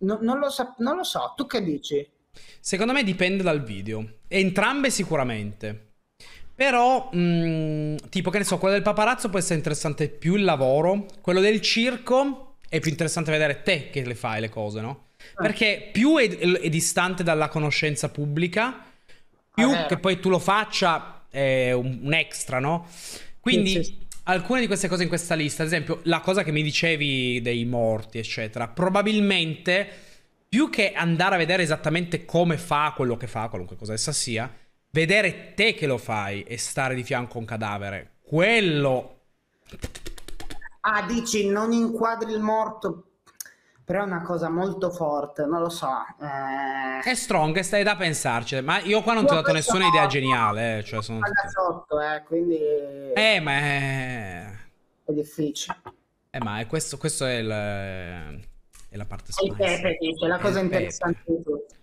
lo sa- non lo so, tu che dici? Secondo me dipende dal video. Entrambe sicuramente. Però, mh, mm, tipo che ne so, quello del paparazzo può essere interessante più il lavoro. Quello del circo è più interessante vedere te che le fai le cose, no? Ah. Perché più è, è distante dalla conoscenza pubblica, più ah, che poi tu lo faccia è un, un extra, no? Quindi... alcune di queste cose in questa lista, ad esempio la cosa che mi dicevi dei morti, eccetera, probabilmente più che andare a vedere esattamente come fa quello che fa, qualunque cosa essa sia, vedere te che lo fai e stare di fianco a un cadavere, quello... Ah, dici, non inquadri il morto, però è una cosa molto forte, non lo so. Eh... È strong, e stai da pensarci, ma io qua non ti ho dato nessuna idea geniale. Eh, cioè sono sotto, eh, quindi... Eh, ma è... È difficile. Eh, ma è questo, questo è il e la parte spicy. È il pepe, dice, la cosa interessante pepe. di tutto.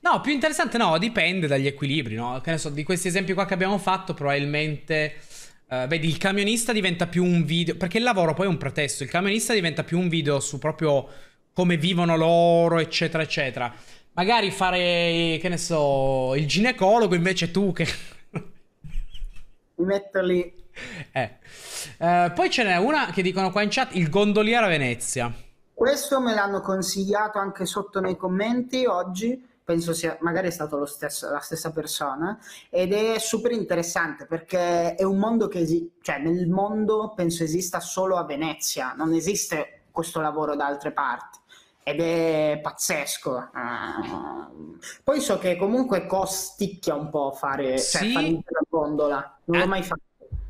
No, più interessante no, dipende dagli equilibri, no? Che ne so, di questi esempi qua che abbiamo fatto, probabilmente... Uh, vedi, il camionista diventa più un video... Perché il lavoro poi è un pretesto. Il camionista diventa più un video su proprio come vivono loro, eccetera, eccetera. Magari fare, che ne so, il ginecologo invece tu che... Mi metto lì. Eh. Uh, poi ce n'è una che dicono qua in chat, il gondoliere a Venezia. Questo me l'hanno consigliato anche sotto nei commenti oggi, penso sia magari è stato la stessa persona, ed è super interessante perché è un mondo che esiste, cioè nel mondo penso esista solo a Venezia, non esiste questo lavoro da altre parti ed è pazzesco. Ah. Poi so che comunque costicchia un po' fare, cioè sì. cioè, fare la gondola, non l'ho eh, mai fatto.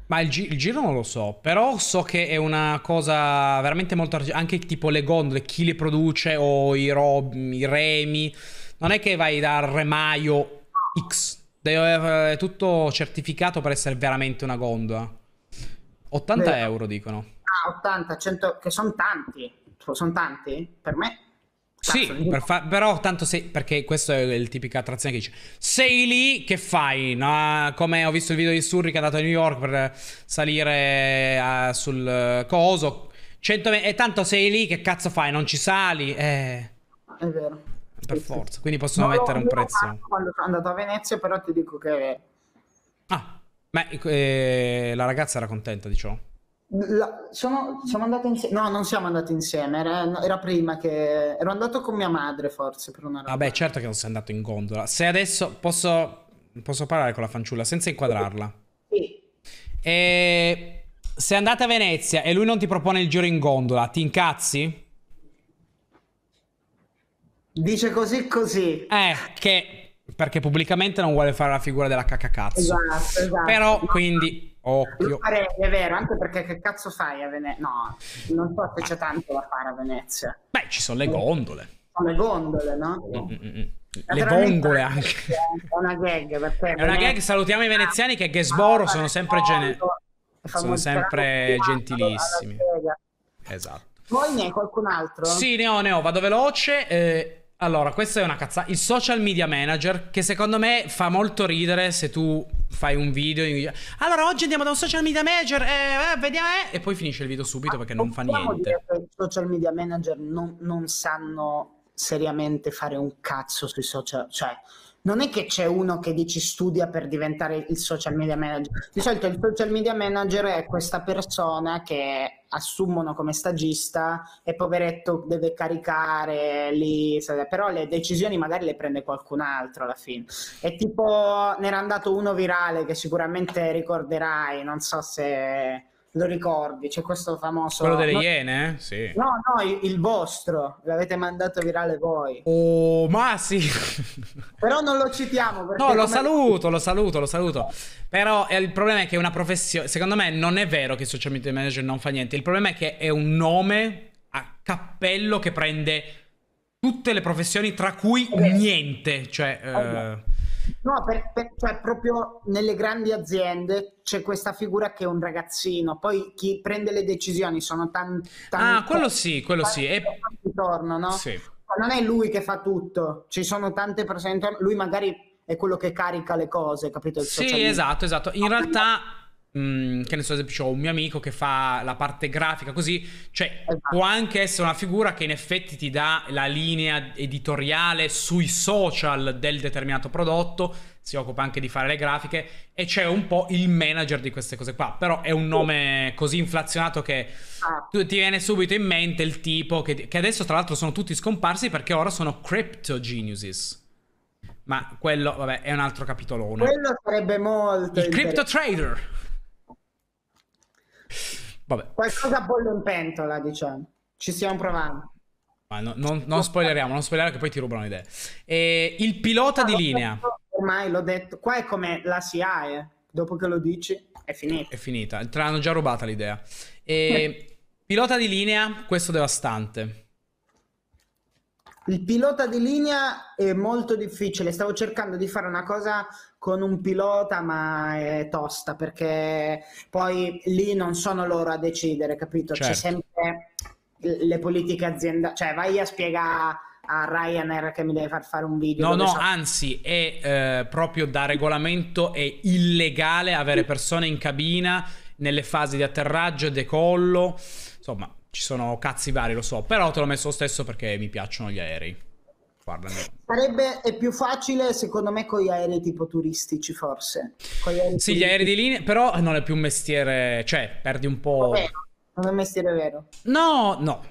Ma il, gi il, giro non lo so, però so che è una cosa veramente molto... Anche tipo le gondole, chi le produce o i, i remi. Non è che vai dal remaio X. Deve, è eh, tutto certificato per essere veramente una gondola. 80 Beh, euro dicono. Ah, 80, 100, che sono tanti. Sono tanti? Per me sì, per fa- però tanto se... Perché questa è il tipica attrazione che dice Sei lì, che fai? No, come ho visto il video di Surri che è andato a New York per salire a, eh, sul coso me- E tanto sei lì, che cazzo fai? Non ci sali? Eh... È vero Per sì, forza, sì. quindi possono no, mettere un prezzo Quando sono andato a Venezia però ti dico che... Ah, ma eh, la ragazza era contenta di ciò? La, sono, siamo andati insieme. No, non siamo andati insieme. Era, era, prima che. Ero andato con mia madre, forse, per una roba. Vabbè, certo che non sei andato in gondola. Se adesso posso. Posso parlare con la fanciulla senza inquadrarla. Sì. E se andate a Venezia e lui non ti propone il giro in gondola, ti incazzi? Dice così così. Eh, che. Perché pubblicamente non vuole fare la figura della cacacazzo. Esatto, esatto. Però, quindi Occhio. farei, è vero, anche perché che cazzo fai a Venezia? No, non so se c'è tanto da fare a Venezia. Beh, ci sono le gondole. Sono le gondole, no? Mm, mm, mm, le vongole anche. È una gag. Perché è una gag, salutiamo i veneziani che Gesboro ah, sono sempre, gene... sono sempre gentilissimi. Esatto. Voi ne hai qualcun altro? Sì, ne ho, ne ho, vado veloce. Eh, allora, questa è una cazzata. Il social media manager, che secondo me fa molto ridere se tu fai un video in cui allora oggi andiamo da un social media manager eh, eh, vediamo eh, e poi finisce il video subito perché non fa niente i social media manager non, non sanno seriamente fare un cazzo sui social cioè non è che c'è uno che dici studia per diventare il social media manager. Di solito il social media manager è questa persona che assumono come stagista e poveretto deve caricare lì, però le decisioni magari le prende qualcun altro alla fine. E tipo ne era andato uno virale che sicuramente ricorderai, non so se lo ricordi, c'è questo famoso... Quello delle no, Iene? Eh? Sì. No, no, il, vostro, l'avete mandato virale voi. Oh, ma sì! Però non lo citiamo No, come... lo saluto, lo saluto, lo saluto. Però eh, il problema è che è una professione... Secondo me non è vero che il social media manager non fa niente, il problema è che è un nome a cappello che prende tutte le professioni, tra cui okay. niente, cioè... Okay. Eh No, per, per, cioè proprio nelle grandi aziende c'è questa figura che è un ragazzino, poi chi prende le decisioni sono tanti... Tan- ah, quello sì, quello sì. E... Intorno, no? sì. Non è lui che fa tutto, ci sono tante persone intorno, lui magari è quello che carica le cose, capito? sì, esatto, esatto. In realtà mh, che ne so, ad esempio, ho un mio amico che fa la parte grafica, così, cioè esatto. può anche essere una figura che in effetti ti dà la linea editoriale sui social del determinato prodotto, si occupa anche di fare le grafiche e c'è un po' il manager di queste cose qua, però è un nome così inflazionato che ah. tu, ti viene subito in mente il tipo che, che adesso tra l'altro sono tutti scomparsi perché ora sono Crypto Geniuses. Ma quello, vabbè, è un altro capitolone. Quello sarebbe molto. Il Crypto Trader. Vabbè. Qualcosa bollo in pentola, diciamo. Ci stiamo provando. Ma no, non, non spoileriamo, non spoileriamo che poi ti rubano le idee. Eh, il pilota ah, di linea. ormai l'ho detto. Qua è come la SIAE. Eh. Dopo che lo dici è finita. È finita. Te l'hanno già rubata l'idea. Eh, pilota di linea, questo devastante. Il pilota di linea è molto difficile. Stavo cercando di fare una cosa con un pilota, ma è tosta perché poi lì non sono loro a decidere, capito? Certo. C'è sempre le politiche aziendali, cioè vai a spiegare a Ryanair che mi deve far fare un video. No, no, so... anzi, è eh, proprio da regolamento è illegale avere mm. persone in cabina nelle fasi di atterraggio, e decollo, insomma, ci sono cazzi vari, lo so, però te l'ho messo lo stesso perché mi piacciono gli aerei. Guarda, Sarebbe è più facile, secondo me, con gli aerei tipo turistici, forse. Aerei sì, turistici. gli aerei di linea, però non è più un mestiere, cioè, perdi un po'. Vabbè, non è un mestiere vero. No, no.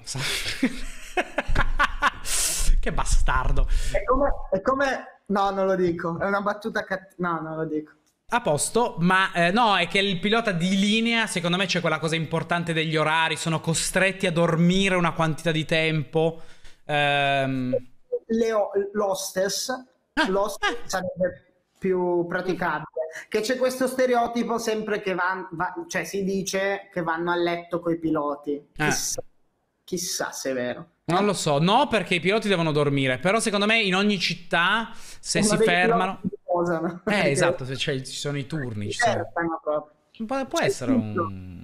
che bastardo. È come, è come, No, non lo dico. È una battuta cattiva. No, non lo dico. A posto, ma eh, no, è che il pilota di linea, secondo me c'è quella cosa importante degli orari, sono costretti a dormire una quantità di tempo. Ehm Leo, l'hostess, ah, l'hostess ah. sarebbe più praticabile che c'è questo stereotipo sempre che va, va, cioè si dice che vanno a letto coi piloti. Ah. Chissà, eh. chissà se è vero. Non lo so, no, perché i piloti devono dormire. Però secondo me in ogni città, se Uno si fermano... Posano, eh, esatto, se ci sono i turni. Ci sono... Può, può essere un...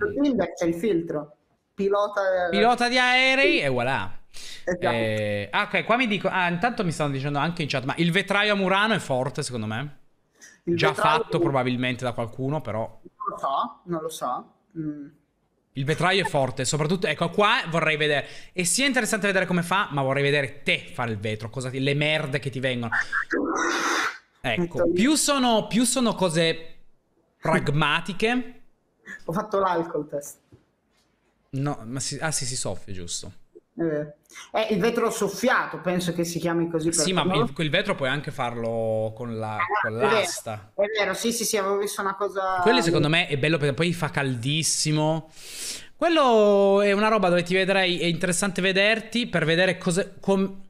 il filtro. Pilota, pilota di aerei e voilà. Esatto. Eh, ah, ok, qua mi dico, ah, intanto mi stanno dicendo anche in chat, ma il vetraio a Murano è forte secondo me? Il Già fatto è... probabilmente da qualcuno, però... Non lo so, non lo so. Mm. Il vetraio è forte, soprattutto, ecco qua vorrei vedere, e sia interessante vedere come fa, ma vorrei vedere te fare il vetro, cosa ti, le merde che ti vengono. Ecco, più sono, più sono cose pragmatiche. Ho fatto l'alcol test. No, ma si, ah sì, si soffia, giusto. È eh, eh, il vetro soffiato, penso che si chiami così. Sì, ma il, quel vetro puoi anche farlo con, la, ah, con è l'asta. Vero, è vero, sì, sì, sì, avevo visto una cosa. Quello secondo me è bello perché poi fa caldissimo. Quello è una roba dove ti vedrei, è interessante vederti per vedere cosa... Com...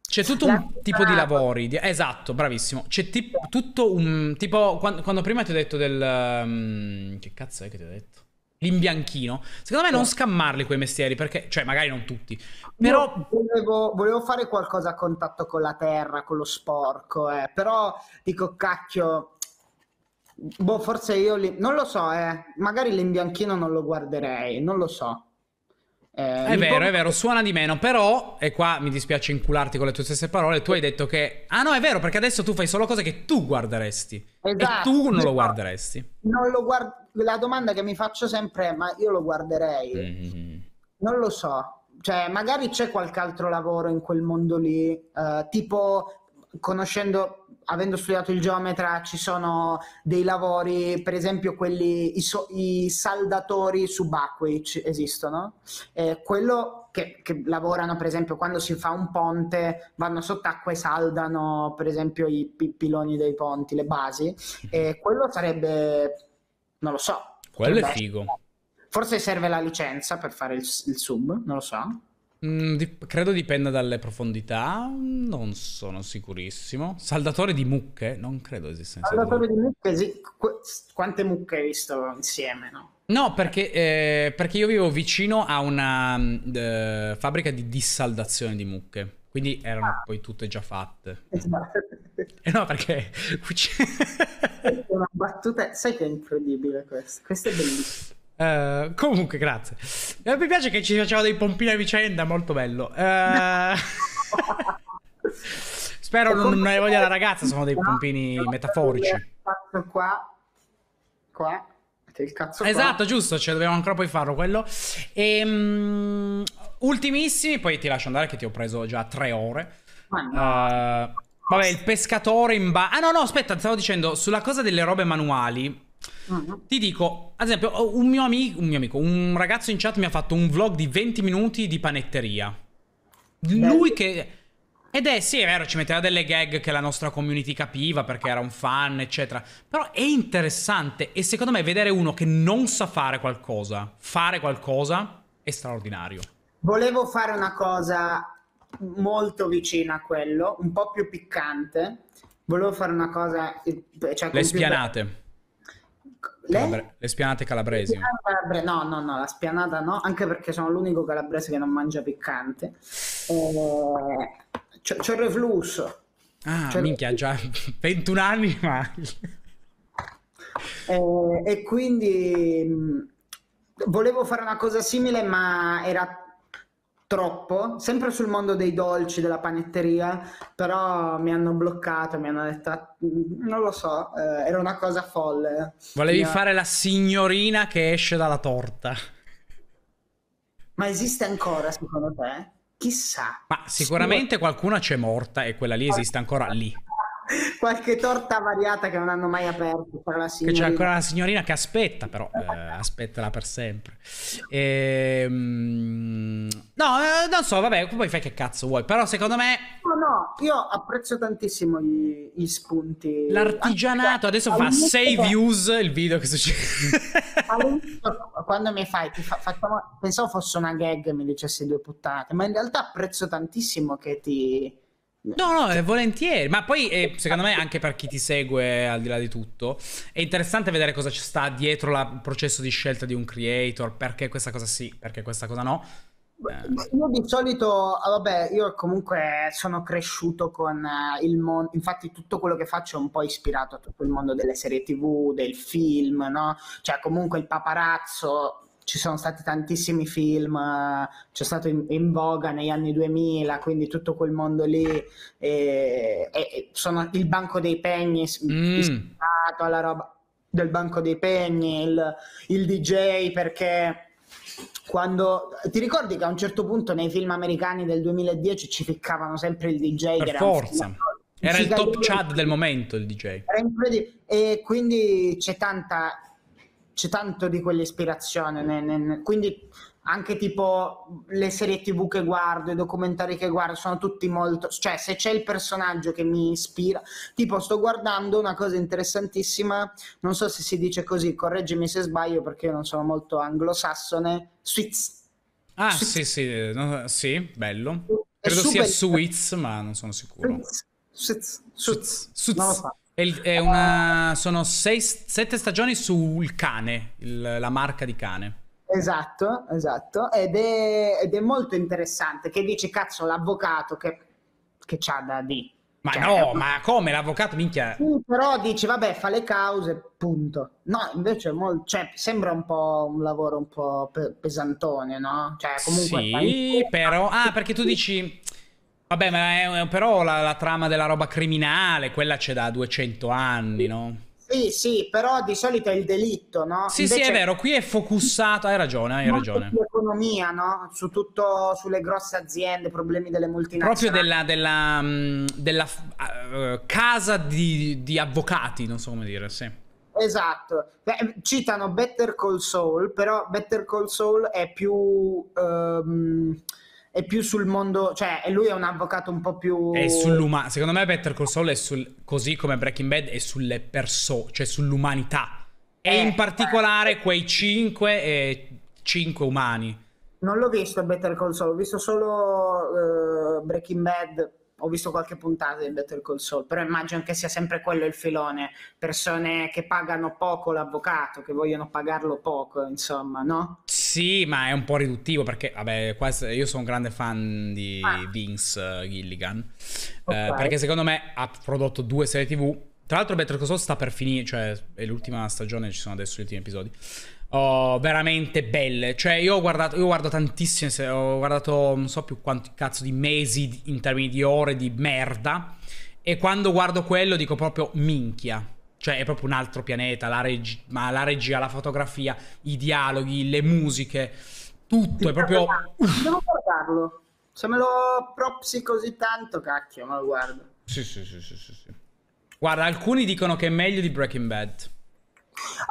C'è tutto un tipo di ah. lavori, di... esatto, bravissimo. C'è tip... tutto un tipo, quando, quando, prima ti ho detto del... Mm, che cazzo è che ti ho detto? l'imbianchino. Secondo me non scammarli quei mestieri, perché, cioè, magari non tutti. Però volevo, volevo, fare qualcosa a contatto con la terra, con lo sporco, eh. però dico cacchio. Boh, forse io li... non lo so, eh. Magari l'imbianchino non lo guarderei, non lo so. Eh, è vero, po- è vero, suona di meno, però, e qua mi dispiace incularti con le tue stesse parole, tu hai detto che, ah no, è vero, perché adesso tu fai solo cose che tu guarderesti. Esatto. E tu non esatto. lo guarderesti. Non lo guardo, la domanda che mi faccio sempre è: ma io lo guarderei? Mm. Non lo so. Cioè, magari c'è qualche altro lavoro in quel mondo lì, eh, tipo conoscendo, avendo studiato il geometra, ci sono dei lavori, per esempio quelli, i, so, i saldatori subacquei esistono. Eh, quello che, che, lavorano, per esempio, quando si fa un ponte, vanno sott'acqua e saldano, per esempio, i, i piloni dei ponti, le basi. Eh, quello sarebbe non lo so. Quello Vabbè. è figo. Forse serve la licenza per fare il, il sub, non lo so. Mm, di- credo dipenda dalle profondità, non sono sicurissimo. Saldatore di mucche? Non credo esista. Saldatore di mucche, sì. Qu- quante mucche hai visto insieme, no? No, perché, eh, perché io vivo vicino a una mm, eh, fabbrica di dissaldazione di mucche. Quindi ah. erano ah. poi tutte già fatte. Esatto. Eh no, perché... una battuta... Sai che è incredibile questo? Questo è bellissimo. Uh, comunque, grazie. Uh, mi piace che ci facciamo dei pompini a vicenda, molto bello. Uh... Spero non, non ne voglia la ragazza, sono dei pompini metaforici. Cazzo qua, qua. Cazzo esatto, giusto, cioè dobbiamo ancora poi farlo quello. E, ehm, Ultimissimi, poi ti lascio andare che ti ho preso già tre ore. uh, vabbè, il pescatore in ba... Ah no, no, aspetta, stavo dicendo, sulla cosa delle robe manuali, Uh-huh. Ti dico, ad esempio, un mio, amico, un mio, amico, un ragazzo in chat mi ha fatto un vlog di 20 minuti di panetteria. Bello. Lui che... Ed è, sì, è vero, ci metteva delle gag che la nostra community capiva perché era un fan, eccetera. Però è interessante e secondo me vedere uno che non sa fare qualcosa, fare qualcosa, è straordinario. Volevo fare una cosa molto vicina a quello, un po' più piccante. Volevo fare una cosa... Eh, cioè, le spianate. Le? Calabre... le spianate calabresi. Calabre... No, no, no, la spianata no, anche perché sono l'unico calabrese che non mangia piccante. Eh... C'ho, il reflusso. Ah, c'ho minchia, il... già 21 anni, ma... Eh, e quindi mh, mm, volevo fare una cosa simile, ma era troppo, sempre sul mondo dei dolci, della panetteria, però mi hanno bloccato, mi hanno detto, mm, non lo so, eh, era una cosa folle. Volevi Io... fare la signorina che esce dalla torta. Ma esiste ancora secondo te? Chissà. Ma sicuramente Sicur- qualcuna c'è morta e quella lì esiste ancora lì. qualche torta variata che non hanno mai aperto. Che c'è ancora la signorina che aspetta, però eh, aspetterà per sempre. E, mm, no, eh, non so, vabbè, poi fai che cazzo vuoi, però secondo me... No, no, io apprezzo tantissimo gli, gli spunti. L'artigianato adesso fa 6 views il video che succede. Quando mi fai, fa, facciamo, pensavo fosse una gag, mi dicessi due puttane, ma in realtà apprezzo tantissimo che ti No, no, eh, volentieri. Ma poi, eh, secondo me, anche per chi ti segue, al di là di tutto, è interessante vedere cosa ci sta dietro il processo di scelta di un creator, perché questa cosa sì, perché questa cosa no. Eh. Io di solito, ah, vabbè, io comunque sono cresciuto con eh, il mondo, infatti tutto quello che faccio è un po' ispirato a tutto il mondo delle serie tv, del film, no? Cioè comunque il paparazzo, ci sono stati tantissimi film, c'è stato in, in, voga negli anni 2000, quindi tutto quel mondo lì, e, e sono il Banco dei Pegni, mm. ispirato alla roba del Banco dei Pegni, il, il DJ perché quando ti ricordi che a un certo punto nei film americani del 2010 ci ficcavano sempre il DJ per forza era il top chad del momento il DJ e quindi c'è tanta c'è tanto di quell'ispirazione, ne, ne, quindi anche tipo le serie tv che guardo, i documentari che guardo, sono tutti molto, cioè se c'è il personaggio che mi ispira, tipo sto guardando una cosa interessantissima, non so se si dice così, correggimi se sbaglio perché io non sono molto anglosassone, Suits. Ah Suits. sì sì, eh, no, sì, bello. Credo sia Suits, ma non sono sicuro. Suits. Suits. Suits. Suits. Non lo so. Il, una, sono sei, sette stagioni sul cane, il, la marca di cane. Esatto, esatto. Ed è, ed è, molto interessante che dice, cazzo, l'avvocato che, che c'ha da di. Ma cioè, no, è... ma come l'avvocato, minchia. Sì, però dice, vabbè, fa le cause, punto. No, invece molto, cioè, sembra un po' un lavoro un po' pesantone, no? Cioè, comunque... Sì, però... Ah, perché tu dici Vabbè, ma è, però la, la, trama della roba criminale, quella c'è da 200 anni, no? Sì, sì, però di solito è il delitto, no? Sì, Invece... sì, è vero, qui è focussato, hai ragione, hai ragione. Sull'economia, no? Su tutto, sulle grosse aziende, problemi delle multinazionali. Proprio della, della, mm, della uh, casa di, di avvocati, non so come dire, sì. Esatto, Beh, citano Better Call Saul, però Better Call Saul è più... Um, è più sul mondo, cioè lui è un avvocato un po' più... È sull'umano, secondo me Better Call Saul è sul, così come Breaking Bad, è sulle persone, cioè sull'umanità. E eh, in particolare eh. quei cinque, eh, 5 umani. Non l'ho visto Better Call Saul, ho visto solo uh, Breaking Bad, ho visto qualche puntata di Better Call Saul, però immagino che sia sempre quello il filone, persone che pagano poco l'avvocato, che vogliono pagarlo poco, insomma, no? Sì sì, ma è un po' riduttivo perché, vabbè, io sono un grande fan di ah. Vince eh, Gilligan. Eh, okay. Eh, perché secondo me ha prodotto due serie TV. Tra l'altro, Better Call Saul sta per finire, cioè è l'ultima stagione, ci sono adesso gli ultimi episodi. Oh, veramente belle. Cioè, io ho guardato, io guardo tantissime, ho guardato non so più quanti cazzo di mesi in termini di ore di merda. E quando guardo quello dico proprio minchia. Cioè è proprio un altro pianeta, la, reg- la regia, la fotografia, i dialoghi, le musiche, tutto è proprio... Devo guardarlo. Se me lo propsi così tanto, cacchio, ma lo guardo. Sì, sì, sì, sì, sì. Guarda, alcuni dicono che è meglio di Breaking Bad.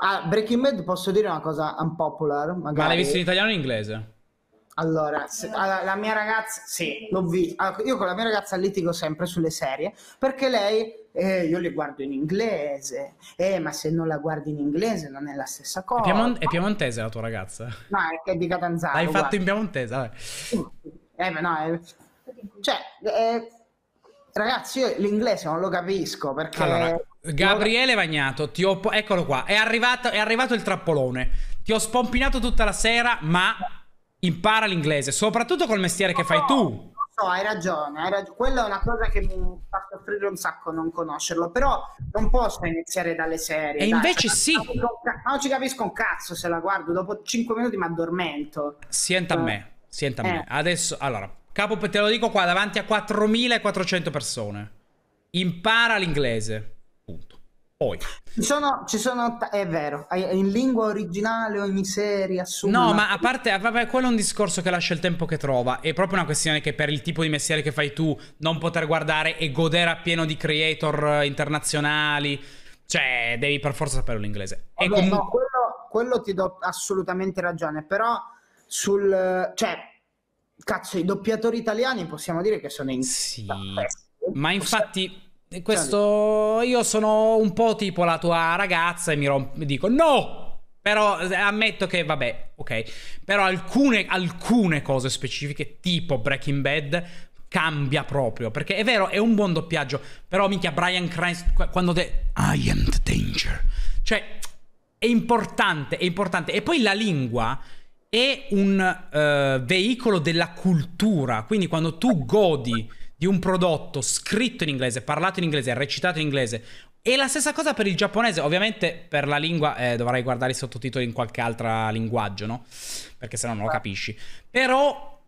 Ah, Breaking Bad posso dire una cosa unpopular, magari. Ma l'hai visto in italiano o in inglese? Allora, eh, se, alla, la mia ragazza, sì, l'ho vista. Allora, ah, io con la mia ragazza litigo sempre sulle serie perché lei, eh, io le guardo in inglese, eh, ma se non la guardi in inglese non è la stessa cosa. È, Piemont- è piemontese la tua ragazza? No, è, è di Catanzaro. L'hai fatto guarda. in piemontese, vabbè. Eh, ma no, è... cioè, eh, ragazzi, io l'inglese non lo capisco perché. Allora, Gabriele Vagnato, ho... eccolo qua, è arrivato, è arrivato il trappolone. Ti ho spompinato tutta la sera, ma impara l'inglese, soprattutto col mestiere che fai tu. No, hai ragione, hai ragione, quella è una cosa che mi fa soffrire un sacco non conoscerlo, però non posso iniziare dalle serie. E dai, invece cioè, sì. Non, non ci capisco un cazzo se la guardo, dopo 5 minuti mi addormento. Sienta a eh. me, sienta a eh. me. Adesso, allora, capo te lo dico qua, davanti a 4400 persone. Impara l'inglese. Poi. Ci sono, ci sono, è vero, in lingua originale ogni serie assume... No, ma a parte, vabbè, quello è un discorso che lascia il tempo che trova, è proprio una questione che per il tipo di mestiere che fai tu non poter guardare e godere appieno di creator eh, internazionali, cioè devi per forza sapere l'inglese. Vabbè, comunque... no, quello, quello, ti do assolutamente ragione, però sul... cioè, cazzo, i doppiatori italiani possiamo dire che sono in... Sì, ma infatti questo io sono un po' tipo la tua ragazza e mi, romp- dico no però eh, ammetto che vabbè ok però alcune, alcune cose specifiche tipo Breaking Bad cambia proprio perché è vero è un buon doppiaggio però minchia Brian Cranston quando te I am the danger cioè è importante è importante e poi la lingua è un uh, veicolo della cultura quindi quando tu godi di un prodotto scritto in inglese, parlato in inglese, recitato in inglese. E la stessa cosa per il giapponese, ovviamente per la lingua eh, dovrai guardare i sottotitoli in qualche altro linguaggio, no? Perché se no non lo ah. capisci. Però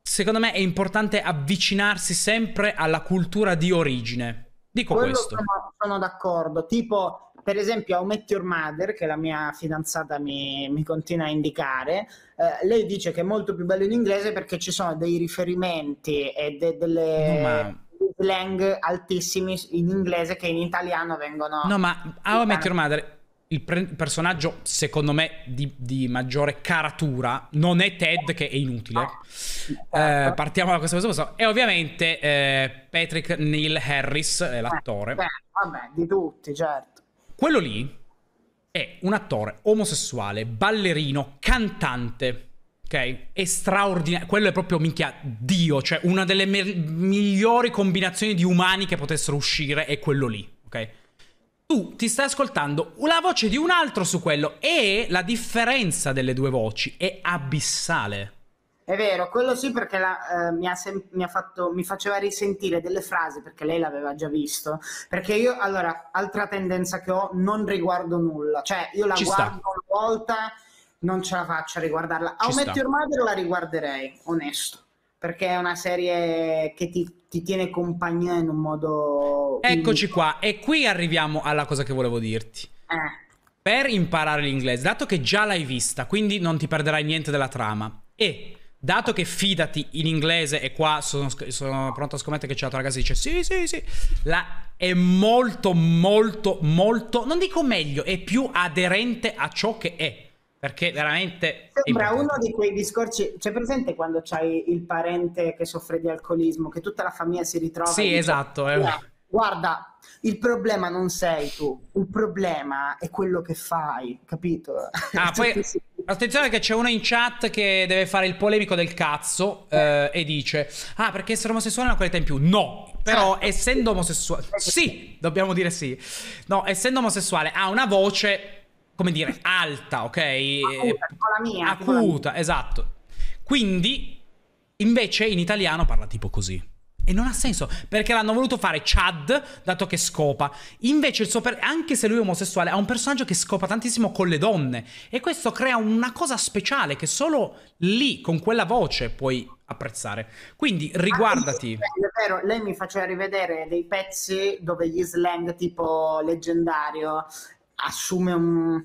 secondo me è importante avvicinarsi sempre alla cultura di origine. Dico Quello questo. Sono, sono d'accordo, tipo per esempio a Omet Your Mother, che la mia fidanzata mi, mi continua a indicare, eh, lei dice che è molto più bello in inglese perché ci sono dei riferimenti e de, delle... No, ma slang altissimi in inglese che in italiano vengono. No, ma a How Your Mother il pre- personaggio, secondo me, di, di, maggiore caratura non è Ted, che è inutile. eh, partiamo da questo cosa. E ovviamente eh, Patrick Neil Harris, eh, l'attore. Eh, beh, vabbè, di tutti, certo. Quello lì è un attore omosessuale, ballerino, cantante. Ok? È straordinario. Quello è proprio minchia Dio. Cioè, una delle me- migliori combinazioni di umani che potessero uscire è quello lì. Ok? Tu ti stai ascoltando la voce di un altro su quello e la differenza delle due voci è abissale. È vero, quello sì perché la, eh, mi, ha sem- mi, ha fatto, mi faceva risentire delle frasi perché lei l'aveva già visto. Perché io, allora, altra tendenza che ho, non riguardo nulla. Cioè, io la Ci guardo sta. una volta, non ce la faccio a riguardarla. Ci Aumetto Your Mother la riguarderei, onesto. Perché è una serie che ti, ti tiene compagnia in un modo... Eccoci unico. qua, e qui arriviamo alla cosa che volevo dirti. Eh. Per imparare l'inglese, dato che già l'hai vista, quindi non ti perderai niente della trama. E dato che fidati in inglese, e qua sono, sono pronto a scommettere che c'è la ragazza che dice sì, sì, sì, la, è molto, molto, molto, non dico meglio, è più aderente a ciò che è. Perché veramente... Sembra uno di quei discorsi, c'è presente quando c'hai il parente che soffre di alcolismo, che tutta la famiglia si ritrova... Sì, esatto. Dice, eh. guarda, il problema non sei tu, il problema è quello che fai, capito? Ah, poi, attenzione che c'è uno in chat che deve fare il polemico del cazzo eh. Eh, e dice, ah perché essere omosessuale è una qualità in più, no, però ah, essendo omosessuale, sì, dobbiamo dire sì, no, essendo omosessuale ha una voce, come dire, alta, ok? Acuta, la mia, acuta, la mia. esatto. Quindi, invece in italiano parla tipo così. E non ha senso, perché l'hanno voluto fare Chad, dato che scopa. Invece, per... anche se lui è omosessuale, ha un personaggio che scopa tantissimo con le donne. E questo crea una cosa speciale che solo lì, con quella voce, puoi apprezzare. Quindi, ah, riguardati. Ah, è vero, lei mi faceva rivedere dei pezzi dove gli slang tipo leggendario assume un...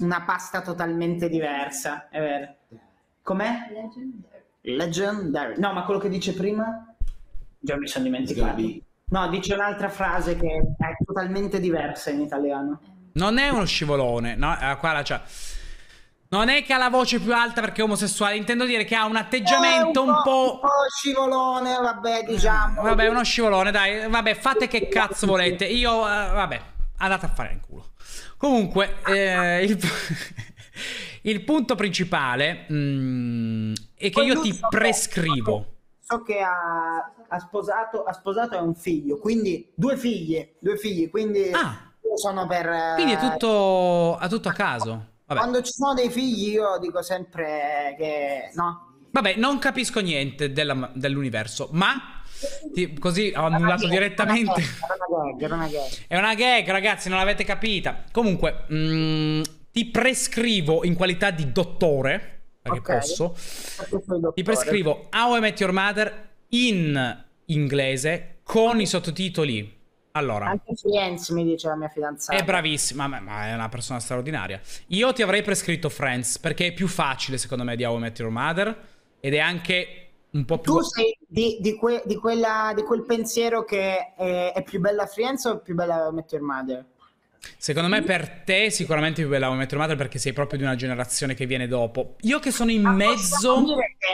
una pasta totalmente diversa, è vero. Com'è? Legendary. Legendary. No, ma quello che dice prima? Già mi sono dimenticato. Gabi. No, dice un'altra frase che è totalmente diversa in italiano. Non è uno scivolone, no? Eh, qua la c'è. Non è che ha la voce più alta perché è omosessuale, intendo dire che ha un atteggiamento eh, un, un, po', un po'. scivolone, vabbè, eh, diciamo. Vabbè, uno scivolone, dai, vabbè, fate che cazzo volete. Io, uh, vabbè, andate a fare in culo. Comunque, eh, il, il, punto principale mm, è che io ti prescrivo so che ha, ha, sposato, ha sposato un figlio, quindi due figlie, due figli, quindi ah. sono per... Quindi è eh, tutto, è tutto a caso. Vabbè. Quando ci sono dei figli io dico sempre che no. Vabbè, non capisco niente della, dell'universo, ma ti, così ho annullato direttamente. È una, gag, è una gag, ragazzi, non l'avete capita. Comunque, mh, mm, ti prescrivo in qualità di dottore okay. che posso. Ti prescrivo How I Met Your Mother in inglese con i sottotitoli. Allora, anche Friends mi dice la mia fidanzata. È bravissima, ma, ma, è una persona straordinaria. Io ti avrei prescritto Friends perché è più facile, secondo me, di How I Met Your Mother ed è anche un po' più. Tu sei di, di, que, di, quella, di quel pensiero che è, è, più bella Friends o è più bella How I Met Your Mother? Secondo me mm. per te sicuramente più bella How I Met perché sei proprio di una generazione che viene dopo. Io che sono in Ma mezzo...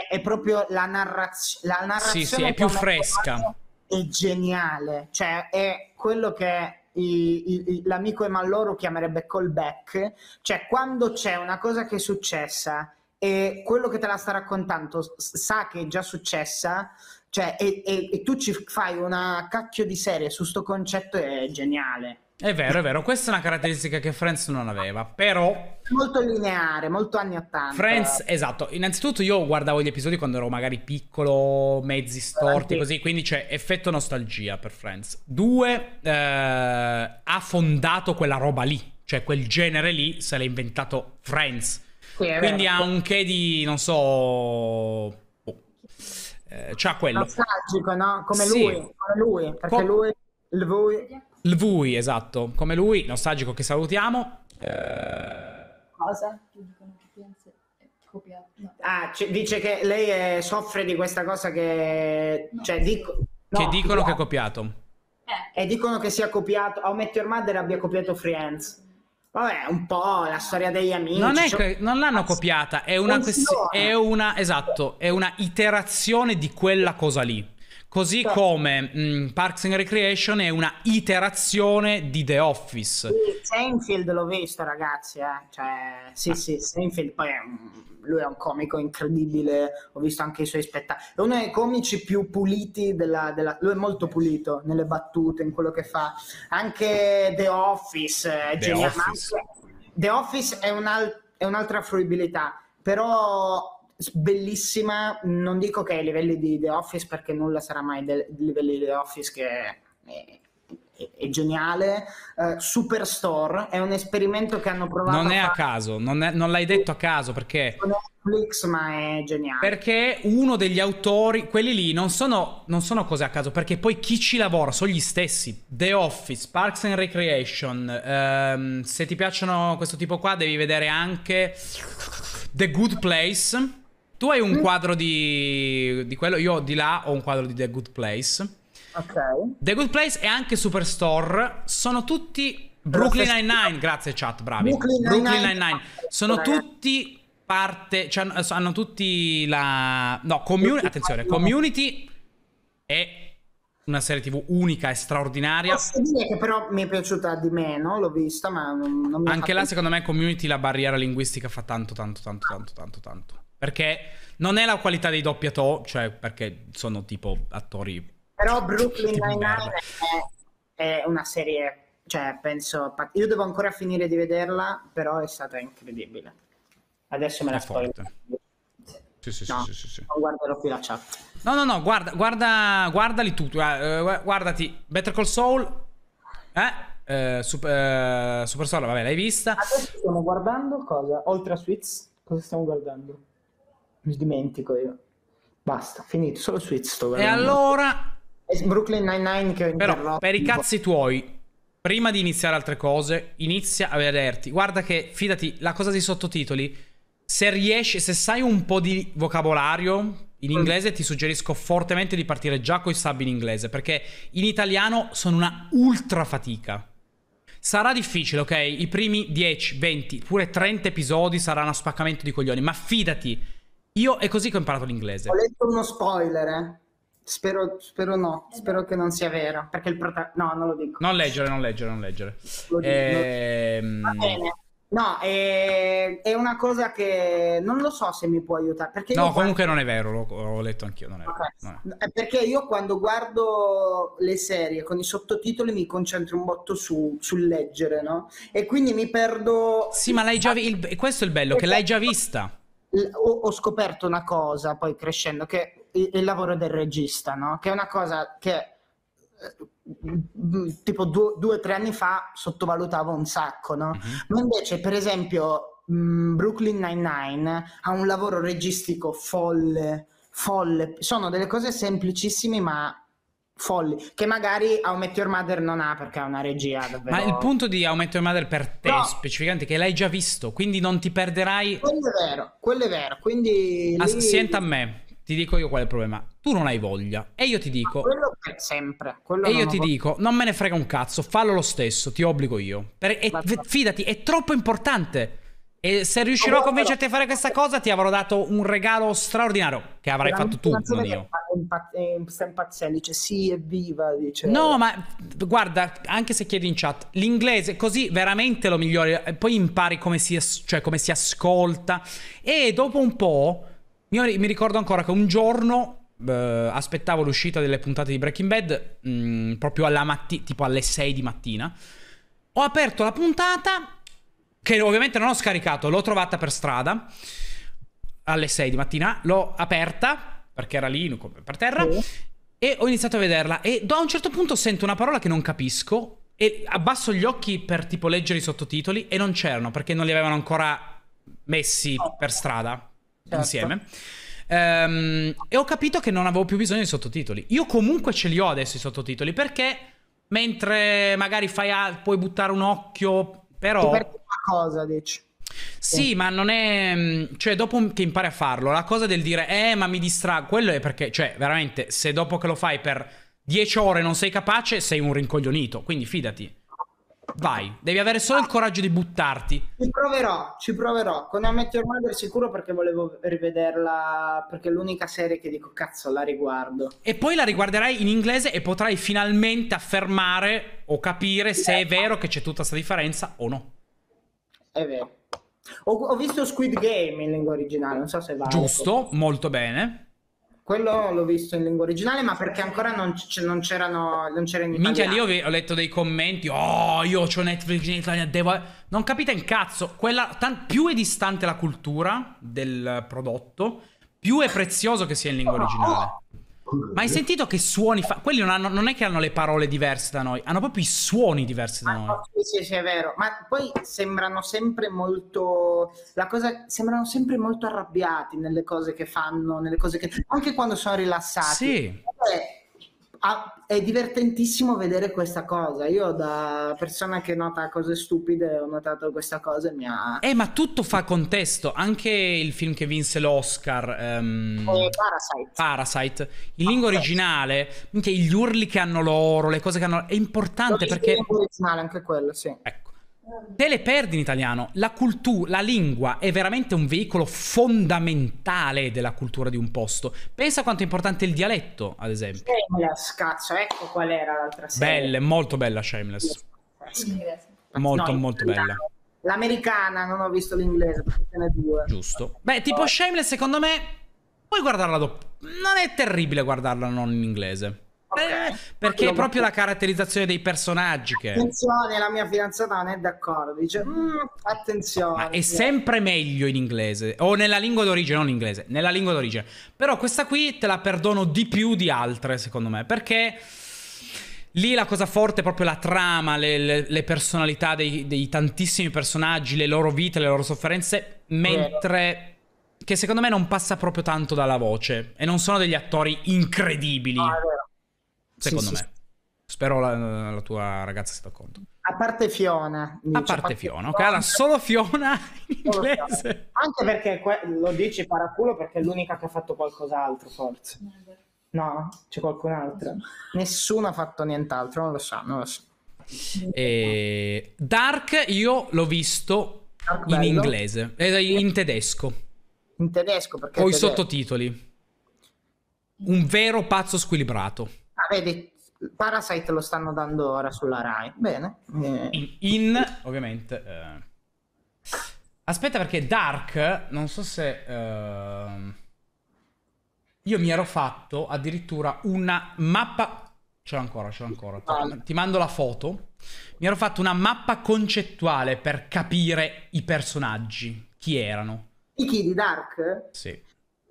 È, è proprio la, narraz- la narrazione... Sì, sì, è più fresca. È geniale, cioè è quello che i, i, l'amico Emalloro chiamerebbe callback, cioè quando c'è una cosa che è successa e quello che te la sta raccontando sa che è già successa, cioè, e, e, e tu ci fai una cacchio di serie su sto concetto è geniale. È vero, è vero, questa è una caratteristica che Friends non aveva, però... Molto lineare, molto anni 80. Friends, esatto, innanzitutto io guardavo gli episodi quando ero magari piccolo, mezzi storti, così, quindi c'è effetto nostalgia per Friends. Due, eh, ha fondato quella roba lì, cioè quel genere lì se l'ha inventato Friends. Sì, quindi ha un che di, non so... Oh. Eh, c'ha quello. Nostalgico, no? Come sì. lui, come lui, perché Com- lui... lui lui, esatto, come lui, nostalgico che salutiamo. Eh... Cosa? Ah, dice che lei è, eh, soffre di questa cosa che... No. Cioè, dico, no, che dicono copiato. che è copiato. Eh. E dicono che sia copiato, How Met Your Mother abbia copiato Friends. Vabbè, un po' la storia degli amici. Non, è, cioè, che, non l'hanno copiata, è una, quest... è una... Esatto, è una iterazione di quella cosa lì. Così certo. come mh, mm, Parks and Recreation è una iterazione di The Office. Sì, Seinfeld l'ho visto, ragazzi. Eh. Cioè, sì, ah. sì, Seinfeld poi è un, lui è un comico incredibile. Ho visto anche i suoi spettacoli. È uno dei comici più puliti della, della, Lui è molto pulito nelle battute, in quello che fa. Anche The Office, eh, The Genia Office. The Office è, un al- è un'altra fruibilità, però bellissima, non dico che ai livelli di The Office perché nulla sarà mai dei livelli di The Office che è, è, è geniale, uh, Superstore è un esperimento che hanno provato. Non è a, a caso, non, è, non, l'hai detto a caso perché... Netflix ma è geniale. Perché uno degli autori, quelli lì non sono, non sono cose a caso perché poi chi ci lavora sono gli stessi. The Office, Parks and Recreation, ehm, se ti piacciono questo tipo qua devi vedere anche... The Good Place tu hai un mm. quadro di, di quello, io di là ho un quadro di The Good Place. Ok. The Good Place e anche Superstore sono tutti Brooklyn Nine-Nine, grazie chat, bravi. Brooklyn, Nine-Nine. Sono tutti parte, cioè, eh, hanno tutti la... No, community, attenzione, community è una serie tv unica e straordinaria. Posso dire che però mi è piaciuta di meno, l'ho vista, ma non, non mi Anche là, secondo me, community la barriera linguistica fa tanto, tanto, tanto, tanto, tanto, tanto. Perché non è la qualità dei doppiatori, cioè perché sono tipo attori... Però Brooklyn Nine-Nine è, è una serie cioè penso io devo ancora finire di vederla però è stata incredibile adesso me la sto sì, sì, no, sì, sì, sì. non guarderò più la chat no no no guarda, guarda guardali tutti uh, eh, eh, guardati Better Call Soul. eh Uh, super, uh, Super Soul, vabbè, l'hai vista. Adesso stiamo guardando cosa? Oltre a Suits, cosa stiamo guardando? mi dimentico io. Basta, finito, solo Switch sto E allora... Brooklyn Nine-Nine che ho Però, per i cazzi tuoi, prima di iniziare altre cose, inizia a vederti. Guarda che, fidati, la cosa dei sottotitoli, se riesci, se sai un po' di vocabolario in mm. inglese, ti suggerisco fortemente di partire già con i sub in inglese, perché in italiano sono una ultra fatica. Sarà difficile, ok? I primi 10, 20, pure 30 episodi sarà uno spaccamento di coglioni, ma fidati io è così che ho imparato l'inglese. Ho letto uno spoiler, eh. Spero, spero, no, eh, spero che non sia vero, perché il protagonista... No, non lo dico. Non leggere, non leggere, non leggere. Lo dico, ehm... Va bene. No, è... Eh, è, una cosa che non lo so se mi può aiutare. Perché no, comunque guardo... non è vero, l'ho, letto anch'io, non è okay. vero. Non è. Perché io quando guardo le serie con i sottotitoli mi concentro un botto su, sul leggere, no? E quindi mi perdo... Sì, ma l'hai già... vista. Il... questo è il bello, esatto. che l'hai già vista ho, scoperto una cosa poi crescendo, che è il lavoro del regista, no? che è una cosa che eh, mm, tipo due o tre anni fa sottovalutavo un sacco, no? mm-hmm. ma invece per esempio mh, mm, Brooklyn Nine-Nine ha un lavoro registico folle, folle, sono delle cose semplicissime ma folli che magari Aumet Your Mother non ha perché è una regia davvero... ma il punto di Aumet Your Mother per te no. specificamente è che l'hai già visto quindi non ti perderai quello è vero quello è vero quindi As- ah, lì... senta a me ti dico io qual è il problema tu non hai voglia e io ti dico ma quello per sempre quello e io ti dico non me ne frega un cazzo fallo lo stesso ti obbligo io per... e... fidati è troppo importante e se riuscirò a convincerti a fare questa cosa, ti avrò dato un regalo straordinario che avrai fatto tu, non io. Eh, sta impazzendo, dice sì, evviva. Dice... No, ma guarda, anche se chiedi in chat, l'inglese così veramente lo migliori, eh, poi impari come si, cioè, come si ascolta. E dopo un po', mi ricordo ancora che un giorno Uh, aspettavo l'uscita delle puntate di Breaking Bad mh, mm, proprio alla mattina, tipo alle 6 di mattina. Ho aperto la puntata che ovviamente non ho scaricato, l'ho trovata per strada alle 6 di mattina, l'ho aperta perché era lì per terra oh. e ho iniziato a vederla e a un certo punto sento una parola che non capisco e abbasso gli occhi per tipo leggere i sottotitoli e non c'erano perché non li avevano ancora messi oh. per strada certo. insieme. Um, e ho capito che non avevo più bisogno di sottotitoli. Io comunque ce li ho adesso i sottotitoli perché mentre magari fai a, puoi buttare un occhio, però cosa, dici. Sì, ma non è. Mm, cioè, dopo che impari a farlo, la cosa del dire, eh, ma mi distrago, quello è perché, cioè, veramente, se dopo che lo fai per 10 ore non sei capace, sei un rincoglionito. Quindi fidati. Vai, devi avere solo il coraggio di buttarti. Ci proverò, ci proverò. Con Ammetti Your Mother sicuro perché volevo rivederla, perché è l'unica serie che dico cazzo la riguardo. E poi la riguarderai in inglese e potrai finalmente affermare o capire se è vero che c'è tutta questa differenza o no. È vero. Ho, ho visto Squid Game in lingua originale, non so se va. Giusto, molto bene. Quello l'ho visto in lingua originale, ma perché ancora non, c- non c'erano non c'era in Minchia, italiano. Minchia, io ho letto dei commenti. Oh, io ho Netflix in Italia, devo... Non capite il cazzo. Quella, tan- più è distante la cultura del prodotto, più è prezioso che sia in lingua oh, originale. Ma hai sentito che suoni fa- quelli non, hanno, non, è che hanno le parole diverse da noi, hanno proprio i suoni diversi da ah, noi. No, sì, sì, è vero, ma poi sembrano sempre molto la cosa sembrano sempre molto arrabbiati nelle cose che fanno, nelle cose che anche quando sono rilassati. Sì. Vabbè, ah, è divertentissimo vedere questa cosa. Io da persona che nota cose stupide ho notato questa cosa e mi ha... Eh, ma tutto fa contesto. Anche il film che vinse l'Oscar... Ehm... Eh, Parasite. Parasite. In lingua originale, anche gli urli che hanno loro, le cose che hanno... È importante perché... In lingua originale anche quello, sì. Ecco. Te le perdi in italiano. La cultura, la lingua è veramente un veicolo fondamentale della cultura di un posto. Pensa quanto è importante il dialetto, ad esempio. Shameless, cazzo, ecco qual era l'altra serie. Bella, molto bella Shameless. Shameless. Molto, no, molto bella. L'americana, non ho visto l'inglese, perché ne due. Giusto. Beh, tipo Shameless, secondo me, puoi guardarla dopo. Non è terribile guardarla non in inglese okay. Eh, perché è proprio la caratterizzazione dei personaggi che... Attenzione, la mia fidanzata non è d'accordo, dice mm, attenzione. Ma è sempre meglio in inglese, o nella lingua d'origine, non in inglese, nella lingua d'origine. Però questa qui te la perdono di più di altre, secondo me, perché... Lì la cosa forte è proprio la trama, le, le, le personalità dei, dei, tantissimi personaggi, le loro vite, le loro sofferenze, mentre... Che secondo me non passa proprio tanto dalla voce. E non sono degli attori incredibili. Ah, secondo sì, me. Sì. Spero la, la, tua ragazza sia d'accordo. A parte Fiona. A parte, Fiona, ok? Allora, solo Fiona in solo inglese. Fiona. Anche perché que- lo dici paraculo perché è l'unica che ha fatto qualcos'altro, forse. No? C'è qualcun altro. Nessuno ha fatto nient'altro, non lo so, non lo so. E... Dark io l'ho visto Dark in bello. inglese, eh, in tedesco. In tedesco perché... Con i sottotitoli. Un vero pazzo squilibrato vedi, Parasite lo stanno dando ora sulla Rai. Bene. Eh. In, in ovviamente. Eh. Aspetta, perché Dark, non so se. Eh, io mi ero fatto addirittura una mappa. Ce l'ho ancora, ce l'ho ancora. Ti mando la foto. Mi ero fatto una mappa concettuale per capire i personaggi, chi erano. I chi di Dark? Sì.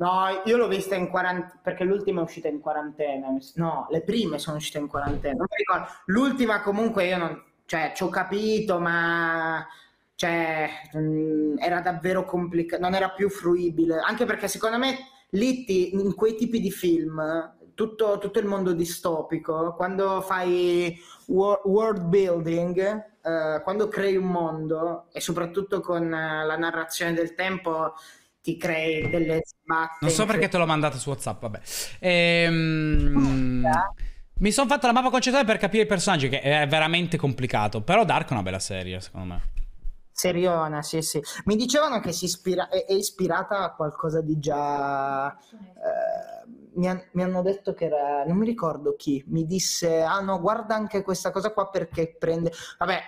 No, io l'ho vista in quarantena, perché l'ultima è uscita in quarantena, no, le prime sono uscite in quarantena, non mi ricordo, l'ultima comunque io non, cioè, ci ho capito, ma cioè, mh, mhmm, era davvero complicato, non era più fruibile, anche perché secondo me lì in quei tipi di film, tutto, tutto il mondo distopico, quando fai world building, eh, quando crei un mondo, e soprattutto con la narrazione del tempo, ti crei delle smacche. Non so perché te l'ho mandato su WhatsApp, vabbè. Ehm, mi sono fatta la mappa concettuale per capire i personaggi, che è veramente complicato. Però Dark è una bella serie, secondo me. Seriona, sì, sì. Mi dicevano che ispira- è, ispirata a qualcosa di già. Eh, mi, han- mi, hanno detto che era. Non mi ricordo chi. Mi disse: Ah, no, guarda anche questa cosa qua perché prende. Vabbè,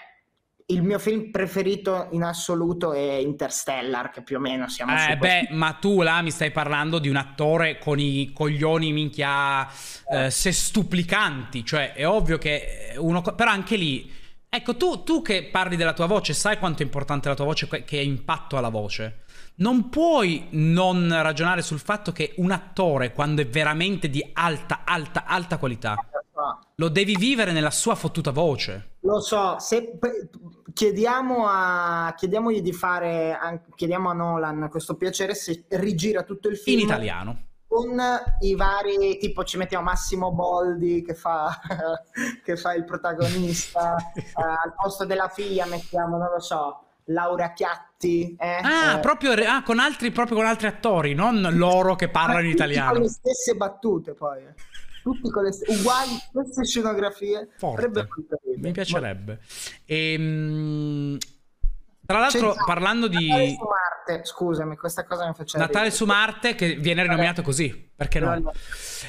il mio film preferito in assoluto è Interstellar, che più o meno siamo eh, beh, ma tu là mi stai parlando di un attore con i coglioni minchia eh, eh. sestuplicanti, cioè è ovvio che uno... però anche lì, ecco, tu, tu che parli della tua voce, sai quanto è importante la tua voce, che impatto ha la voce? Non puoi non ragionare sul fatto che un attore, quando è veramente di alta, alta, alta qualità, lo devi vivere nella sua fottuta voce. Lo so, se, Chiediamo, a, chiediamogli di fare, chiediamo a Nolan questo piacere se rigira tutto il film. In italiano con i vari tipo ci mettiamo Massimo Boldi che fa, che fa il protagonista uh, al posto della figlia mettiamo non lo so Laura Chiatti eh? ah eh. proprio ah, con altri proprio con altri attori non loro che parlano in italiano Con le stesse battute poi eh tutti con le uguali queste scenografie Forte. mi piacerebbe e, ehm, tra l'altro parlando di Natale su Marte scusami questa cosa mi faceva Natale ridere. su Marte che viene rinominato così perché no, no.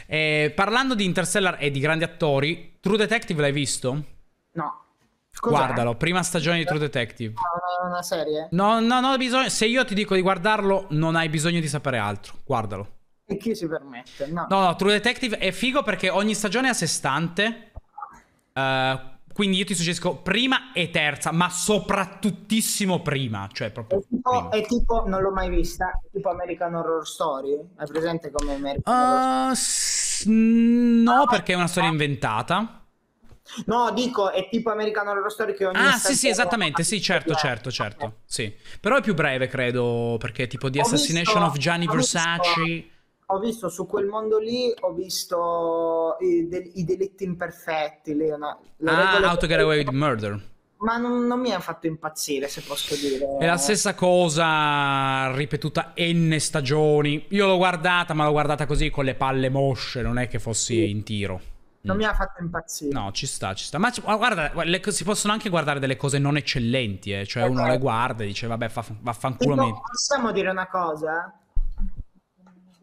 Eh, parlando di Interstellar e di grandi attori True Detective l'hai visto? no Cos'è? Guardalo, prima stagione di True Detective. Ah, una serie? No, no, no, bisogno... se io ti dico di guardarlo, non hai bisogno di sapere altro. Guardalo. E chi si permette? No. no, no, True Detective è figo perché ogni stagione è a sé stante. Uh, quindi io ti suggerisco prima e terza, ma soprattutissimo prima. Cioè proprio è tipo, prima. è tipo non l'ho mai vista, è tipo American Horror Story. È presente come American uh, Horror Story? Ah, no, perché è una storia inventata. No, dico, è tipo American Horror Story che ogni Ah, sì, sì, esattamente, sì, certo, certo, certo, sì. Però è più breve, credo, perché è tipo The ho Assassination visto, of Gianni Versace ho visto su quel mondo lì, ho visto i, de- i delitti imperfetti, Leona. Ah, How Get Away with Murder. Ma non, non mi ha fatto impazzire, se posso dire. È la stessa cosa ripetuta n stagioni. Io l'ho guardata, ma l'ho guardata così con le palle mosce, non è che fossi sì. in tiro. Non mm. mi ha fatto impazzire. No, ci sta, ci sta. Ma guarda, le, si possono anche guardare delle cose non eccellenti, eh. cioè eh, uno le esatto. guarda e dice vabbè, fa, vaffanculo. Tipo, possiamo dire una cosa?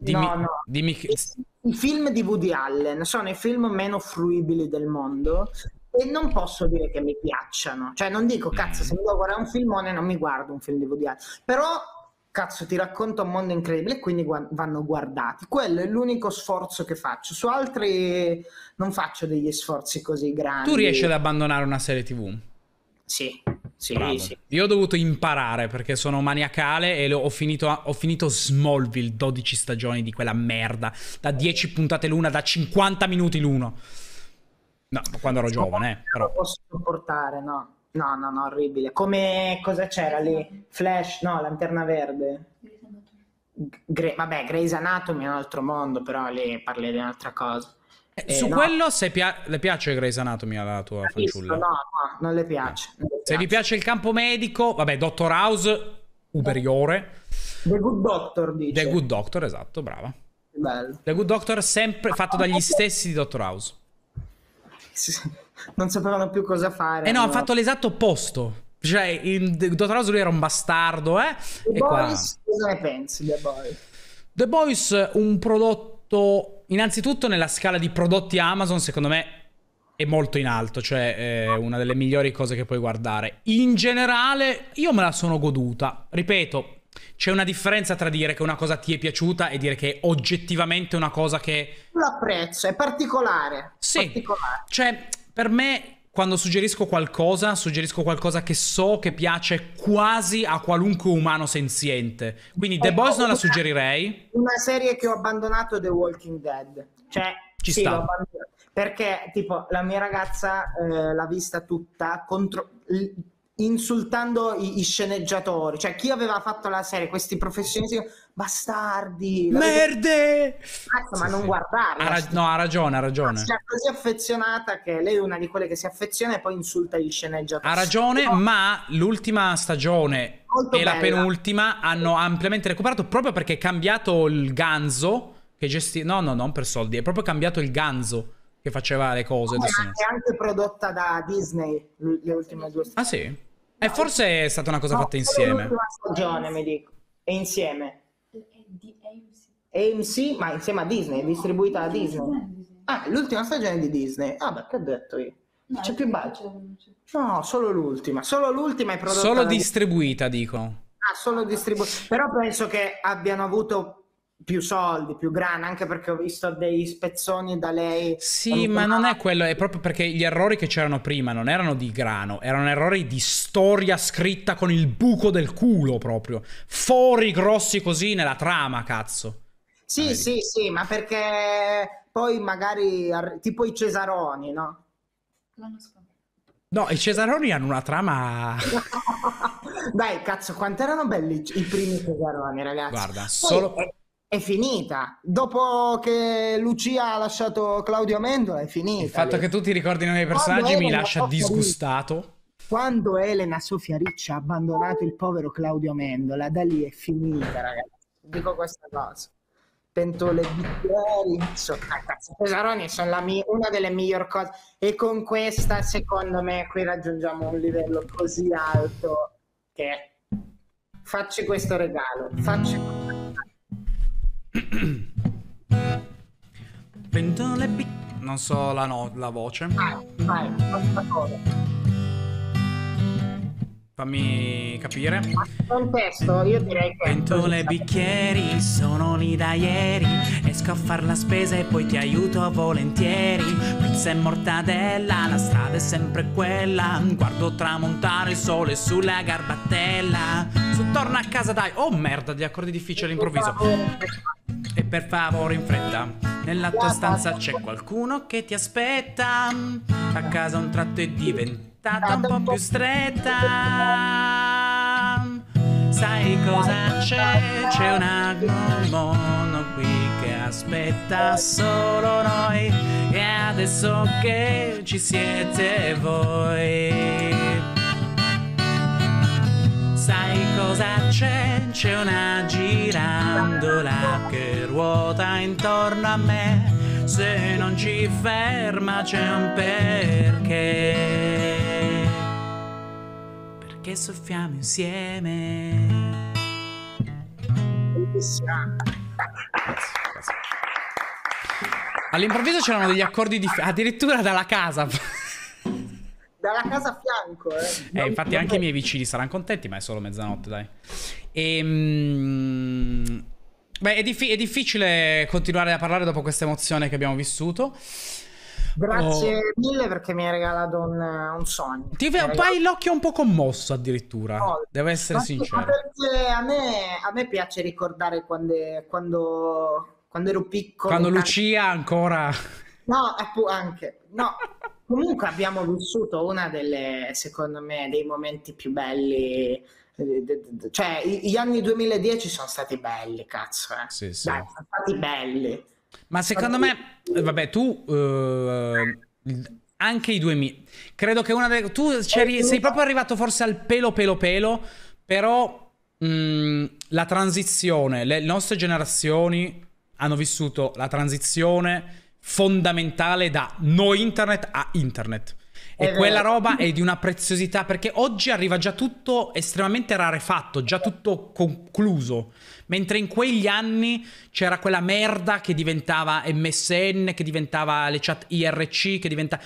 Dimmi, no, no. Dimmi che... I film di Woody Allen sono i film meno fruibili del mondo e non posso dire che mi piacciono. Cioè, non dico mm. cazzo, se mi devo guardare un filmone, non mi guardo un film di Woody Allen. Però, cazzo, ti racconto un mondo incredibile e quindi gu- vanno guardati. Quello è l'unico sforzo che faccio. Su altri non faccio degli sforzi così grandi. Tu riesci ad abbandonare una serie TV? Sì. Sì, sì. Io ho dovuto imparare perché sono maniacale e ho finito, ho finito Smallville 12 stagioni di quella merda, da 10 puntate l'una, da 50 minuti l'uno. No, quando ero giovane, eh, però. Non posso sopportare, no. No, no, no, orribile. Come cosa c'era lì? Flash, no, Lanterna Verde. Gre- vabbè, Grey's Anatomy è un altro mondo, però lì parli di un'altra cosa. Eh, eh, su no. quello, se pia- le piace Grey's Anatomy alla tua Capisco, fanciulla? No, no, non le piace. Non se vi piace il campo medico, vabbè, Dottor House, superiore. The Good Doctor, dice. The Good Doctor, esatto, brava. Bello. The Good Doctor, sempre fatto dagli stessi di Dottor House. Non sapevano più cosa fare. Eh no, hanno fatto l'esatto opposto. Cioè, il Dottor House lui era un bastardo, eh? The e Boys, qua... cosa ne pensi, The Boys? The Boys, un prodotto innanzitutto nella scala di prodotti Amazon, secondo me è molto in alto, cioè è eh, una delle migliori cose che puoi guardare. In generale, io me la sono goduta. Ripeto, c'è una differenza tra dire che una cosa ti è piaciuta e dire che è oggettivamente una cosa che... L'apprezzo, è particolare. Sì, particolare. cioè per me quando suggerisco qualcosa, suggerisco qualcosa che so che piace quasi a qualunque umano senziente. Quindi The eh, Boys non la suggerirei. Una serie che ho abbandonato The Walking Dead. Cioè, ci sì, sta. Perché, tipo, la mia ragazza eh, l'ha vista tutta contro insultando i, i, sceneggiatori, cioè chi aveva fatto la serie, questi professionisti bastardi, merde, Cazzo, ah, ma sì, non sì. guardarla. Ha rag- no, ha ragione, ha ragione. Si è così affezionata che lei è una di quelle che si affeziona e poi insulta gli sceneggiatori. Ha ragione, no. ma l'ultima stagione Molto e bella. la penultima hanno ampiamente recuperato proprio perché è cambiato il ganzo che gestisce. No, no, non per soldi, è proprio cambiato il ganzo che faceva le cose. No, è anche prodotta da Disney le ultime due stagioni. Ah sì? No. E forse è stata una cosa no, fatta insieme. L'ultima stagione, mi dico. È insieme. AMC, ma insieme a Disney, distribuita da Disney. Ah, l'ultima stagione di Disney. Ah, beh, che ho detto io? No, c'è più bacio. No, solo l'ultima. Solo l'ultima è prodotta. Solo distribuita, dico. Ah, solo distribuita. Però penso che abbiano avuto più soldi, più grana, anche perché ho visto dei spezzoni da lei. Sì, ma non è quello, è proprio perché gli errori che c'erano prima non erano di grano, erano errori di storia scritta con il buco del culo proprio. Fori grossi così nella trama, cazzo. Sì, ah, sì, sì, ma perché poi magari tipo i Cesaroni, no? L'hanno scoperto. No, i Cesaroni hanno una trama. Dai, cazzo, quanto erano belli i primi Cesaroni, ragazzi. Guarda, solo è finita. Dopo che Lucia ha lasciato Claudio Amendola è finita. Il fatto lì. che tu ti ricordi i nomi dei personaggi Quando mi Elena lascia Sofia disgustato. Ricci. Quando Elena Sofia Ricci ha abbandonato il povero Claudio Amendola, da lì è finita, ragazzi. Dico questa cosa. Pentole bicchieri, so, Pesaroni sono la mia, una delle migliori cose. E con questa, secondo me, qui raggiungiamo un livello così alto che facci questo regalo, facci questo regalo. Pendono le pic... Non so la, no, la voce. Vai, vai, Fammi capire. Il testo, io direi che. Pentole bicchieri sono lì da ieri. Esco a far la spesa e poi ti aiuto volentieri. Pizza e mortadella, la strada è sempre quella. Guardo tramontare il sole sulla garbatella. Su, torna a casa, dai. Oh merda, gli accordi difficili all'improvviso. E per favore in fretta. Nella tua stanza c'è qualcuno che ti aspetta. A casa un tratto è diventata un po' più stretta. Sai cosa c'è? C'è un agnomono qui che aspetta solo noi. E adesso che ci siete voi. Sai cosa c'è? C'è una girandola che ruota intorno a me. Se non ci ferma c'è un perché. Perché soffiamo insieme. All'improvviso c'erano degli accordi differenti, addirittura dalla casa dalla casa a fianco. Eh. eh infatti anche i miei vicini saranno contenti, ma è solo mezzanotte, dai. Ehm... Beh, è, dif- è, difficile continuare a parlare dopo questa emozione che abbiamo vissuto. Grazie oh. mille perché mi hai regalato un, un sogno. Ti vedo, regalato... hai l'occhio un po' commosso addirittura. No, Devo essere sincero. Perché a me, a me, piace ricordare quando, quando, quando ero piccolo. Quando Lucia anche... ancora. No, anche. No, Comunque abbiamo vissuto una delle, secondo me, dei momenti più belli. Eh, cioè, gli anni 2010 sono stati belli, cazzo. Eh. Sì, sì. Dai, sono stati belli. Ma secondo me, vabbè, tu... Eh, anche i 2000. Credo che una delle... Tu sei proprio arrivato forse al pelo, pelo, pelo, però mh, mm, la transizione, le nostre generazioni hanno vissuto la transizione fondamentale da no internet a internet. E quella roba è di una preziosità perché oggi arriva già tutto estremamente rarefatto, già tutto concluso. Mentre in quegli anni c'era quella merda che diventava MSN, che diventava le chat IRC, che diventa...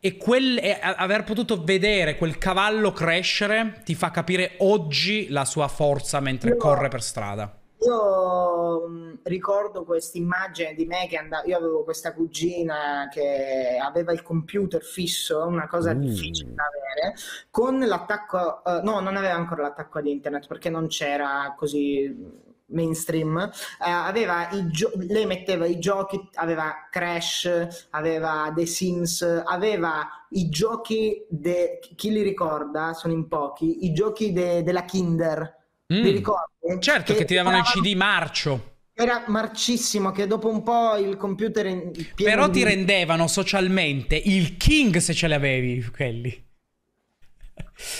E, quel, e aver potuto vedere quel cavallo crescere ti fa capire oggi la sua forza mentre corre per strada. Io mm, ricordo questa immagine di me che andava, io avevo questa cugina che aveva il computer fisso, una cosa mm. difficile da avere, con l'attacco, uh, no, non aveva ancora l'attacco ad internet perché non c'era così mm, mainstream, uh, aveva i gio- lei metteva i giochi, aveva Crash, aveva The Sims, aveva i giochi, de- chi li ricorda, sono in pochi, i giochi de- della Kinder Mm. Mi ricordo. Certo che, che ti davano il CD marcio era marcissimo che dopo un po' il computer in pieno però ti rendevano socialmente il king se ce l'avevi quelli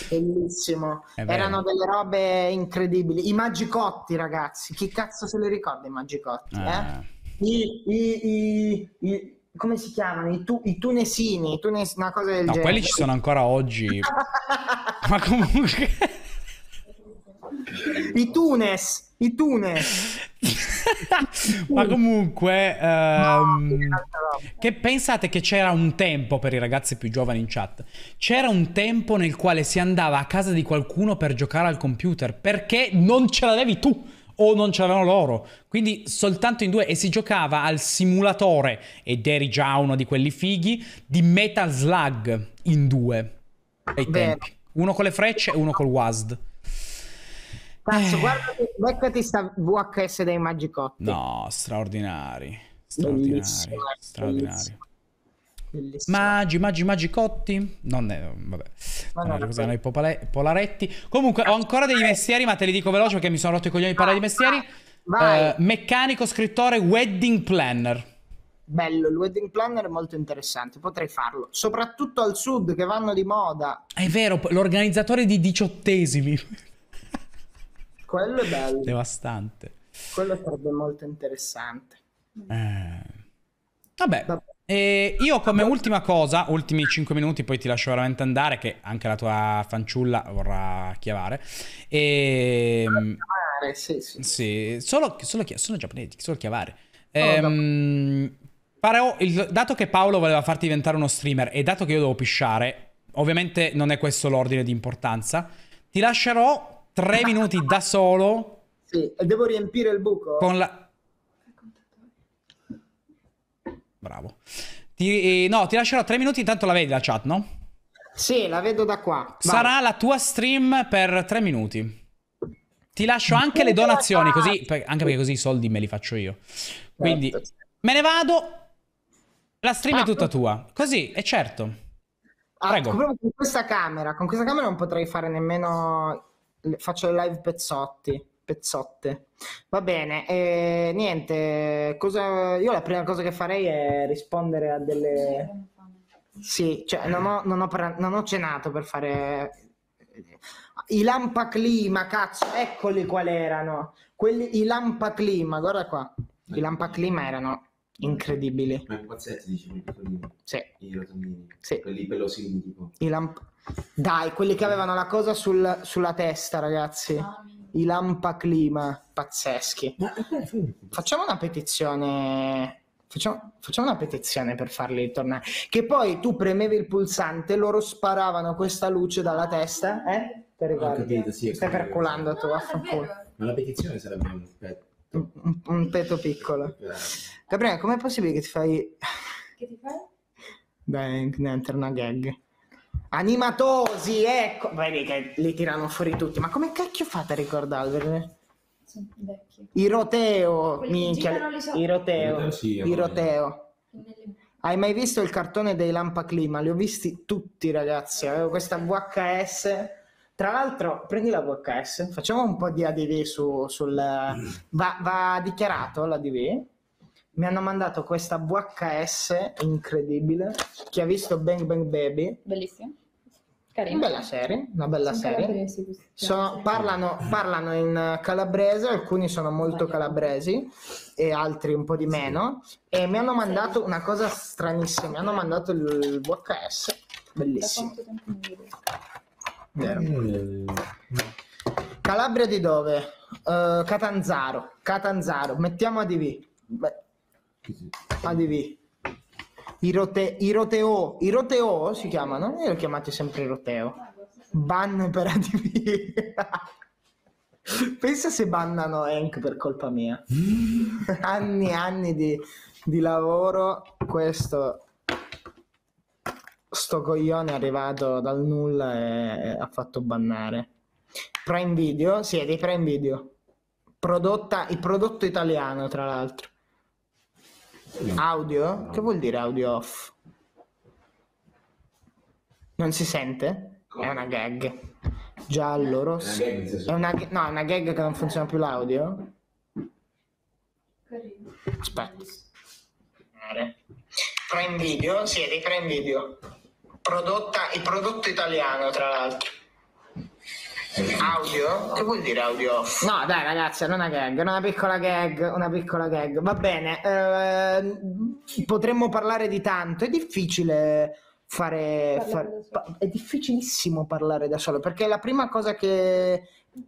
bellissimo erano delle robe incredibili i magicotti ragazzi chi cazzo se li ricorda i magicotti eh? ah. eh? I, i, i, i come si chiamano? I, tu- i tunesini, tunes- una cosa del no, genere. quelli ci sono ancora oggi. Ma comunque i Tunes, i Tunes. Ma comunque, ehm, che pensate che c'era un tempo per i ragazzi più giovani in chat? C'era un tempo nel quale si andava a casa di qualcuno per giocare al computer perché non ce l'avevi tu o non c'erano loro. Quindi soltanto in due e si giocava al simulatore ed eri già uno di quelli fighi di Metal Slug in due ai tempi. Uno con le frecce e uno col WASD. Cazzo, eh. guarda, beccati sta VHS dei Magicotti. No, straordinari. Straordinari. Bellissimo, straordinari. Bellissimo. Magi, Magi, Magicotti? Non è, vabbè. Ma no, no, no, popale, Polaretti. Comunque, ho ancora dei mestieri, ma te li dico veloce perché mi sono rotto i coglioni di parlare di mestieri. Uh, meccanico, scrittore, wedding planner. Bello, il wedding planner è molto interessante, potrei farlo, soprattutto al sud che vanno di moda. È vero, l'organizzatore di diciottesimi. Quello è bello. Devastante. Quello sarebbe molto interessante. Eh. Vabbè. Vabbè. E io come ultima cosa, ultimi 5 minuti, poi ti lascio veramente andare, che anche la tua fanciulla vorrà chiavare. E... Ehm, chiavare, sì, sì. sì solo, solo, sono giapponesi, solo chiavare. ehm, pareo, il, dato che Paolo voleva farti diventare uno streamer e dato che io devo pisciare, ovviamente non è questo l'ordine di importanza, ti lascerò tre minuti da solo. Sì, e devo riempire il buco. Con la... Bravo. Ti, eh, no, ti lascerò tre minuti, intanto la vedi la chat, no? Sì, la vedo da qua. Sarà la tua stream per tre minuti. Ti lascio anche le donazioni, così, anche perché così i soldi me li faccio io. Quindi certo. me ne vado. La stream ah, è tutta tua. Così, è certo. Ah, Prego. Ah, con questa camera, con questa camera non potrei fare nemmeno faccio le live pezzotti pezzotte. Va bene, eh, niente, cosa, io la prima cosa che farei è rispondere a delle... Sì, cioè non ho, non ho, non ho cenato per fare... I lampaclima, cazzo, eccoli qual erano. Quelli, I lampaclima, guarda qua. I lampaclima erano incredibili. Ma è pazzesco, dici, i piccolini. Sì. I rotondini. Sì. Quelli pelosini, tipo. I lamp... Dai, quelli che avevano la cosa sul, sulla testa, ragazzi. I lampaclima, pazzeschi. Facciamo una petizione... Facciamo, facciamo, una petizione per farli tornare. Che poi tu premevi il pulsante, loro sparavano questa luce dalla testa, eh? Ti ricordi? sì, Stai calcolando tu, no, vaffanculo. Ma la petizione sarebbe un aspetto un, un petto piccolo. Gabriele, com'è possibile che ti fai... Che ti fai? Dai, niente, una gag. Animatosi, ecco! Vedi che li tirano fuori tutti. Ma come cacchio fate a ricordarvele? I roteo, minchia. I roteo. I roteo. Hai mai visto il cartone dei Lampa Clima? Li ho visti tutti, ragazzi. Avevo questa VHS tra l'altro, prendi la VHS, facciamo un po' di ADV su, sul... Va, va dichiarato l'ADV. Mi hanno mandato questa VHS incredibile che ha visto Bang Bang Baby. Bellissimo. Carino. Bella serie, una bella sono serie. Sono, parlano, parlano, in calabrese, alcuni sono molto calabresi e altri un po' di meno. E mi hanno mandato una cosa stranissima, mi hanno mandato il VHS, bellissimo. Mm. Calabria di dove? Uh, Catanzaro. Catanzaro. Mettiamo ADV. Beh. ADV. Irote, Iroteo, Iroteo si chiamano? Io ho chiamati sempre Iroteo. Ban per ADV. Pensa se bannano Hank per colpa mia. anni e anni di, di lavoro, questo sto coglione è arrivato dal nulla e ha fatto bannare. Prime Video, sì, è di Prime Video. Prodotta, il prodotto italiano, tra l'altro. Mm. Audio? Che vuol dire audio off? Non si sente? È una gag. Giallo, eh, rosso. È una no, è una gag che non funziona più l'audio? Aspetta. Prime Video? Sì, è di Prime Video prodotta il prodotto italiano tra l'altro. Audio? Che vuol dire audio off? No, dai ragazzi, non una gag, non una piccola gag, una piccola gag. Va bene, eh, potremmo parlare di tanto, è difficile fare... fare è difficilissimo parlare da solo, perché la prima cosa che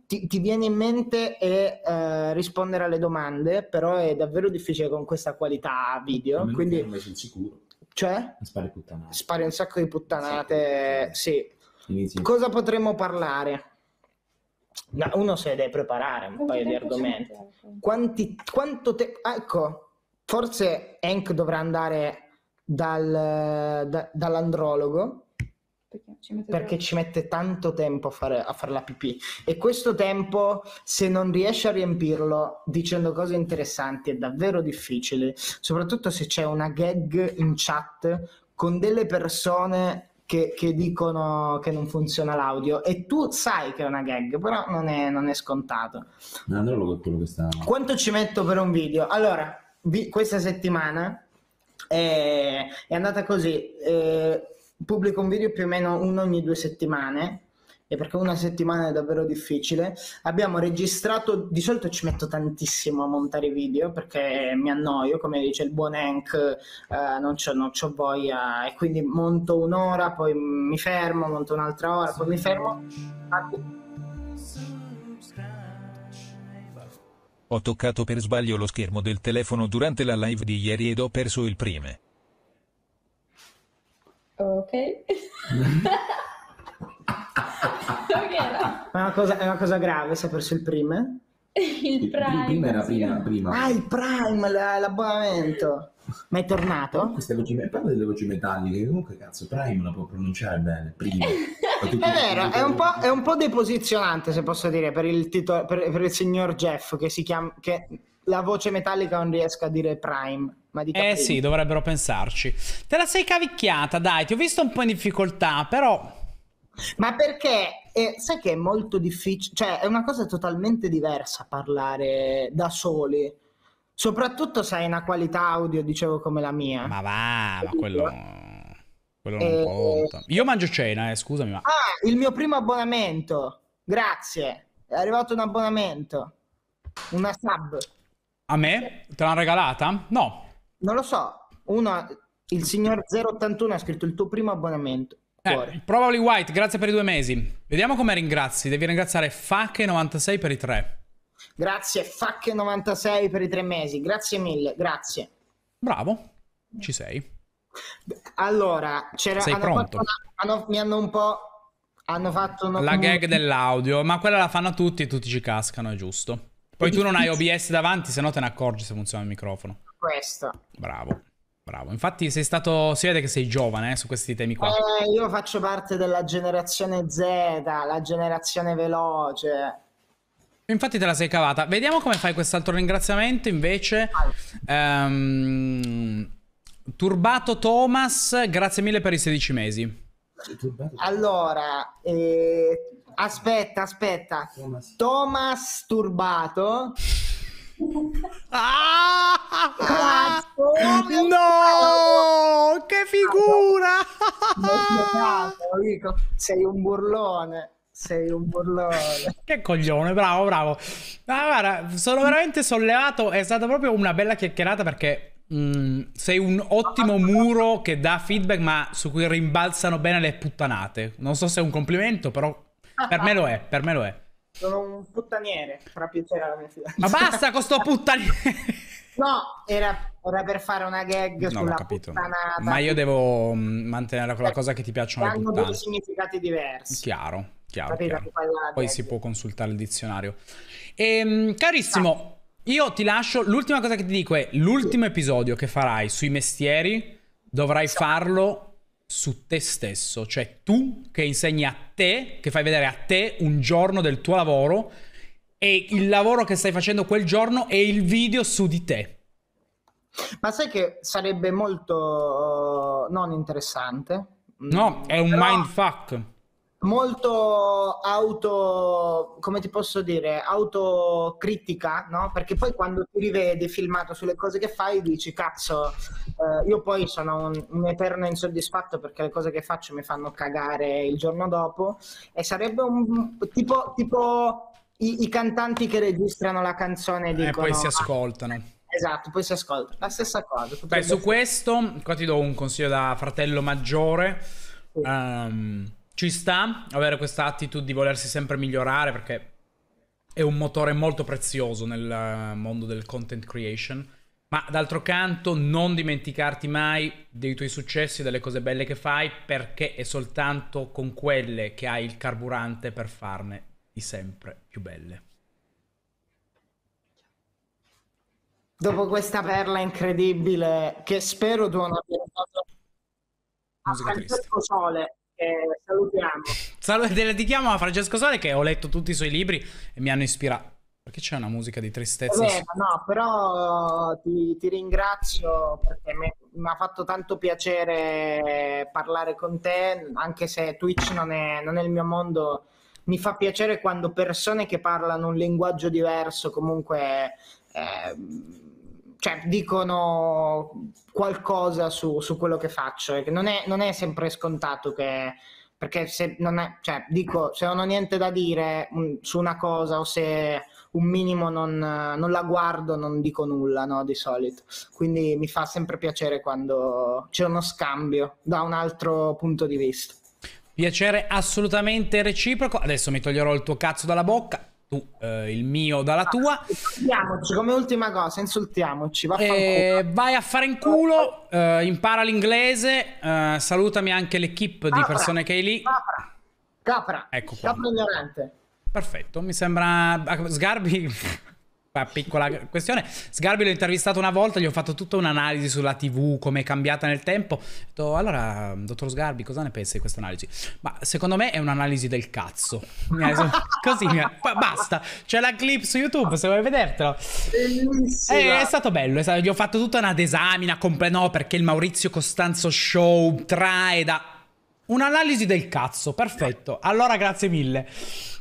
ti, ti viene in mente è eh, rispondere alle domande, però è davvero difficile con questa qualità video. Quindi... Non sono sicuro cioè? Spari puttanate. Spari un sacco di puttanate, sì. sì. Cosa potremmo parlare? No, uno se deve preparare un paio di argomenti. Quanti, quanto te... Ah, ecco, forse Hank dovrà andare dal, da, dall'andrologo perché ci mette, perché ci mette tanto tempo a fare, a fare, la pipì e questo tempo se non riesci a riempirlo dicendo cose interessanti è davvero difficile soprattutto se c'è una gag in chat con delle persone che, che dicono che non funziona l'audio e tu sai che è una gag però non è, non è scontato no, sta... quanto ci metto per un video? allora vi, questa settimana è, è andata così eh, pubblico un video più o meno uno ogni due settimane e perché una settimana è davvero difficile. Abbiamo registrato, di solito ci metto tantissimo a montare i video perché mi annoio, come dice il buon Hank, eh, non, c'ho, non c'ho voglia e quindi monto un'ora, poi mi fermo, monto un'altra ora, poi mi fermo. Ho toccato per sbaglio lo schermo del telefono durante la live di ieri ed ho perso il prime ok. è, una cosa, è una cosa grave sapersi il prime. Il prime. Il prime era prima, prima. Ah, il prime, l'abbonamento. Ma è tornato? Queste voci, parla delle voci metalliche, comunque cazzo, prime la può pronunciare bene, prima. è vero, è un, po', è un po' deposizionante se posso dire per il, titolo, per, per il signor Jeff che si chiama, che la voce metallica non riesca a dire prime. Ma di eh capelli. eh sì, dovrebbero pensarci. Te la sei cavicchiata, dai, ti ho visto un po' in difficoltà, però... Ma perché eh, sai che è molto difficile, cioè è una cosa totalmente diversa parlare da soli, soprattutto se hai una qualità audio, dicevo, come la mia. Ma va, ma quello, quello non eh, conta. Io mangio cena, eh, scusami. Ma... Ah, il mio primo abbonamento, grazie, è arrivato un abbonamento, una sub. A me? Te l'hanno regalata? No. Non lo so, una, il signor 081 ha scritto il tuo primo abbonamento. Eh, probably White, grazie per i due mesi. Vediamo come ringrazi. Devi ringraziare Facche96 per i tre. Grazie Facche96 per i tre mesi. Grazie mille, grazie. Bravo, ci sei. Allora, c'era, sei hanno pronto. Una, hanno, mi hanno un po'... Hanno fatto una... La gag dell'audio, ma quella la fanno tutti e tutti ci cascano, è giusto. Poi tu non hai OBS davanti, se no te ne accorgi se funziona il microfono questo. Bravo. Bravo, infatti sei stato, si vede che sei giovane eh, su questi temi qua. Eh, io faccio parte della generazione Z, la generazione veloce. Infatti te la sei cavata. Vediamo come fai quest'altro ringraziamento invece. Um, Turbato Thomas, grazie mille per i 16 mesi. Allora, eh, aspetta, aspetta. Thomas, Thomas Turbato. Ah! No! Che figura! Dico, sei un burlone. Sei un burlone. Che coglione, bravo, bravo. Ma guarda, sono veramente sollevato. È stata proprio una bella chiacchierata perché Mm, sei un ottimo muro che dà feedback, ma su cui rimbalzano bene le puttanate. Non so se è un complimento, però per me lo è, per me lo è. Sono un puttaniere, fra piacere alla mia fidanzata. Ma basta con sto puttaniere! no, era, era, per fare una gag no, sulla puttanata. Ma io devo mm, mantenere quella cosa che ti piacciono le puttane. Hanno due significati diversi. Chiaro, chiaro, chiaro. Poi si può consultare il dizionario. Ehm, carissimo, ah. io ti lascio. L'ultima cosa che ti dico è l'ultimo sì. episodio che farai sui mestieri. Dovrai sì. farlo su te stesso, cioè tu che insegni a te, che fai vedere a te un giorno del tuo lavoro e il lavoro che stai facendo quel giorno e il video su di te. Ma sai che sarebbe molto oh, non interessante? No, è un Però... mindfuck molto auto, come ti posso dire, autocritica, no? Perché poi quando ti rivedi filmato sulle cose che fai dici, cazzo, eh, io poi sono un, un, eterno insoddisfatto perché le cose che faccio mi fanno cagare il giorno dopo e sarebbe un tipo, tipo i, i cantanti che registrano la canzone e eh, dicono... eh, poi si ah, ascoltano. Esatto, poi si ascolta. La stessa cosa. Beh, su questo, qua ti do un consiglio da fratello maggiore. Sì. Um, ci sta avere questa attitudine di volersi sempre migliorare perché è un motore molto prezioso nel eh, mondo del content creation. Ma d'altro canto non dimenticarti mai dei tuoi successi, delle cose belle che fai, perché è soltanto con quelle che hai il carburante per farne di sempre più belle. Dopo questa perla incredibile, che spero tu non abbia fatto a Francesco che eh, salutiamo. Salut- dedichiamo a Francesco Sole che ho letto tutti i suoi libri e mi hanno ispirato. Perché c'è una musica di tristezza? Vero, no, però ti, ti ringrazio perché mi, ha fatto tanto piacere parlare con te, anche se Twitch non è, non è il mio mondo. Mi fa piacere quando persone che parlano un linguaggio diverso comunque eh, cioè, dicono qualcosa su, su, quello che faccio. Non è, non è sempre scontato che perché se non, è, cioè, dico, se non ho niente da dire mm, su una cosa o se un minimo non, non la guardo non dico nulla no, di solito quindi mi fa sempre piacere quando c'è uno scambio da un altro punto di vista piacere assolutamente reciproco adesso mi toglierò il tuo cazzo dalla bocca tu eh, il mio dalla tua. Insultiamoci come ultima cosa, insultiamoci. Eh, vai a fare in culo, eh, impara l'inglese, eh, salutami anche l'equipe di persone che hai lì. Capra, capra, ecco qua. capra ignorante. Perfetto, mi sembra... Ah, Sgarbi piccola questione. Sgarbi l'ho intervistato una volta, gli ho fatto tutta un'analisi sulla TV, come è cambiata nel tempo. Ho allora, dottor Sgarbi, cosa ne pensi di questa analisi? Ma secondo me è un'analisi del cazzo. Così, basta. C'è la clip su YouTube, se vuoi vedertelo. È, eh, è, stato bello, è stato, gli ho fatto tutta una desamina, no, perché il Maurizio Costanzo Show trae da... Un'analisi del cazzo, perfetto. Allora, grazie mille.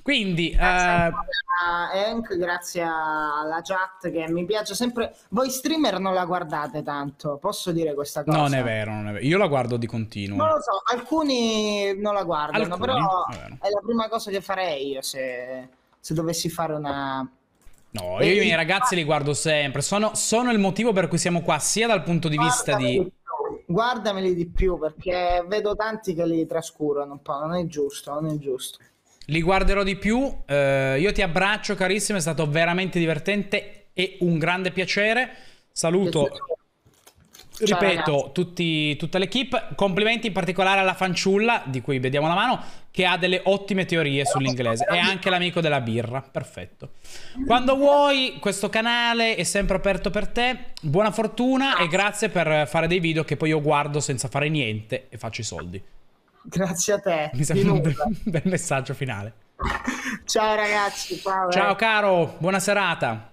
Quindi, grazie uh... Eh, Hank, grazie alla chat che mi piace sempre. Voi streamer non la guardate tanto, posso dire questa cosa? Non è vero, non è vero. Io la guardo di continuo. Non lo so, alcuni non la guardano, alcuni? però è, è la prima cosa che farei io se, se dovessi fare una... No, io i miei ragazzi li guardo sempre, sono, sono, il motivo per cui siamo qua, sia dal punto di vista di... guardameli di più, perché vedo tanti che li trascurano un po', non è giusto, non è giusto. Li guarderò di più. Uh, io ti abbraccio, carissimo, è stato veramente divertente e un grande piacere. Saluto. Grazie. Ripeto, Ciao, tutti, tutta l'equipe, complimenti in particolare alla fanciulla, di cui vediamo la mano, che ha delle ottime teorie sull'inglese. È anche l'amico della birra, perfetto. Quando vuoi, questo canale è sempre aperto per te. Buona fortuna e grazie per fare dei video che poi io guardo senza fare niente e faccio i soldi. Grazie a te. Mi sembra un bel, bel messaggio finale. Ciao ragazzi. Ciao, eh. ciao eh. caro, buona serata.